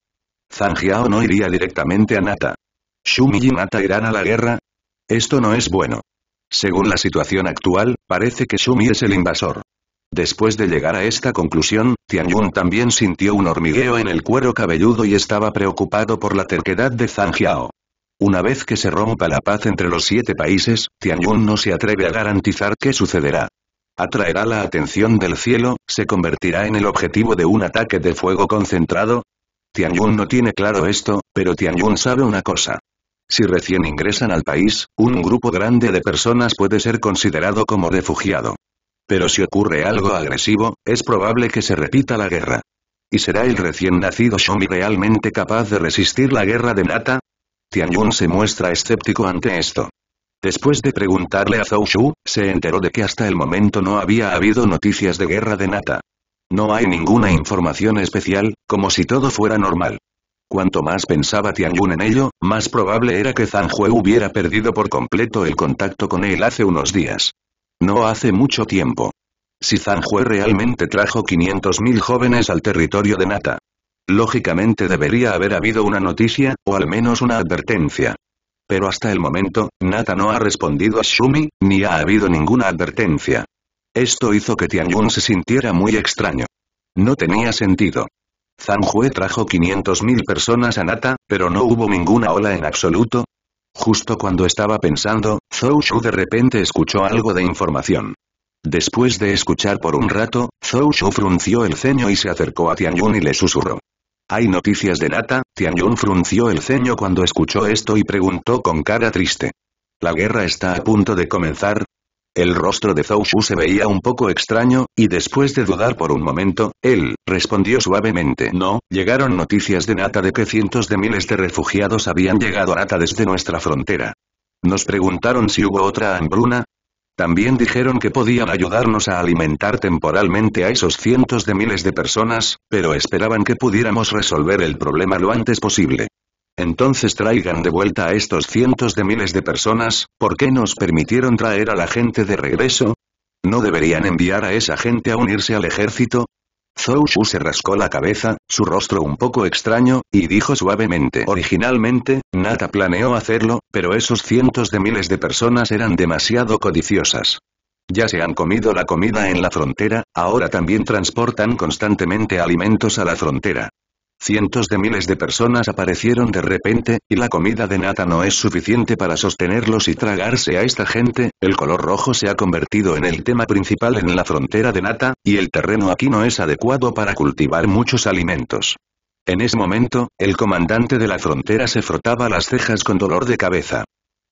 Jiao no iría directamente a Nata. ¿Shumi y Nata irán a la guerra? Esto no es bueno. Según la situación actual, parece que Shumi es el invasor. Después de llegar a esta conclusión, Tianyun también sintió un hormigueo en el cuero cabelludo y estaba preocupado por la terquedad de Zhang Jiao. Una vez que se rompa la paz entre los siete países, Tianyun no se atreve a garantizar qué sucederá. Atraerá la atención del cielo, se convertirá en el objetivo de un ataque de fuego concentrado. Tianyun no tiene claro esto, pero Tianyun sabe una cosa. Si recién ingresan al país, un grupo grande de personas puede ser considerado como refugiado. Pero si ocurre algo agresivo, es probable que se repita la guerra. ¿Y será el recién nacido Shomi realmente capaz de resistir la guerra de Nata? Tianyun se muestra escéptico ante esto. Después de preguntarle a Zhou Shu, se enteró de que hasta el momento no había habido noticias de guerra de Nata. No hay ninguna información especial, como si todo fuera normal. Cuanto más pensaba Tianyun en ello, más probable era que Zhang Hue hubiera perdido por completo el contacto con él hace unos días. No hace mucho tiempo. Si Zanjue realmente trajo 500.000 jóvenes al territorio de Nata. Lógicamente debería haber habido una noticia, o al menos una advertencia. Pero hasta el momento, Nata no ha respondido a Shumi, ni ha habido ninguna advertencia. Esto hizo que Tianyun se sintiera muy extraño. No tenía sentido. Zanjue trajo 500.000 personas a Nata, pero no hubo ninguna ola en absoluto, Justo cuando estaba pensando, Zhou Shu de repente escuchó algo de información. Después de escuchar por un rato, Zhou Shu frunció el ceño y se acercó a Yun y le susurró. ¿Hay noticias de Nata? Yun frunció el ceño cuando escuchó esto y preguntó con cara triste. La guerra está a punto de comenzar, el rostro de Zou Shu se veía un poco extraño, y después de dudar por un momento, él, respondió suavemente No, llegaron noticias de Nata de que cientos de miles de refugiados habían llegado a Nata desde nuestra frontera. Nos preguntaron si hubo otra hambruna. También dijeron que podían ayudarnos a alimentar temporalmente a esos cientos de miles de personas, pero esperaban que pudiéramos resolver el problema lo antes posible. Entonces traigan de vuelta a estos cientos de miles de personas, ¿por qué nos permitieron traer a la gente de regreso? ¿No deberían enviar a esa gente a unirse al ejército? Zhou Shu se rascó la cabeza, su rostro un poco extraño, y dijo suavemente. Originalmente, Nata planeó hacerlo, pero esos cientos de miles de personas eran demasiado codiciosas. Ya se han comido la comida en la frontera, ahora también transportan constantemente alimentos a la frontera. Cientos de miles de personas aparecieron de repente, y la comida de nata no es suficiente para sostenerlos y tragarse a esta gente, el color rojo se ha convertido en el tema principal en la frontera de nata, y el terreno aquí no es adecuado para cultivar muchos alimentos. En ese momento, el comandante de la frontera se frotaba las cejas con dolor de cabeza.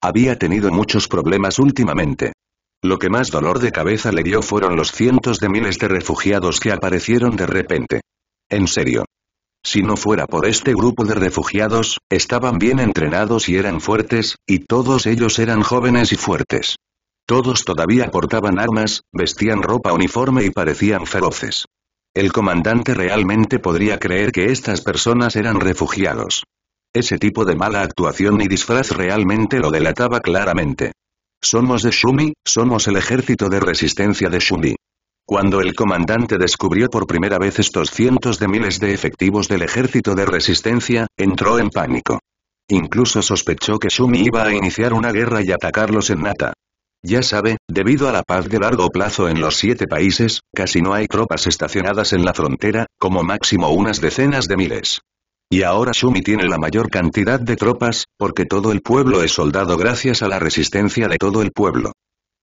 Había tenido muchos problemas últimamente. Lo que más dolor de cabeza le dio fueron los cientos de miles de refugiados que aparecieron de repente. En serio. Si no fuera por este grupo de refugiados, estaban bien entrenados y eran fuertes, y todos ellos eran jóvenes y fuertes. Todos todavía portaban armas, vestían ropa uniforme y parecían feroces. El comandante realmente podría creer que estas personas eran refugiados. Ese tipo de mala actuación y disfraz realmente lo delataba claramente. Somos de Shumi, somos el ejército de resistencia de Shumi. Cuando el comandante descubrió por primera vez estos cientos de miles de efectivos del ejército de resistencia, entró en pánico. Incluso sospechó que Shumi iba a iniciar una guerra y atacarlos en Nata. Ya sabe, debido a la paz de largo plazo en los siete países, casi no hay tropas estacionadas en la frontera, como máximo unas decenas de miles. Y ahora Shumi tiene la mayor cantidad de tropas, porque todo el pueblo es soldado gracias a la resistencia de todo el pueblo.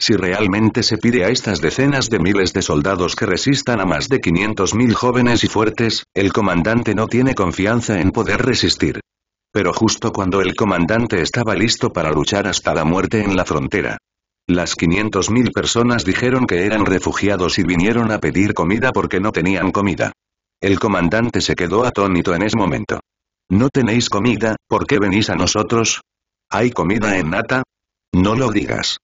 Si realmente se pide a estas decenas de miles de soldados que resistan a más de 500.000 jóvenes y fuertes, el comandante no tiene confianza en poder resistir. Pero justo cuando el comandante estaba listo para luchar hasta la muerte en la frontera. Las 500.000 personas dijeron que eran refugiados y vinieron a pedir comida porque no tenían comida. El comandante se quedó atónito en ese momento. ¿No tenéis comida? ¿Por qué venís a nosotros? ¿Hay comida en nata? No lo digas.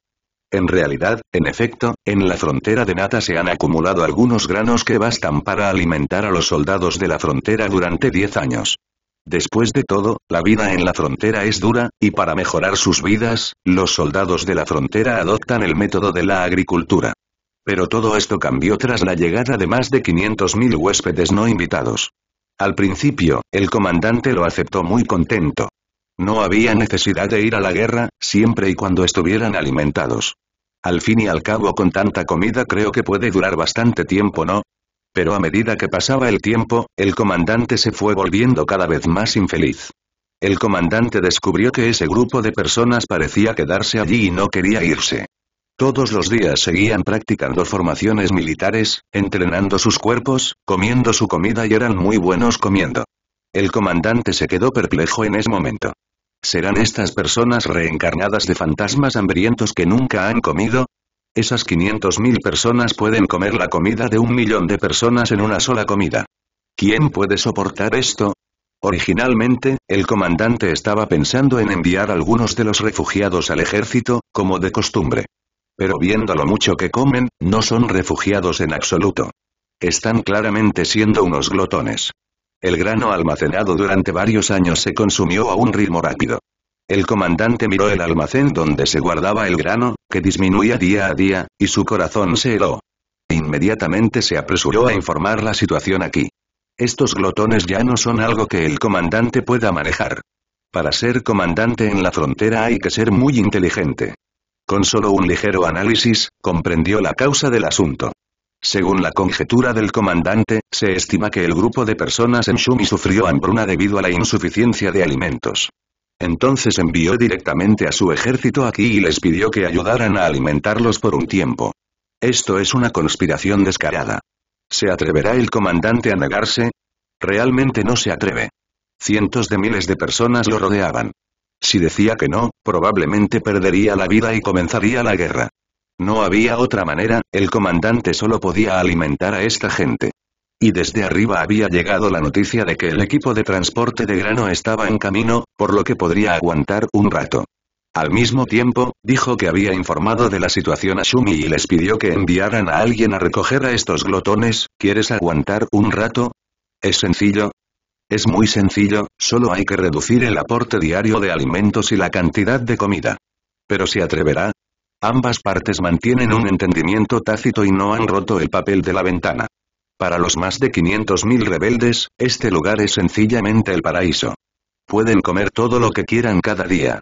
En realidad, en efecto, en la frontera de Nata se han acumulado algunos granos que bastan para alimentar a los soldados de la frontera durante 10 años. Después de todo, la vida en la frontera es dura, y para mejorar sus vidas, los soldados de la frontera adoptan el método de la agricultura. Pero todo esto cambió tras la llegada de más de 500.000 huéspedes no invitados. Al principio, el comandante lo aceptó muy contento. No había necesidad de ir a la guerra, siempre y cuando estuvieran alimentados. Al fin y al cabo con tanta comida creo que puede durar bastante tiempo, ¿no? Pero a medida que pasaba el tiempo, el comandante se fue volviendo cada vez más infeliz. El comandante descubrió que ese grupo de personas parecía quedarse allí y no quería irse. Todos los días seguían practicando formaciones militares, entrenando sus cuerpos, comiendo su comida y eran muy buenos comiendo. El comandante se quedó perplejo en ese momento. ¿Serán estas personas reencarnadas de fantasmas hambrientos que nunca han comido? Esas 500.000 personas pueden comer la comida de un millón de personas en una sola comida. ¿Quién puede soportar esto? Originalmente, el comandante estaba pensando en enviar algunos de los refugiados al ejército, como de costumbre. Pero viendo lo mucho que comen, no son refugiados en absoluto. Están claramente siendo unos glotones. El grano almacenado durante varios años se consumió a un ritmo rápido. El comandante miró el almacén donde se guardaba el grano, que disminuía día a día, y su corazón se heló. Inmediatamente se apresuró a informar la situación aquí. Estos glotones ya no son algo que el comandante pueda manejar. Para ser comandante en la frontera hay que ser muy inteligente. Con solo un ligero análisis, comprendió la causa del asunto. Según la conjetura del comandante, se estima que el grupo de personas en Shumi sufrió hambruna debido a la insuficiencia de alimentos. Entonces envió directamente a su ejército aquí y les pidió que ayudaran a alimentarlos por un tiempo. Esto es una conspiración descarada. ¿Se atreverá el comandante a negarse? Realmente no se atreve. Cientos de miles de personas lo rodeaban. Si decía que no, probablemente perdería la vida y comenzaría la guerra. No había otra manera, el comandante solo podía alimentar a esta gente. Y desde arriba había llegado la noticia de que el equipo de transporte de grano estaba en camino, por lo que podría aguantar un rato. Al mismo tiempo, dijo que había informado de la situación a Shumi y les pidió que enviaran a alguien a recoger a estos glotones, ¿quieres aguantar un rato? ¿Es sencillo? Es muy sencillo, solo hay que reducir el aporte diario de alimentos y la cantidad de comida. Pero se atreverá, Ambas partes mantienen un entendimiento tácito y no han roto el papel de la ventana. Para los más de 500.000 rebeldes, este lugar es sencillamente el paraíso. Pueden comer todo lo que quieran cada día.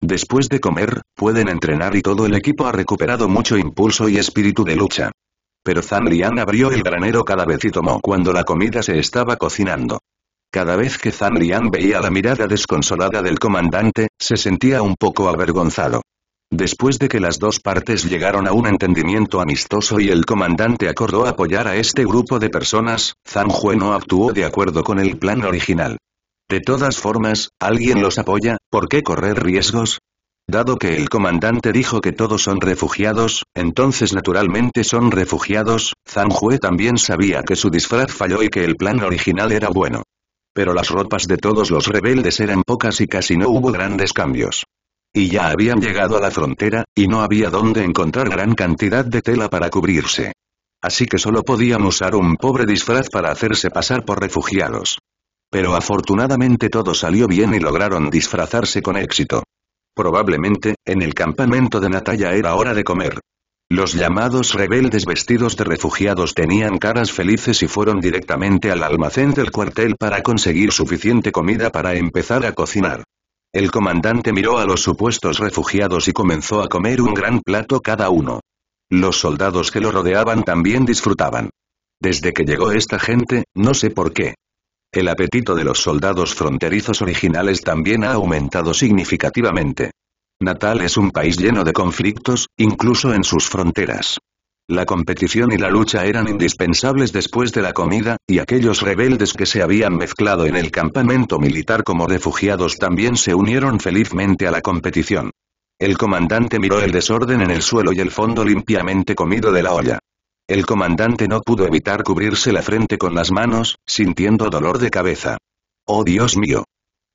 Después de comer, pueden entrenar y todo el equipo ha recuperado mucho impulso y espíritu de lucha. Pero Zan abrió el granero cada vez y tomó cuando la comida se estaba cocinando. Cada vez que Zan veía la mirada desconsolada del comandante, se sentía un poco avergonzado. Después de que las dos partes llegaron a un entendimiento amistoso y el comandante acordó apoyar a este grupo de personas, Zhang no actuó de acuerdo con el plan original. De todas formas, alguien los apoya, ¿por qué correr riesgos? Dado que el comandante dijo que todos son refugiados, entonces naturalmente son refugiados, Zhang también sabía que su disfraz falló y que el plan original era bueno. Pero las ropas de todos los rebeldes eran pocas y casi no hubo grandes cambios. Y ya habían llegado a la frontera, y no había donde encontrar gran cantidad de tela para cubrirse. Así que solo podían usar un pobre disfraz para hacerse pasar por refugiados. Pero afortunadamente todo salió bien y lograron disfrazarse con éxito. Probablemente, en el campamento de Natalia era hora de comer. Los llamados rebeldes vestidos de refugiados tenían caras felices y fueron directamente al almacén del cuartel para conseguir suficiente comida para empezar a cocinar. El comandante miró a los supuestos refugiados y comenzó a comer un gran plato cada uno. Los soldados que lo rodeaban también disfrutaban. Desde que llegó esta gente, no sé por qué. El apetito de los soldados fronterizos originales también ha aumentado significativamente. Natal es un país lleno de conflictos, incluso en sus fronteras. La competición y la lucha eran indispensables después de la comida, y aquellos rebeldes que se habían mezclado en el campamento militar como refugiados también se unieron felizmente a la competición. El comandante miró el desorden en el suelo y el fondo limpiamente comido de la olla. El comandante no pudo evitar cubrirse la frente con las manos, sintiendo dolor de cabeza. ¡Oh Dios mío!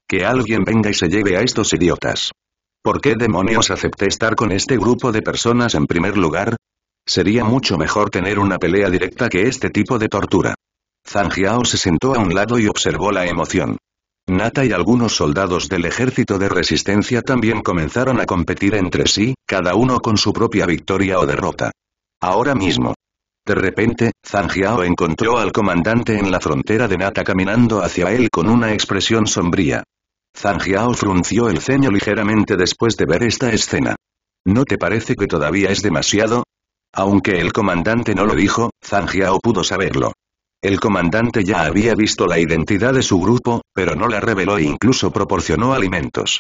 Que alguien venga y se lleve a estos idiotas. ¿Por qué demonios acepté estar con este grupo de personas en primer lugar? Sería mucho mejor tener una pelea directa que este tipo de tortura. Zangiao se sentó a un lado y observó la emoción. Nata y algunos soldados del ejército de resistencia también comenzaron a competir entre sí, cada uno con su propia victoria o derrota. Ahora mismo. De repente, Zangiao encontró al comandante en la frontera de Nata caminando hacia él con una expresión sombría. Zangiao frunció el ceño ligeramente después de ver esta escena. ¿No te parece que todavía es demasiado? Aunque el comandante no lo dijo, Zhang pudo saberlo. El comandante ya había visto la identidad de su grupo, pero no la reveló e incluso proporcionó alimentos.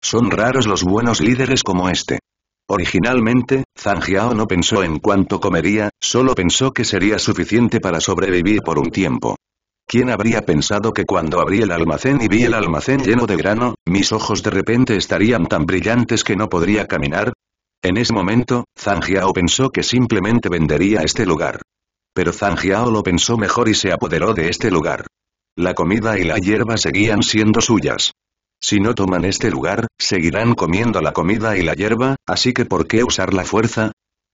Son raros los buenos líderes como este. Originalmente, Zhang no pensó en cuánto comería, solo pensó que sería suficiente para sobrevivir por un tiempo. ¿Quién habría pensado que cuando abrí el almacén y vi el almacén lleno de grano, mis ojos de repente estarían tan brillantes que no podría caminar? En ese momento, Zhang pensó que simplemente vendería este lugar. Pero Zhang lo pensó mejor y se apoderó de este lugar. La comida y la hierba seguían siendo suyas. Si no toman este lugar, seguirán comiendo la comida y la hierba, así que ¿por qué usar la fuerza?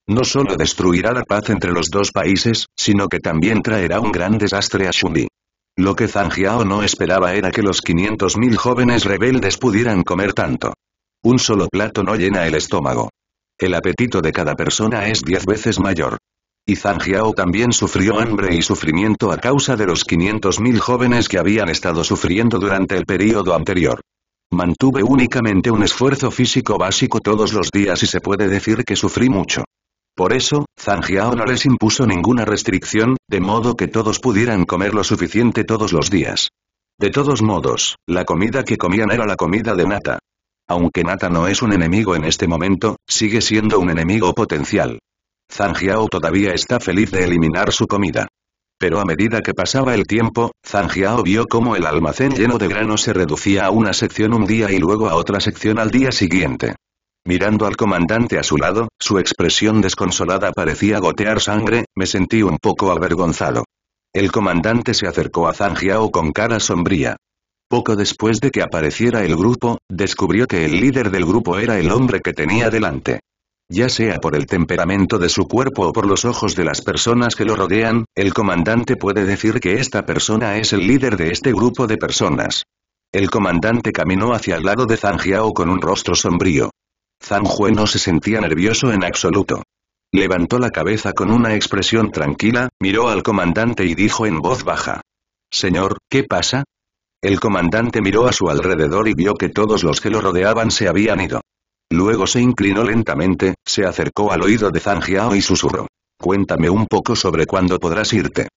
No solo destruirá la paz entre los dos países, sino que también traerá un gran desastre a Shuni. Lo que Zangiao no esperaba era que los 500.000 jóvenes rebeldes pudieran comer tanto. Un solo plato no llena el estómago. El apetito de cada persona es diez veces mayor. Y Zhang Yao también sufrió hambre y sufrimiento a causa de los 500.000 jóvenes que habían estado sufriendo durante el período anterior. Mantuve únicamente un esfuerzo físico básico todos los días y se puede decir que sufrí mucho. Por eso, Zhang Yao no les impuso ninguna restricción, de modo que todos pudieran comer lo suficiente todos los días. De todos modos, la comida que comían era la comida de nata, aunque Nata no es un enemigo en este momento, sigue siendo un enemigo potencial. Zhang todavía está feliz de eliminar su comida. Pero a medida que pasaba el tiempo, Zhang vio cómo el almacén lleno de grano se reducía a una sección un día y luego a otra sección al día siguiente. Mirando al comandante a su lado, su expresión desconsolada parecía gotear sangre, me sentí un poco avergonzado. El comandante se acercó a Zhang con cara sombría. Poco después de que apareciera el grupo, descubrió que el líder del grupo era el hombre que tenía delante. Ya sea por el temperamento de su cuerpo o por los ojos de las personas que lo rodean, el comandante puede decir que esta persona es el líder de este grupo de personas. El comandante caminó hacia el lado de Xiao con un rostro sombrío. Zanjue no se sentía nervioso en absoluto. Levantó la cabeza con una expresión tranquila, miró al comandante y dijo en voz baja. Señor, ¿qué pasa? El comandante miró a su alrededor y vio que todos los que lo rodeaban se habían ido. Luego se inclinó lentamente, se acercó al oído de Zangiao y susurró. Cuéntame un poco sobre cuándo podrás irte.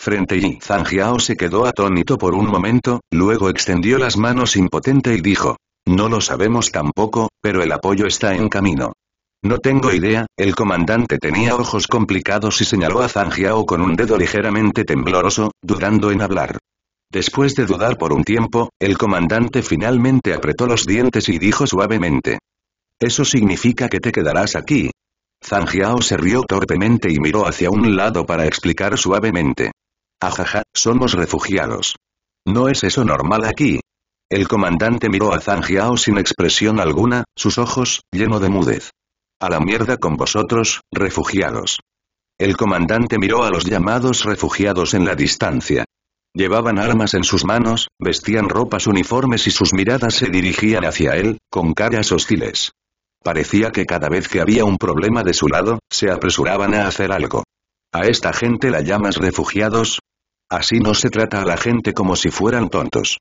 Frente y Zangiao se quedó atónito por un momento, luego extendió las manos impotente y dijo. No lo sabemos tampoco, pero el apoyo está en camino. No tengo idea, el comandante tenía ojos complicados y señaló a Zangiao con un dedo ligeramente tembloroso, durando en hablar. Después de dudar por un tiempo, el comandante finalmente apretó los dientes y dijo suavemente. Eso significa que te quedarás aquí. Zangiao se rió torpemente y miró hacia un lado para explicar suavemente. Ajaja, somos refugiados. ¿No es eso normal aquí? El comandante miró a Zangiao sin expresión alguna, sus ojos, lleno de mudez. A la mierda con vosotros, refugiados. El comandante miró a los llamados refugiados en la distancia. Llevaban armas en sus manos, vestían ropas uniformes y sus miradas se dirigían hacia él, con caras hostiles. Parecía que cada vez que había un problema de su lado, se apresuraban a hacer algo. ¿A esta gente la llamas refugiados? Así no se trata a la gente como si fueran tontos.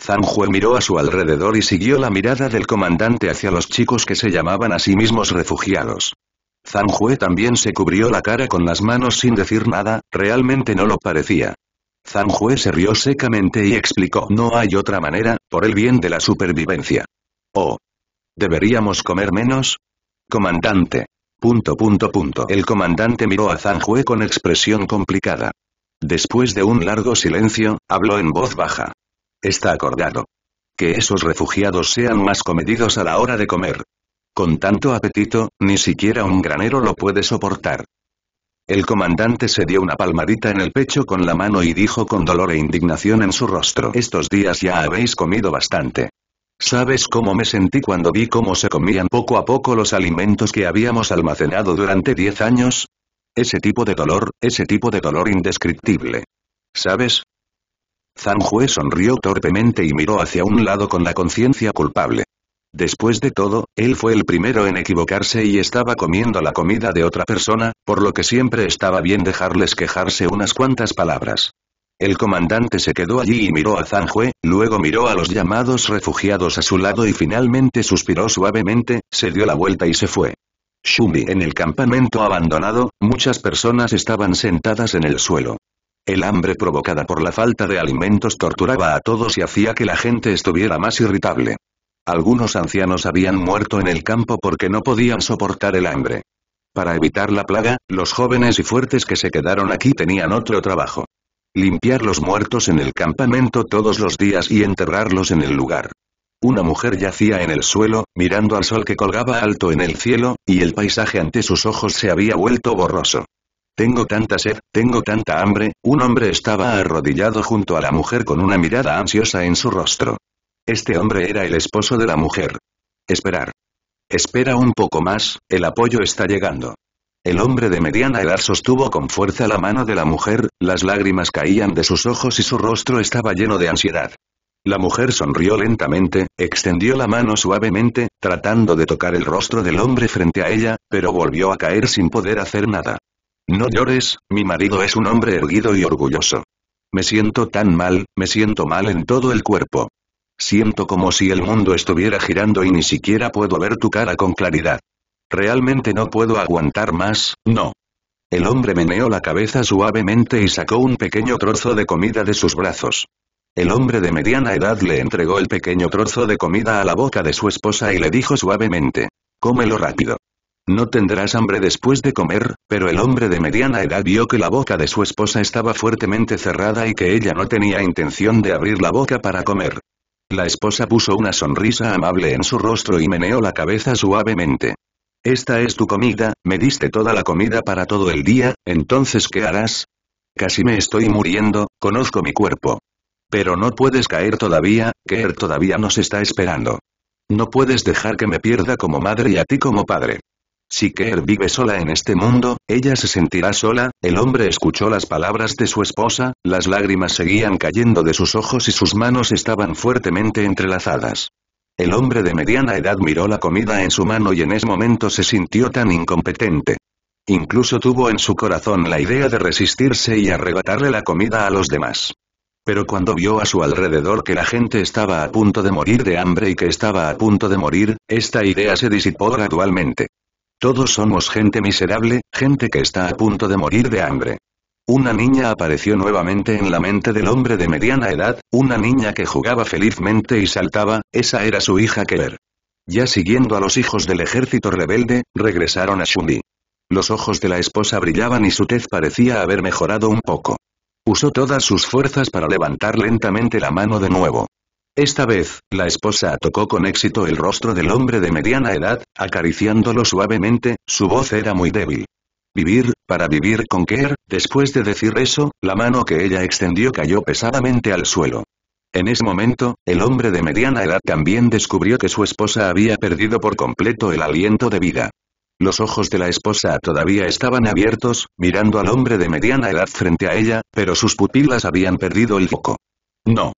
Zanjue miró a su alrededor y siguió la mirada del comandante hacia los chicos que se llamaban a sí mismos refugiados. Zanjue también se cubrió la cara con las manos sin decir nada, realmente no lo parecía. Zanjue se rió secamente y explicó no hay otra manera, por el bien de la supervivencia. Oh. ¿Deberíamos comer menos? Comandante. Punto punto punto. El comandante miró a Zanjue con expresión complicada. Después de un largo silencio, habló en voz baja. Está acordado. Que esos refugiados sean más comedidos a la hora de comer. Con tanto apetito, ni siquiera un granero lo puede soportar. El comandante se dio una palmadita en el pecho con la mano y dijo con dolor e indignación en su rostro. Estos días ya habéis comido bastante. ¿Sabes cómo me sentí cuando vi cómo se comían poco a poco los alimentos que habíamos almacenado durante diez años? Ese tipo de dolor, ese tipo de dolor indescriptible. ¿Sabes? Zanjue sonrió torpemente y miró hacia un lado con la conciencia culpable. Después de todo, él fue el primero en equivocarse y estaba comiendo la comida de otra persona, por lo que siempre estaba bien dejarles quejarse unas cuantas palabras. El comandante se quedó allí y miró a Zanjue, luego miró a los llamados refugiados a su lado y finalmente suspiró suavemente, se dio la vuelta y se fue. Shumi En el campamento abandonado, muchas personas estaban sentadas en el suelo. El hambre provocada por la falta de alimentos torturaba a todos y hacía que la gente estuviera más irritable. Algunos ancianos habían muerto en el campo porque no podían soportar el hambre. Para evitar la plaga, los jóvenes y fuertes que se quedaron aquí tenían otro trabajo. Limpiar los muertos en el campamento todos los días y enterrarlos en el lugar. Una mujer yacía en el suelo, mirando al sol que colgaba alto en el cielo, y el paisaje ante sus ojos se había vuelto borroso. Tengo tanta sed, tengo tanta hambre, un hombre estaba arrodillado junto a la mujer con una mirada ansiosa en su rostro. Este hombre era el esposo de la mujer. Esperar. Espera un poco más, el apoyo está llegando. El hombre de mediana edad sostuvo con fuerza la mano de la mujer, las lágrimas caían de sus ojos y su rostro estaba lleno de ansiedad. La mujer sonrió lentamente, extendió la mano suavemente, tratando de tocar el rostro del hombre frente a ella, pero volvió a caer sin poder hacer nada. No llores, mi marido es un hombre erguido y orgulloso. Me siento tan mal, me siento mal en todo el cuerpo. Siento como si el mundo estuviera girando y ni siquiera puedo ver tu cara con claridad. Realmente no puedo aguantar más, no. El hombre meneó la cabeza suavemente y sacó un pequeño trozo de comida de sus brazos. El hombre de mediana edad le entregó el pequeño trozo de comida a la boca de su esposa y le dijo suavemente, cómelo rápido. No tendrás hambre después de comer, pero el hombre de mediana edad vio que la boca de su esposa estaba fuertemente cerrada y que ella no tenía intención de abrir la boca para comer. La esposa puso una sonrisa amable en su rostro y meneó la cabeza suavemente. Esta es tu comida, me diste toda la comida para todo el día, entonces ¿qué harás? Casi me estoy muriendo, conozco mi cuerpo. Pero no puedes caer todavía, Caer todavía nos está esperando. No puedes dejar que me pierda como madre y a ti como padre. Si Kerr vive sola en este mundo, ella se sentirá sola, el hombre escuchó las palabras de su esposa, las lágrimas seguían cayendo de sus ojos y sus manos estaban fuertemente entrelazadas. El hombre de mediana edad miró la comida en su mano y en ese momento se sintió tan incompetente. Incluso tuvo en su corazón la idea de resistirse y arrebatarle la comida a los demás. Pero cuando vio a su alrededor que la gente estaba a punto de morir de hambre y que estaba a punto de morir, esta idea se disipó gradualmente. Todos somos gente miserable, gente que está a punto de morir de hambre. Una niña apareció nuevamente en la mente del hombre de mediana edad, una niña que jugaba felizmente y saltaba, esa era su hija Keller. Ya siguiendo a los hijos del ejército rebelde, regresaron a Shundi. Los ojos de la esposa brillaban y su tez parecía haber mejorado un poco. Usó todas sus fuerzas para levantar lentamente la mano de nuevo. Esta vez, la esposa tocó con éxito el rostro del hombre de mediana edad, acariciándolo suavemente, su voz era muy débil. Vivir, para vivir con Kerr, después de decir eso, la mano que ella extendió cayó pesadamente al suelo. En ese momento, el hombre de mediana edad también descubrió que su esposa había perdido por completo el aliento de vida. Los ojos de la esposa todavía estaban abiertos, mirando al hombre de mediana edad frente a ella, pero sus pupilas habían perdido el foco. No,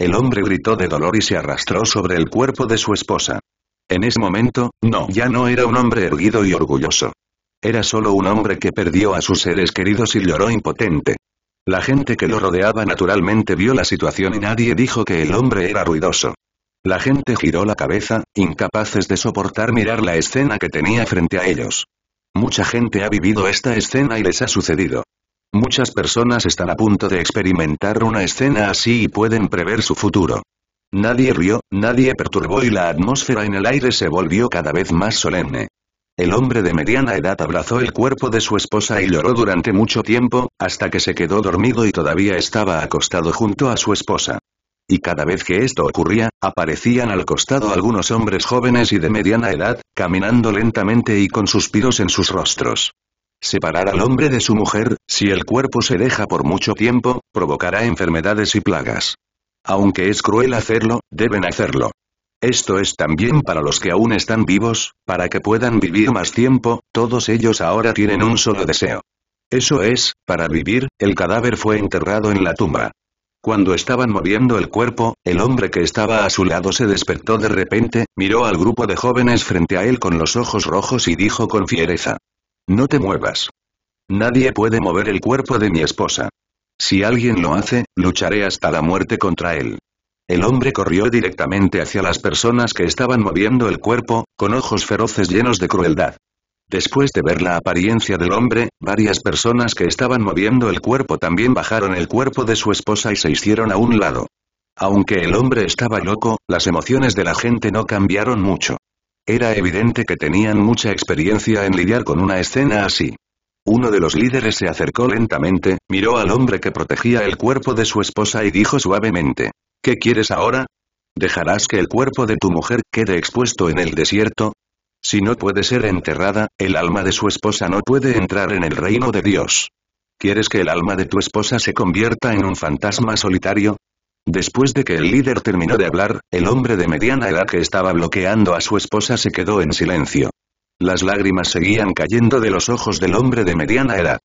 el hombre gritó de dolor y se arrastró sobre el cuerpo de su esposa. En ese momento, no, ya no era un hombre erguido y orgulloso. Era solo un hombre que perdió a sus seres queridos y lloró impotente. La gente que lo rodeaba naturalmente vio la situación y nadie dijo que el hombre era ruidoso. La gente giró la cabeza, incapaces de soportar mirar la escena que tenía frente a ellos. Mucha gente ha vivido esta escena y les ha sucedido. Muchas personas están a punto de experimentar una escena así y pueden prever su futuro. Nadie rió, nadie perturbó y la atmósfera en el aire se volvió cada vez más solemne. El hombre de mediana edad abrazó el cuerpo de su esposa y lloró durante mucho tiempo, hasta que se quedó dormido y todavía estaba acostado junto a su esposa. Y cada vez que esto ocurría, aparecían al costado algunos hombres jóvenes y de mediana edad, caminando lentamente y con suspiros en sus rostros. Separar al hombre de su mujer, si el cuerpo se deja por mucho tiempo, provocará enfermedades y plagas. Aunque es cruel hacerlo, deben hacerlo. Esto es también para los que aún están vivos, para que puedan vivir más tiempo, todos ellos ahora tienen un solo deseo. Eso es, para vivir, el cadáver fue enterrado en la tumba. Cuando estaban moviendo el cuerpo, el hombre que estaba a su lado se despertó de repente, miró al grupo de jóvenes frente a él con los ojos rojos y dijo con fiereza. No te muevas. Nadie puede mover el cuerpo de mi esposa. Si alguien lo hace, lucharé hasta la muerte contra él. El hombre corrió directamente hacia las personas que estaban moviendo el cuerpo, con ojos feroces llenos de crueldad. Después de ver la apariencia del hombre, varias personas que estaban moviendo el cuerpo también bajaron el cuerpo de su esposa y se hicieron a un lado. Aunque el hombre estaba loco, las emociones de la gente no cambiaron mucho. Era evidente que tenían mucha experiencia en lidiar con una escena así. Uno de los líderes se acercó lentamente, miró al hombre que protegía el cuerpo de su esposa y dijo suavemente, ¿Qué quieres ahora? ¿Dejarás que el cuerpo de tu mujer quede expuesto en el desierto? Si no puede ser enterrada, el alma de su esposa no puede entrar en el reino de Dios. ¿Quieres que el alma de tu esposa se convierta en un fantasma solitario? Después de que el líder terminó de hablar, el hombre de mediana edad que estaba bloqueando a su esposa se quedó en silencio. Las lágrimas seguían cayendo de los ojos del hombre de mediana edad.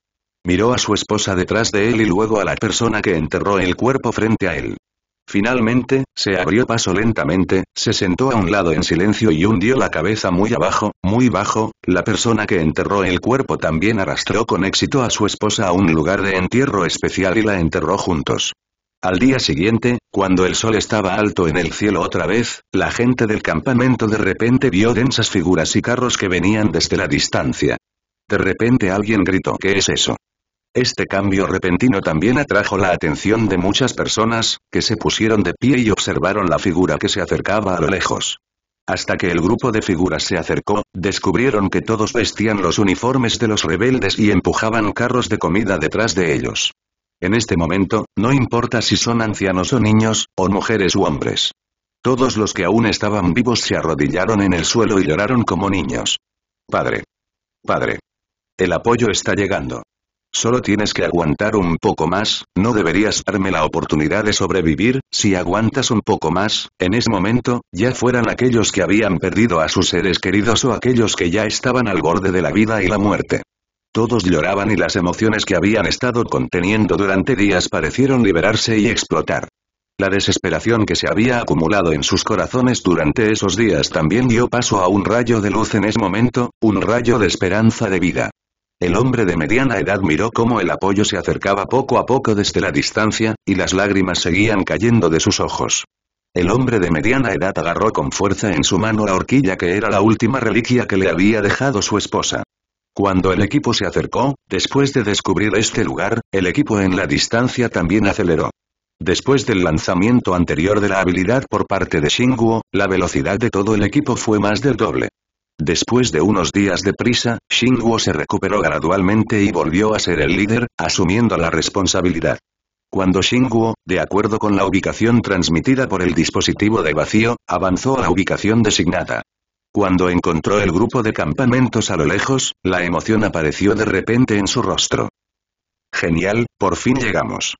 Miró a su esposa detrás de él y luego a la persona que enterró el cuerpo frente a él. Finalmente, se abrió paso lentamente, se sentó a un lado en silencio y hundió la cabeza muy abajo, muy bajo, la persona que enterró el cuerpo también arrastró con éxito a su esposa a un lugar de entierro especial y la enterró juntos. Al día siguiente, cuando el sol estaba alto en el cielo otra vez, la gente del campamento de repente vio densas figuras y carros que venían desde la distancia. De repente alguien gritó ¿Qué es eso? Este cambio repentino también atrajo la atención de muchas personas, que se pusieron de pie y observaron la figura que se acercaba a lo lejos. Hasta que el grupo de figuras se acercó, descubrieron que todos vestían los uniformes de los rebeldes y empujaban carros de comida detrás de ellos. En este momento, no importa si son ancianos o niños, o mujeres u hombres. Todos los que aún estaban vivos se arrodillaron en el suelo y lloraron como niños. Padre. Padre. El apoyo está llegando. Solo tienes que aguantar un poco más, no deberías darme la oportunidad de sobrevivir, si aguantas un poco más, en ese momento, ya fueran aquellos que habían perdido a sus seres queridos o aquellos que ya estaban al borde de la vida y la muerte. Todos lloraban y las emociones que habían estado conteniendo durante días parecieron liberarse y explotar. La desesperación que se había acumulado en sus corazones durante esos días también dio paso a un rayo de luz en ese momento, un rayo de esperanza de vida. El hombre de mediana edad miró cómo el apoyo se acercaba poco a poco desde la distancia, y las lágrimas seguían cayendo de sus ojos. El hombre de mediana edad agarró con fuerza en su mano la horquilla que era la última reliquia que le había dejado su esposa. Cuando el equipo se acercó, después de descubrir este lugar, el equipo en la distancia también aceleró. Después del lanzamiento anterior de la habilidad por parte de Shinguo, la velocidad de todo el equipo fue más del doble. Después de unos días de prisa, Shinguo se recuperó gradualmente y volvió a ser el líder, asumiendo la responsabilidad. Cuando Shinguo, de acuerdo con la ubicación transmitida por el dispositivo de vacío, avanzó a la ubicación designada, cuando encontró el grupo de campamentos a lo lejos, la emoción apareció de repente en su rostro. Genial, por fin llegamos.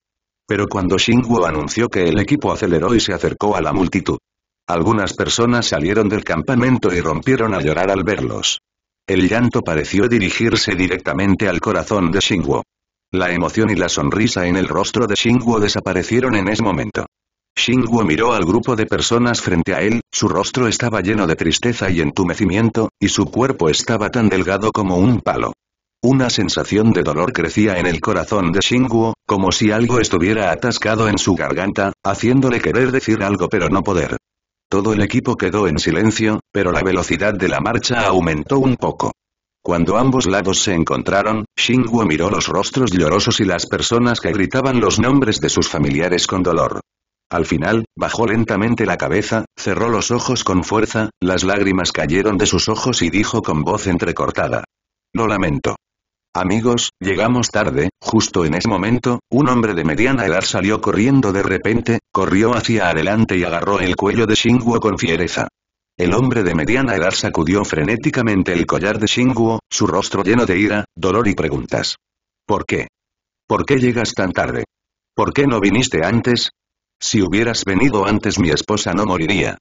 Pero cuando Shinguo anunció que el equipo aceleró y se acercó a la multitud. Algunas personas salieron del campamento y rompieron a llorar al verlos. El llanto pareció dirigirse directamente al corazón de Shinguo. La emoción y la sonrisa en el rostro de Shinguo desaparecieron en ese momento. Xinguo miró al grupo de personas frente a él, su rostro estaba lleno de tristeza y entumecimiento, y su cuerpo estaba tan delgado como un palo. Una sensación de dolor crecía en el corazón de Xinguo, como si algo estuviera atascado en su garganta, haciéndole querer decir algo pero no poder. Todo el equipo quedó en silencio, pero la velocidad de la marcha aumentó un poco. Cuando ambos lados se encontraron, Xinguo miró los rostros llorosos y las personas que gritaban los nombres de sus familiares con dolor. Al final, bajó lentamente la cabeza, cerró los ojos con fuerza, las lágrimas cayeron de sus ojos y dijo con voz entrecortada. Lo lamento. Amigos, llegamos tarde, justo en ese momento, un hombre de mediana edad salió corriendo de repente, corrió hacia adelante y agarró el cuello de Shinguo con fiereza. El hombre de mediana edad sacudió frenéticamente el collar de Shinguo, su rostro lleno de ira, dolor y preguntas. ¿Por qué? ¿Por qué llegas tan tarde? ¿Por qué no viniste antes? Si hubieras venido antes mi esposa no moriría.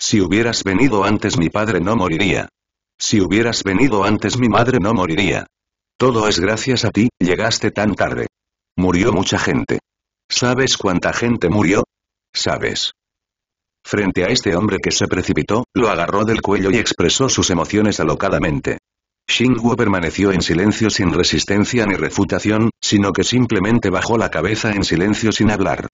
Si hubieras venido antes mi padre no moriría. Si hubieras venido antes mi madre no moriría. Todo es gracias a ti, llegaste tan tarde. Murió mucha gente. ¿Sabes cuánta gente murió? Sabes. Frente a este hombre que se precipitó, lo agarró del cuello y expresó sus emociones alocadamente. Shinguo permaneció en silencio sin resistencia ni refutación, sino que simplemente bajó la cabeza en silencio sin hablar.